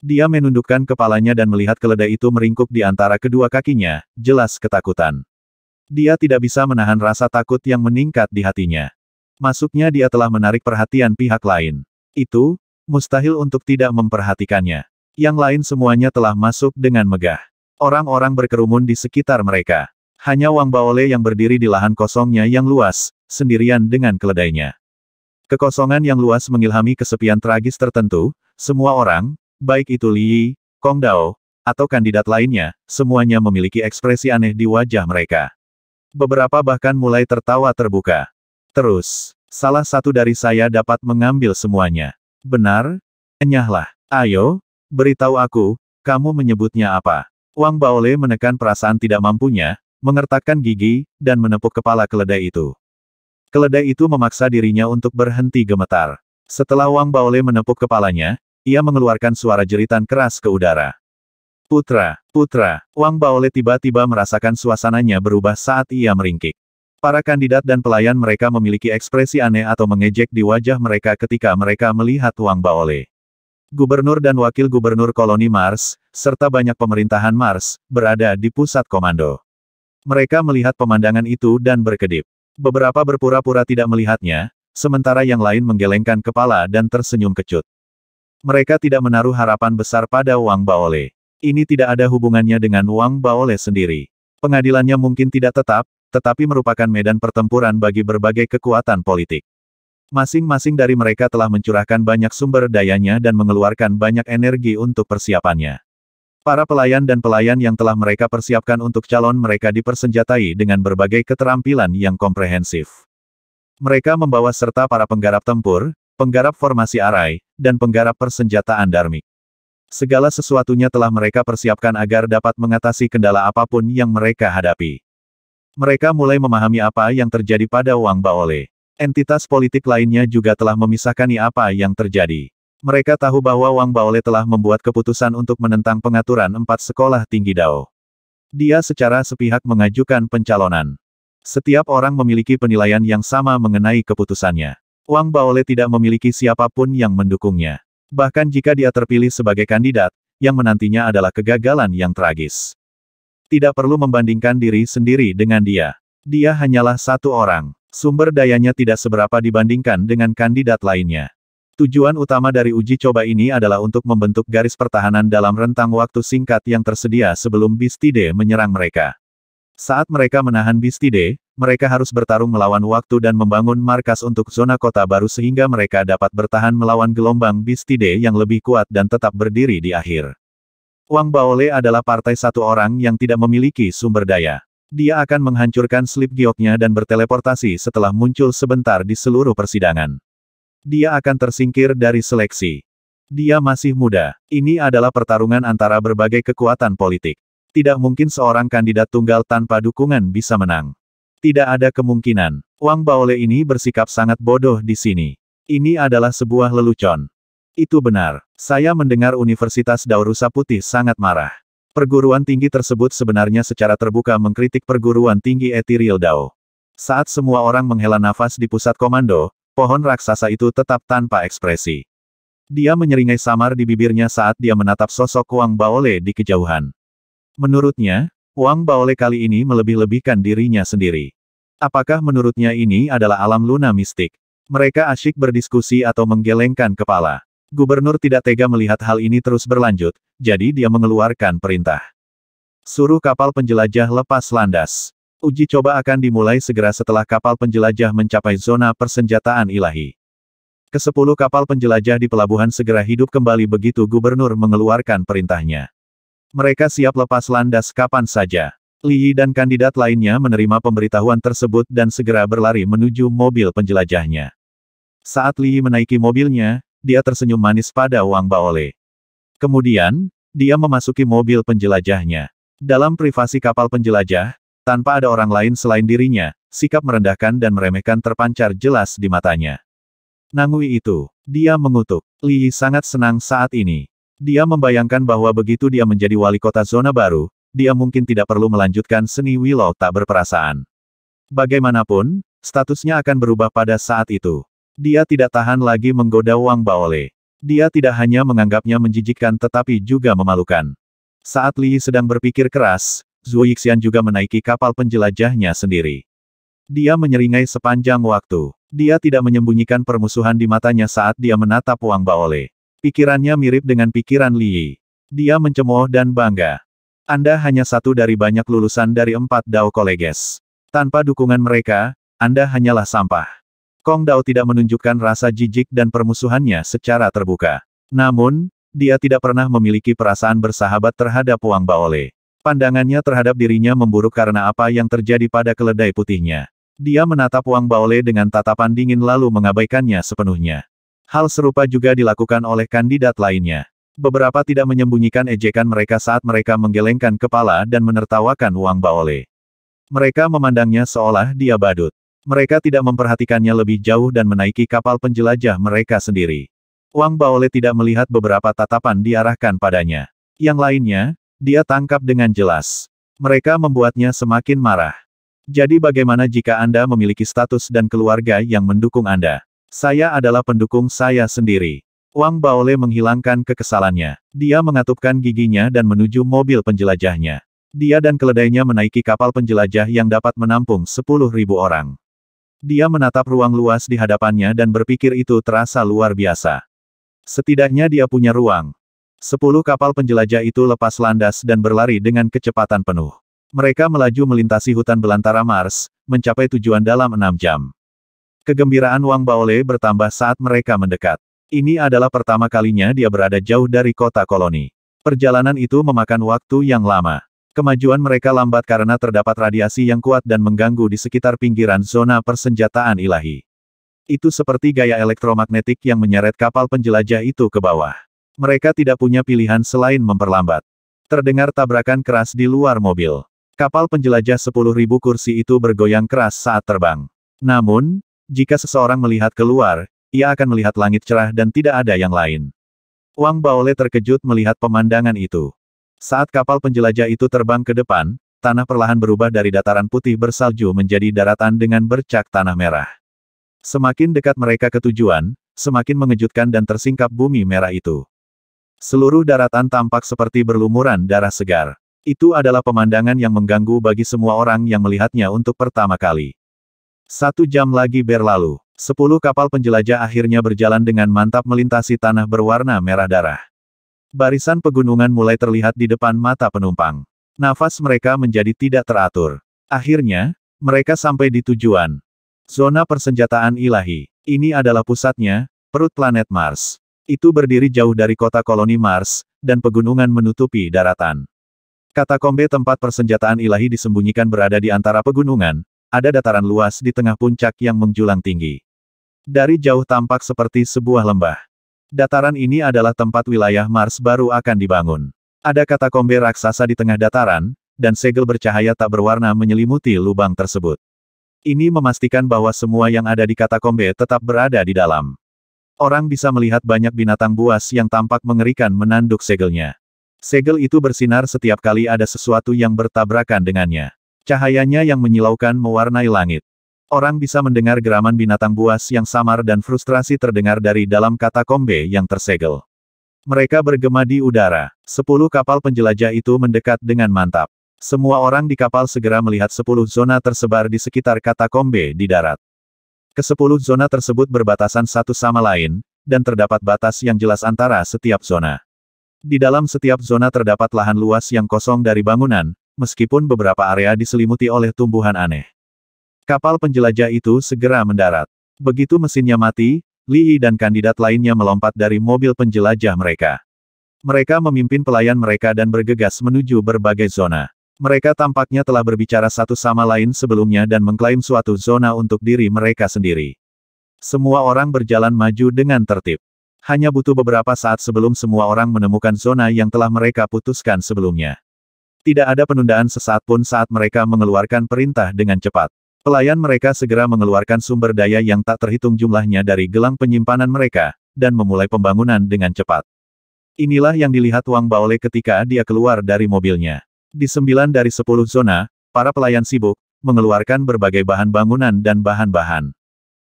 S1: Dia menundukkan kepalanya dan melihat keledai itu meringkuk di antara kedua kakinya, jelas ketakutan. Dia tidak bisa menahan rasa takut yang meningkat di hatinya. Masuknya dia telah menarik perhatian pihak lain. Itu, mustahil untuk tidak memperhatikannya. Yang lain semuanya telah masuk dengan megah. Orang-orang berkerumun di sekitar mereka. Hanya Wang Baole yang berdiri di lahan kosongnya yang luas, sendirian dengan keledainya. Kekosongan yang luas mengilhami kesepian tragis tertentu, semua orang, baik itu Li, Yi, Kong Dao, atau kandidat lainnya, semuanya memiliki ekspresi aneh di wajah mereka. Beberapa bahkan mulai tertawa terbuka. Terus, salah satu dari saya dapat mengambil semuanya. Benar? Enyahlah. Ayo, beritahu aku, kamu menyebutnya apa? Wang Baole menekan perasaan tidak mampunya, mengertakkan gigi, dan menepuk kepala keledai itu. Keledai itu memaksa dirinya untuk berhenti gemetar. Setelah Wang Baole menepuk kepalanya, ia mengeluarkan suara jeritan keras ke udara. Putra, putra, Wang Baole tiba-tiba merasakan suasananya berubah saat ia meringkik. Para kandidat dan pelayan mereka memiliki ekspresi aneh atau mengejek di wajah mereka ketika mereka melihat Wang Baole. Gubernur dan wakil gubernur koloni Mars, serta banyak pemerintahan Mars, berada di pusat komando. Mereka melihat pemandangan itu dan berkedip. Beberapa berpura-pura tidak melihatnya, sementara yang lain menggelengkan kepala dan tersenyum kecut. Mereka tidak menaruh harapan besar pada Wang Baole. Ini tidak ada hubungannya dengan Wang Baole sendiri. Pengadilannya mungkin tidak tetap, tetapi merupakan medan pertempuran bagi berbagai kekuatan politik. Masing-masing dari mereka telah mencurahkan banyak sumber dayanya dan mengeluarkan banyak energi untuk persiapannya. Para pelayan dan pelayan yang telah mereka persiapkan untuk calon mereka dipersenjatai dengan berbagai keterampilan yang komprehensif. Mereka membawa serta para penggarap tempur, penggarap formasi arai, dan penggarap persenjataan Darmik. Segala sesuatunya telah mereka persiapkan agar dapat mengatasi kendala apapun yang mereka hadapi. Mereka mulai memahami apa yang terjadi pada Wang Baole. Entitas politik lainnya juga telah memisahkani apa yang terjadi. Mereka tahu bahwa Wang Baole telah membuat keputusan untuk menentang pengaturan empat sekolah tinggi Dao. Dia secara sepihak mengajukan pencalonan. Setiap orang memiliki penilaian yang sama mengenai keputusannya. Wang Baole tidak memiliki siapapun yang mendukungnya. Bahkan jika dia terpilih sebagai kandidat, yang menantinya adalah kegagalan yang tragis. Tidak perlu membandingkan diri sendiri dengan dia. Dia hanyalah satu orang. Sumber dayanya tidak seberapa dibandingkan dengan kandidat lainnya. Tujuan utama dari uji coba ini adalah untuk membentuk garis pertahanan dalam rentang waktu singkat yang tersedia sebelum Bistide menyerang mereka. Saat mereka menahan Bistide, mereka harus bertarung melawan waktu dan membangun markas untuk zona kota baru sehingga mereka dapat bertahan melawan gelombang Bistide yang lebih kuat dan tetap berdiri di akhir. Wang Baole adalah partai satu orang yang tidak memiliki sumber daya. Dia akan menghancurkan slip gioknya dan berteleportasi setelah muncul sebentar di seluruh persidangan. Dia akan tersingkir dari seleksi. Dia masih muda. Ini adalah pertarungan antara berbagai kekuatan politik. Tidak mungkin seorang kandidat tunggal tanpa dukungan bisa menang. Tidak ada kemungkinan. Wang Baole ini bersikap sangat bodoh di sini. Ini adalah sebuah lelucon. Itu benar. Saya mendengar Universitas Daurusa Putih sangat marah. Perguruan tinggi tersebut sebenarnya secara terbuka mengkritik perguruan tinggi Ethereal Dao. Saat semua orang menghela nafas di pusat komando, pohon raksasa itu tetap tanpa ekspresi. Dia menyeringai samar di bibirnya saat dia menatap sosok Wang Baole di kejauhan. Menurutnya, Wang Baole kali ini melebih-lebihkan dirinya sendiri. Apakah menurutnya ini adalah alam luna mistik? Mereka asyik berdiskusi atau menggelengkan kepala. Gubernur tidak tega melihat hal ini terus berlanjut, jadi dia mengeluarkan perintah. Suruh kapal penjelajah lepas landas. Uji coba akan dimulai segera setelah kapal penjelajah mencapai zona persenjataan ilahi. Kesepuluh kapal penjelajah di pelabuhan segera hidup kembali begitu gubernur mengeluarkan perintahnya. Mereka siap lepas landas kapan saja. Li Yi dan kandidat lainnya menerima pemberitahuan tersebut dan segera berlari menuju mobil penjelajahnya. Saat Li Yi menaiki mobilnya, dia tersenyum manis pada Wang Baole. Kemudian, dia memasuki mobil penjelajahnya. Dalam privasi kapal penjelajah, tanpa ada orang lain selain dirinya, sikap merendahkan dan meremehkan terpancar jelas di matanya. Nangui itu, dia mengutuk. Li Yi sangat senang saat ini. Dia membayangkan bahwa begitu dia menjadi wali kota zona baru, dia mungkin tidak perlu melanjutkan seni Willow tak berperasaan. Bagaimanapun, statusnya akan berubah pada saat itu. Dia tidak tahan lagi menggoda Wang Baole. Dia tidak hanya menganggapnya menjijikkan tetapi juga memalukan. Saat Li sedang berpikir keras, Zhu Yixian juga menaiki kapal penjelajahnya sendiri. Dia menyeringai sepanjang waktu. Dia tidak menyembunyikan permusuhan di matanya saat dia menatap Wang Baole. Pikirannya mirip dengan pikiran Li. Dia mencemooh dan bangga. Anda hanya satu dari banyak lulusan dari empat Dao Koleges. Tanpa dukungan mereka, Anda hanyalah sampah. Kong Dao tidak menunjukkan rasa jijik dan permusuhannya secara terbuka. Namun, dia tidak pernah memiliki perasaan bersahabat terhadap Wang Baole. Pandangannya terhadap dirinya memburuk karena apa yang terjadi pada keledai putihnya. Dia menatap Wang Baole dengan tatapan dingin lalu mengabaikannya sepenuhnya. Hal serupa juga dilakukan oleh kandidat lainnya. Beberapa tidak menyembunyikan ejekan mereka saat mereka menggelengkan kepala dan menertawakan Wang Baole. Mereka memandangnya seolah dia badut. Mereka tidak memperhatikannya lebih jauh dan menaiki kapal penjelajah mereka sendiri. Wang Baole tidak melihat beberapa tatapan diarahkan padanya. Yang lainnya, dia tangkap dengan jelas. Mereka membuatnya semakin marah. Jadi bagaimana jika Anda memiliki status dan keluarga yang mendukung Anda? Saya adalah pendukung saya sendiri. Wang Baole menghilangkan kekesalannya. Dia mengatupkan giginya dan menuju mobil penjelajahnya. Dia dan keledainya menaiki kapal penjelajah yang dapat menampung 10.000 orang. Dia menatap ruang luas di hadapannya dan berpikir itu terasa luar biasa. Setidaknya dia punya ruang. Sepuluh kapal penjelajah itu lepas landas dan berlari dengan kecepatan penuh. Mereka melaju melintasi hutan belantara Mars, mencapai tujuan dalam enam jam. Kegembiraan Wang Baole bertambah saat mereka mendekat. Ini adalah pertama kalinya dia berada jauh dari kota koloni. Perjalanan itu memakan waktu yang lama. Kemajuan mereka lambat karena terdapat radiasi yang kuat dan mengganggu di sekitar pinggiran zona persenjataan ilahi. Itu seperti gaya elektromagnetik yang menyeret kapal penjelajah itu ke bawah. Mereka tidak punya pilihan selain memperlambat. Terdengar tabrakan keras di luar mobil. Kapal penjelajah 10.000 kursi itu bergoyang keras saat terbang. Namun, jika seseorang melihat keluar, ia akan melihat langit cerah dan tidak ada yang lain. Wang Baole terkejut melihat pemandangan itu. Saat kapal penjelajah itu terbang ke depan, tanah perlahan berubah dari dataran putih bersalju menjadi daratan dengan bercak tanah merah. Semakin dekat mereka ke tujuan, semakin mengejutkan dan tersingkap bumi merah itu. Seluruh daratan tampak seperti berlumuran darah segar. Itu adalah pemandangan yang mengganggu bagi semua orang yang melihatnya untuk pertama kali. Satu jam lagi berlalu. Sepuluh kapal penjelajah akhirnya berjalan dengan mantap melintasi tanah berwarna merah darah. Barisan pegunungan mulai terlihat di depan mata penumpang. Nafas mereka menjadi tidak teratur. Akhirnya, mereka sampai di tujuan. Zona persenjataan ilahi. Ini adalah pusatnya, perut planet Mars. Itu berdiri jauh dari kota koloni Mars, dan pegunungan menutupi daratan. Kata kombe tempat persenjataan ilahi disembunyikan berada di antara pegunungan, ada dataran luas di tengah puncak yang menjulang tinggi. Dari jauh tampak seperti sebuah lembah. Dataran ini adalah tempat wilayah Mars baru akan dibangun. Ada katakombe raksasa di tengah dataran, dan segel bercahaya tak berwarna menyelimuti lubang tersebut. Ini memastikan bahwa semua yang ada di kata katakombe tetap berada di dalam. Orang bisa melihat banyak binatang buas yang tampak mengerikan menanduk segelnya. Segel itu bersinar setiap kali ada sesuatu yang bertabrakan dengannya. Cahayanya yang menyilaukan mewarnai langit. Orang bisa mendengar geraman binatang buas yang samar dan frustrasi terdengar dari dalam kata katakombe yang tersegel. Mereka bergema di udara. Sepuluh kapal penjelajah itu mendekat dengan mantap. Semua orang di kapal segera melihat sepuluh zona tersebar di sekitar katakombe di darat. Kesepuluh zona tersebut berbatasan satu sama lain, dan terdapat batas yang jelas antara setiap zona. Di dalam setiap zona terdapat lahan luas yang kosong dari bangunan, meskipun beberapa area diselimuti oleh tumbuhan aneh. Kapal penjelajah itu segera mendarat. Begitu mesinnya mati, Li Yi dan kandidat lainnya melompat dari mobil penjelajah mereka. Mereka memimpin pelayan mereka dan bergegas menuju berbagai zona. Mereka tampaknya telah berbicara satu sama lain sebelumnya dan mengklaim suatu zona untuk diri mereka sendiri. Semua orang berjalan maju dengan tertib. Hanya butuh beberapa saat sebelum semua orang menemukan zona yang telah mereka putuskan sebelumnya. Tidak ada penundaan sesaat pun saat mereka mengeluarkan perintah dengan cepat. Pelayan mereka segera mengeluarkan sumber daya yang tak terhitung jumlahnya dari gelang penyimpanan mereka, dan memulai pembangunan dengan cepat. Inilah yang dilihat Wang Baole ketika dia keluar dari mobilnya. Di sembilan dari sepuluh zona, para pelayan sibuk, mengeluarkan berbagai bahan bangunan dan bahan-bahan.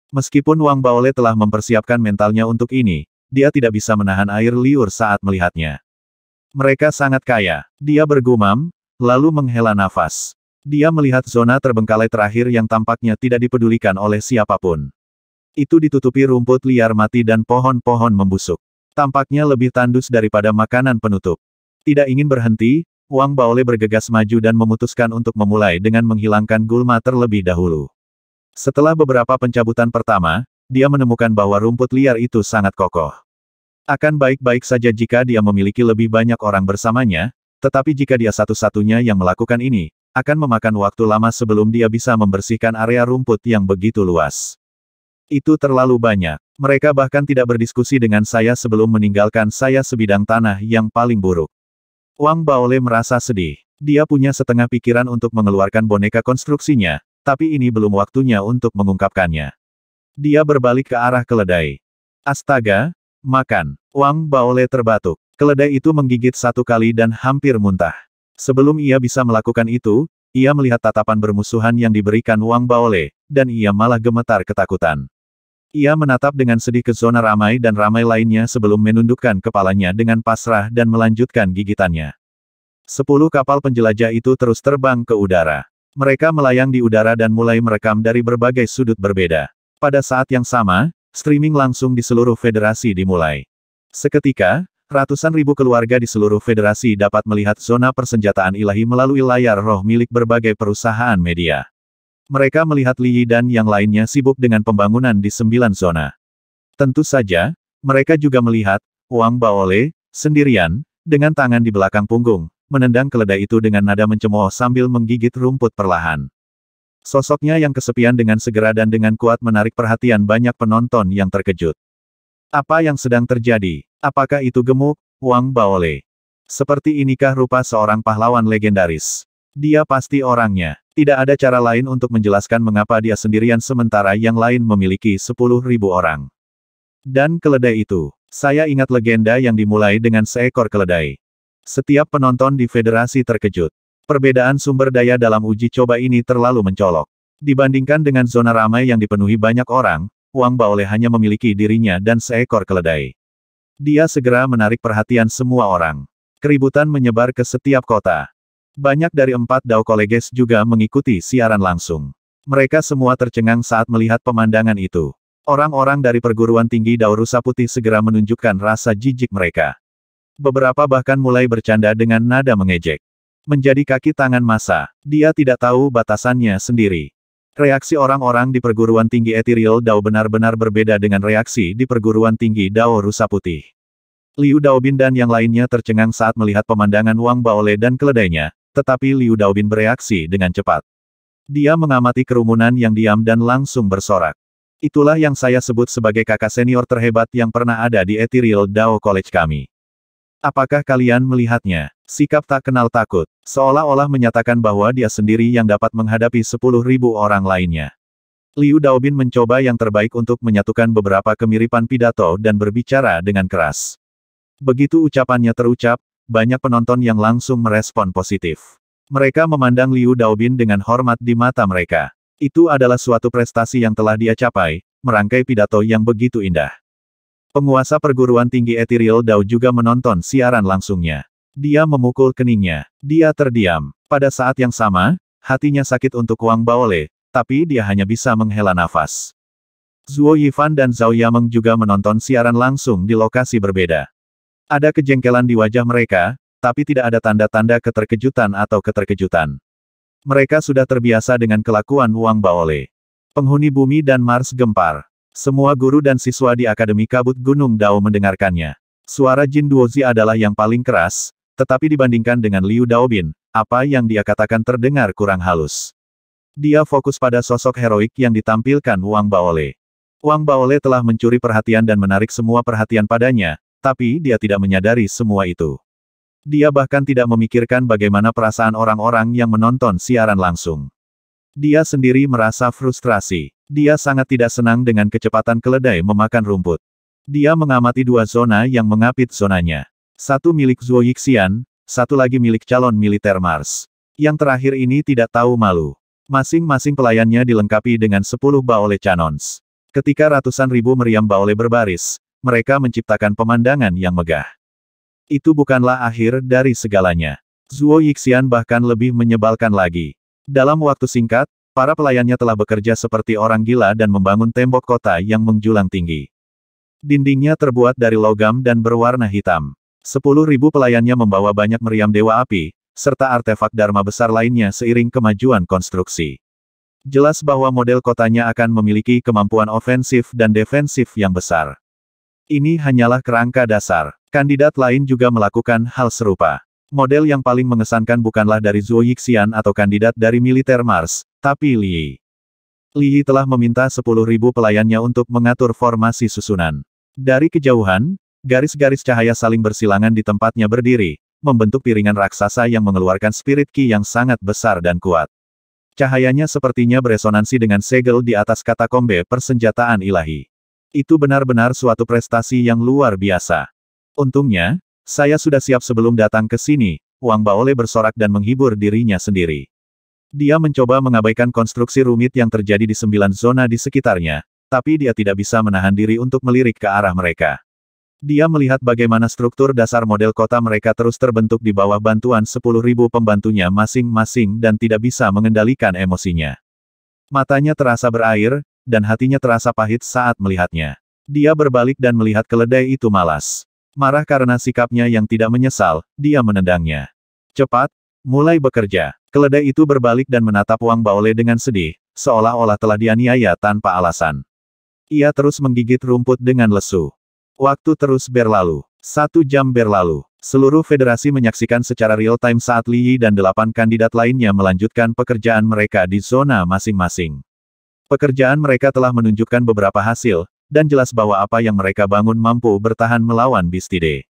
S1: Meskipun Wang Baole telah mempersiapkan mentalnya untuk ini, dia tidak bisa menahan air liur saat melihatnya. Mereka sangat kaya. Dia bergumam, lalu menghela nafas. Dia melihat zona terbengkalai terakhir yang tampaknya tidak dipedulikan oleh siapapun. Itu ditutupi rumput liar mati dan pohon-pohon membusuk. Tampaknya lebih tandus daripada makanan penutup. Tidak ingin berhenti, Wang Baole bergegas maju dan memutuskan untuk memulai dengan menghilangkan gulma terlebih dahulu. Setelah beberapa pencabutan pertama, dia menemukan bahwa rumput liar itu sangat kokoh. Akan baik-baik saja jika dia memiliki lebih banyak orang bersamanya, tetapi jika dia satu-satunya yang melakukan ini, akan memakan waktu lama sebelum dia bisa membersihkan area rumput yang begitu luas. Itu terlalu banyak. Mereka bahkan tidak berdiskusi dengan saya sebelum meninggalkan saya sebidang tanah yang paling buruk. Wang Baole merasa sedih. Dia punya setengah pikiran untuk mengeluarkan boneka konstruksinya, tapi ini belum waktunya untuk mengungkapkannya. Dia berbalik ke arah keledai. Astaga, Makan. Wang Baole terbatuk. Keledai itu menggigit satu kali dan hampir muntah. Sebelum ia bisa melakukan itu, ia melihat tatapan bermusuhan yang diberikan Wang Baole, dan ia malah gemetar ketakutan. Ia menatap dengan sedih ke zona ramai dan ramai lainnya sebelum menundukkan kepalanya dengan pasrah dan melanjutkan gigitannya. Sepuluh kapal penjelajah itu terus terbang ke udara. Mereka melayang di udara dan mulai merekam dari berbagai sudut berbeda. Pada saat yang sama, Streaming langsung di seluruh federasi dimulai. Seketika, ratusan ribu keluarga di seluruh federasi dapat melihat zona persenjataan ilahi melalui layar roh milik berbagai perusahaan media. Mereka melihat Li Yi dan yang lainnya sibuk dengan pembangunan di sembilan zona. Tentu saja, mereka juga melihat, Wang Baole, sendirian, dengan tangan di belakang punggung, menendang keledai itu dengan nada mencemooh sambil menggigit rumput perlahan. Sosoknya yang kesepian dengan segera dan dengan kuat menarik perhatian banyak penonton yang terkejut. Apa yang sedang terjadi? Apakah itu gemuk, Wang Baole? Seperti inikah rupa seorang pahlawan legendaris? Dia pasti orangnya. Tidak ada cara lain untuk menjelaskan mengapa dia sendirian sementara yang lain memiliki 10.000 orang. Dan keledai itu. Saya ingat legenda yang dimulai dengan seekor keledai. Setiap penonton di federasi terkejut. Perbedaan sumber daya dalam uji coba ini terlalu mencolok. Dibandingkan dengan zona ramai yang dipenuhi banyak orang, Wang Baole hanya memiliki dirinya dan seekor keledai. Dia segera menarik perhatian semua orang. Keributan menyebar ke setiap kota. Banyak dari empat dao koleges juga mengikuti siaran langsung. Mereka semua tercengang saat melihat pemandangan itu. Orang-orang dari perguruan tinggi Dao Rusa Putih segera menunjukkan rasa jijik mereka. Beberapa bahkan mulai bercanda dengan nada mengejek menjadi kaki tangan masa. Dia tidak tahu batasannya sendiri. Reaksi orang-orang di perguruan tinggi Ethereal Dao benar-benar berbeda dengan reaksi di perguruan tinggi Dao Rusa Putih. Liu Daobin dan yang lainnya tercengang saat melihat pemandangan Wang Baole dan keledainya, tetapi Liu Daobin bereaksi dengan cepat. Dia mengamati kerumunan yang diam dan langsung bersorak. Itulah yang saya sebut sebagai kakak senior terhebat yang pernah ada di Ethereal Dao College kami. Apakah kalian melihatnya? Sikap tak kenal takut, seolah-olah menyatakan bahwa dia sendiri yang dapat menghadapi sepuluh ribu orang lainnya. Liu Daobin mencoba yang terbaik untuk menyatukan beberapa kemiripan pidato dan berbicara dengan keras. Begitu ucapannya terucap, banyak penonton yang langsung merespon positif. Mereka memandang Liu Daobin dengan hormat di mata mereka. Itu adalah suatu prestasi yang telah dia capai, merangkai pidato yang begitu indah. Penguasa perguruan tinggi Ethereal Dao juga menonton siaran langsungnya. Dia memukul keningnya. Dia terdiam. Pada saat yang sama, hatinya sakit untuk Wang Baole, tapi dia hanya bisa menghela nafas. Zhuo Yifan dan Zhao Yameng juga menonton siaran langsung di lokasi berbeda. Ada kejengkelan di wajah mereka, tapi tidak ada tanda-tanda keterkejutan atau keterkejutan. Mereka sudah terbiasa dengan kelakuan Wang Baole. Penghuni bumi dan Mars gempar. Semua guru dan siswa di Akademi Kabut Gunung Dao mendengarkannya. Suara Jin Duozi adalah yang paling keras, tetapi dibandingkan dengan Liu Daobin, apa yang dia katakan terdengar kurang halus. Dia fokus pada sosok heroik yang ditampilkan Wang Baole. Wang Baole telah mencuri perhatian dan menarik semua perhatian padanya, tapi dia tidak menyadari semua itu. Dia bahkan tidak memikirkan bagaimana perasaan orang-orang yang menonton siaran langsung. Dia sendiri merasa frustrasi. Dia sangat tidak senang dengan kecepatan keledai memakan rumput. Dia mengamati dua zona yang mengapit zonanya. Satu milik Zuo Yixian, satu lagi milik calon militer Mars. Yang terakhir ini tidak tahu malu. Masing-masing pelayannya dilengkapi dengan sepuluh baole canons. Ketika ratusan ribu meriam baole berbaris, mereka menciptakan pemandangan yang megah. Itu bukanlah akhir dari segalanya. Zuo Yixian bahkan lebih menyebalkan lagi. Dalam waktu singkat, para pelayannya telah bekerja seperti orang gila dan membangun tembok kota yang menjulang tinggi. Dindingnya terbuat dari logam dan berwarna hitam. Sepuluh ribu pelayannya membawa banyak meriam dewa api, serta artefak dharma besar lainnya seiring kemajuan konstruksi. Jelas bahwa model kotanya akan memiliki kemampuan ofensif dan defensif yang besar. Ini hanyalah kerangka dasar. Kandidat lain juga melakukan hal serupa. Model yang paling mengesankan bukanlah dari Zhuo Yixian atau kandidat dari militer Mars, tapi Li Yi. Li Yi telah meminta 10.000 pelayannya untuk mengatur formasi susunan. Dari kejauhan, garis-garis cahaya saling bersilangan di tempatnya berdiri, membentuk piringan raksasa yang mengeluarkan spirit ki yang sangat besar dan kuat. Cahayanya sepertinya beresonansi dengan segel di atas katakombe persenjataan ilahi. Itu benar-benar suatu prestasi yang luar biasa. Untungnya, saya sudah siap sebelum datang ke sini, Wang Baole bersorak dan menghibur dirinya sendiri. Dia mencoba mengabaikan konstruksi rumit yang terjadi di sembilan zona di sekitarnya, tapi dia tidak bisa menahan diri untuk melirik ke arah mereka. Dia melihat bagaimana struktur dasar model kota mereka terus terbentuk di bawah bantuan 10.000 pembantunya masing-masing dan tidak bisa mengendalikan emosinya. Matanya terasa berair, dan hatinya terasa pahit saat melihatnya. Dia berbalik dan melihat keledai itu malas. Marah karena sikapnya yang tidak menyesal, dia menendangnya. Cepat, mulai bekerja. Keledai itu berbalik dan menatap Wang Baole dengan sedih, seolah-olah telah dianiaya tanpa alasan. Ia terus menggigit rumput dengan lesu. Waktu terus berlalu. Satu jam berlalu. Seluruh federasi menyaksikan secara real-time saat Li Yi dan delapan kandidat lainnya melanjutkan pekerjaan mereka di zona masing-masing. Pekerjaan mereka telah menunjukkan beberapa hasil, dan jelas bahwa apa yang mereka bangun mampu bertahan melawan Bistide.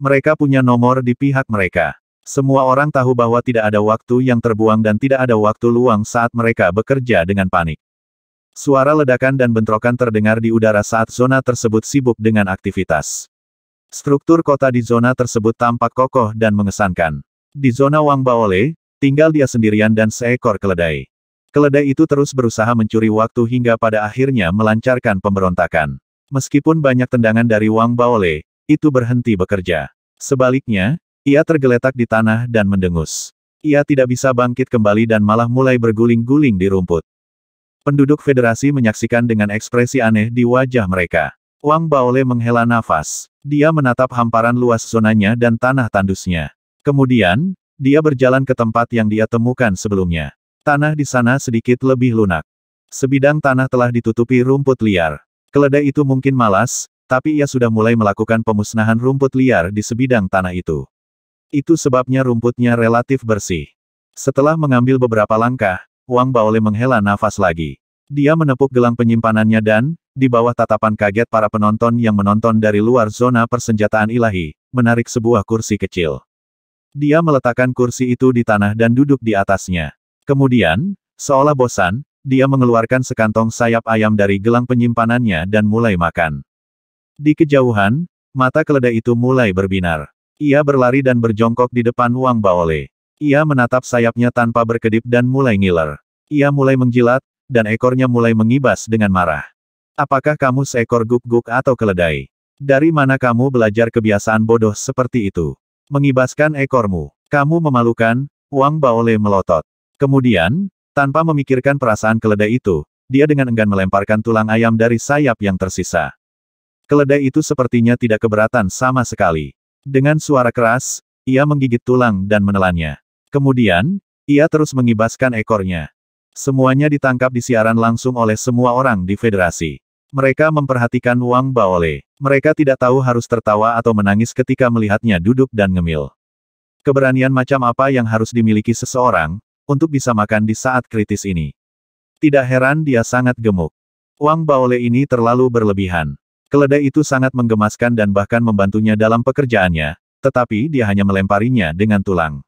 S1: Mereka punya nomor di pihak mereka. Semua orang tahu bahwa tidak ada waktu yang terbuang dan tidak ada waktu luang saat mereka bekerja dengan panik. Suara ledakan dan bentrokan terdengar di udara saat zona tersebut sibuk dengan aktivitas. Struktur kota di zona tersebut tampak kokoh dan mengesankan. Di zona Wang Baole, tinggal dia sendirian dan seekor keledai. Keledai itu terus berusaha mencuri waktu hingga pada akhirnya melancarkan pemberontakan. Meskipun banyak tendangan dari Wang Baole, itu berhenti bekerja. Sebaliknya, ia tergeletak di tanah dan mendengus. Ia tidak bisa bangkit kembali dan malah mulai berguling-guling di rumput. Penduduk federasi menyaksikan dengan ekspresi aneh di wajah mereka. Wang Baole menghela nafas. Dia menatap hamparan luas zonanya dan tanah tandusnya. Kemudian, dia berjalan ke tempat yang dia temukan sebelumnya. Tanah di sana sedikit lebih lunak. Sebidang tanah telah ditutupi rumput liar. Keledai itu mungkin malas, tapi ia sudah mulai melakukan pemusnahan rumput liar di sebidang tanah itu. Itu sebabnya rumputnya relatif bersih. Setelah mengambil beberapa langkah, Wang Baole menghela nafas lagi. Dia menepuk gelang penyimpanannya dan, di bawah tatapan kaget para penonton yang menonton dari luar zona persenjataan ilahi, menarik sebuah kursi kecil. Dia meletakkan kursi itu di tanah dan duduk di atasnya. Kemudian, seolah bosan, dia mengeluarkan sekantong sayap ayam dari gelang penyimpanannya dan mulai makan. Di kejauhan, mata keledai itu mulai berbinar. Ia berlari dan berjongkok di depan Wang Baole. Ia menatap sayapnya tanpa berkedip dan mulai ngiler. Ia mulai menjilat, dan ekornya mulai mengibas dengan marah. Apakah kamu seekor guk-guk atau keledai? Dari mana kamu belajar kebiasaan bodoh seperti itu? Mengibaskan ekormu. Kamu memalukan, Wang Baole melotot. Kemudian, tanpa memikirkan perasaan keledai itu, dia dengan enggan melemparkan tulang ayam dari sayap yang tersisa. Keledai itu sepertinya tidak keberatan sama sekali. Dengan suara keras, ia menggigit tulang dan menelannya. Kemudian, ia terus mengibaskan ekornya. Semuanya ditangkap di siaran langsung oleh semua orang di federasi. Mereka memperhatikan Wang Baole. Mereka tidak tahu harus tertawa atau menangis ketika melihatnya duduk dan ngemil. Keberanian macam apa yang harus dimiliki seseorang, untuk bisa makan di saat kritis ini. Tidak heran dia sangat gemuk. Wang Baole ini terlalu berlebihan. Keledai itu sangat menggemaskan dan bahkan membantunya dalam pekerjaannya, tetapi dia hanya melemparinya dengan tulang.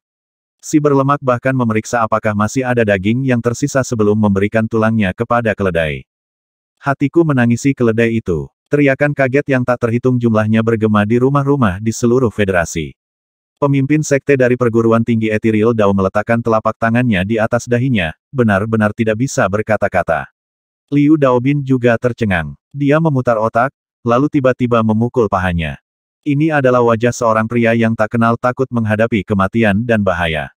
S1: Si berlemak bahkan memeriksa apakah masih ada daging yang tersisa sebelum memberikan tulangnya kepada keledai. Hatiku menangisi keledai itu. Teriakan kaget yang tak terhitung jumlahnya bergema di rumah-rumah di seluruh federasi. Pemimpin sekte dari perguruan tinggi Ethereal Dao meletakkan telapak tangannya di atas dahinya, benar-benar tidak bisa berkata-kata. Liu Daobin juga tercengang. Dia memutar otak, lalu tiba-tiba memukul pahanya. Ini adalah wajah seorang pria yang tak kenal takut menghadapi kematian dan bahaya.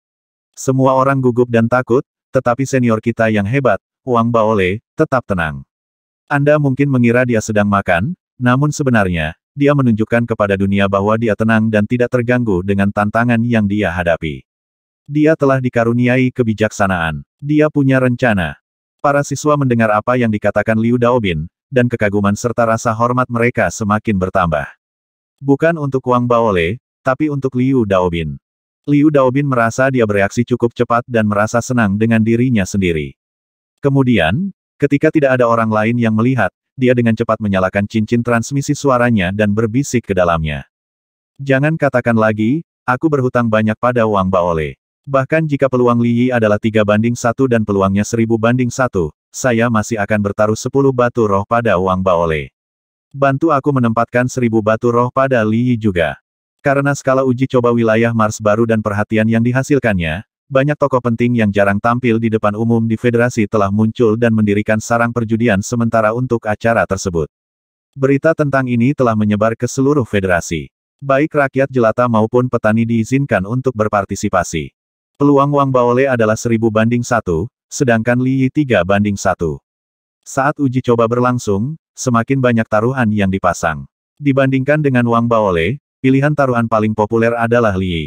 S1: Semua orang gugup dan takut, tetapi senior kita yang hebat, Wang Baole, tetap tenang. Anda mungkin mengira dia sedang makan, namun sebenarnya, dia menunjukkan kepada dunia bahwa dia tenang dan tidak terganggu dengan tantangan yang dia hadapi. Dia telah dikaruniai kebijaksanaan. Dia punya rencana. Para siswa mendengar apa yang dikatakan Liu Daobin, dan kekaguman serta rasa hormat mereka semakin bertambah. Bukan untuk Wang Baole, tapi untuk Liu Daobin. Liu Daobin merasa dia bereaksi cukup cepat dan merasa senang dengan dirinya sendiri. Kemudian, ketika tidak ada orang lain yang melihat, dia dengan cepat menyalakan cincin transmisi suaranya dan berbisik ke dalamnya. Jangan katakan lagi, aku berhutang banyak pada Wang Baole. Bahkan jika peluang Li Yi adalah tiga banding satu dan peluangnya seribu banding satu, saya masih akan bertaruh sepuluh batu roh pada Wang Baole. Bantu aku menempatkan seribu batu roh pada Li Yi juga. Karena skala uji coba wilayah Mars baru dan perhatian yang dihasilkannya, banyak tokoh penting yang jarang tampil di depan umum di federasi telah muncul dan mendirikan sarang perjudian sementara untuk acara tersebut. Berita tentang ini telah menyebar ke seluruh federasi. Baik rakyat jelata maupun petani diizinkan untuk berpartisipasi. Peluang Wang Baole adalah seribu banding satu, sedangkan Li Yi 3 banding satu. Saat uji coba berlangsung, semakin banyak taruhan yang dipasang. Dibandingkan dengan Wang Baole, pilihan taruhan paling populer adalah Li Yi.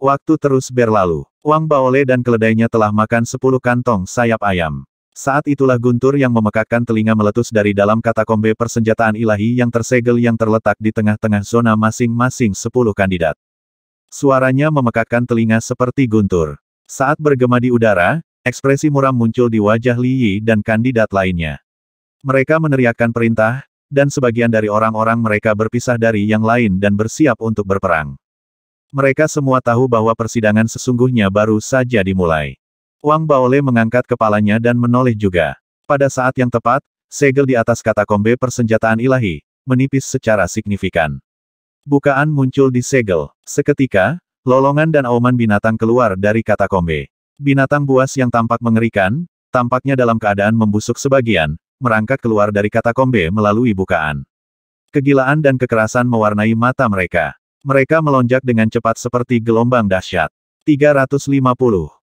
S1: Waktu terus berlalu. Wang Baole dan keledainya telah makan sepuluh kantong sayap ayam. Saat itulah guntur yang memekakkan telinga meletus dari dalam katakombe persenjataan ilahi yang tersegel yang terletak di tengah-tengah zona masing-masing sepuluh kandidat. Suaranya memekakkan telinga seperti guntur. Saat bergema di udara, ekspresi muram muncul di wajah Li Yi dan kandidat lainnya. Mereka meneriakkan perintah, dan sebagian dari orang-orang mereka berpisah dari yang lain dan bersiap untuk berperang. Mereka semua tahu bahwa persidangan sesungguhnya baru saja dimulai. Wang Baole mengangkat kepalanya dan menoleh juga. Pada saat yang tepat, segel di atas katakombe persenjataan ilahi, menipis secara signifikan. Bukaan muncul di segel. Seketika, lolongan dan auman binatang keluar dari katakombe. Binatang buas yang tampak mengerikan, tampaknya dalam keadaan membusuk sebagian, merangkak keluar dari katakombe melalui bukaan. Kegilaan dan kekerasan mewarnai mata mereka. Mereka melonjak dengan cepat seperti gelombang dahsyat. 350.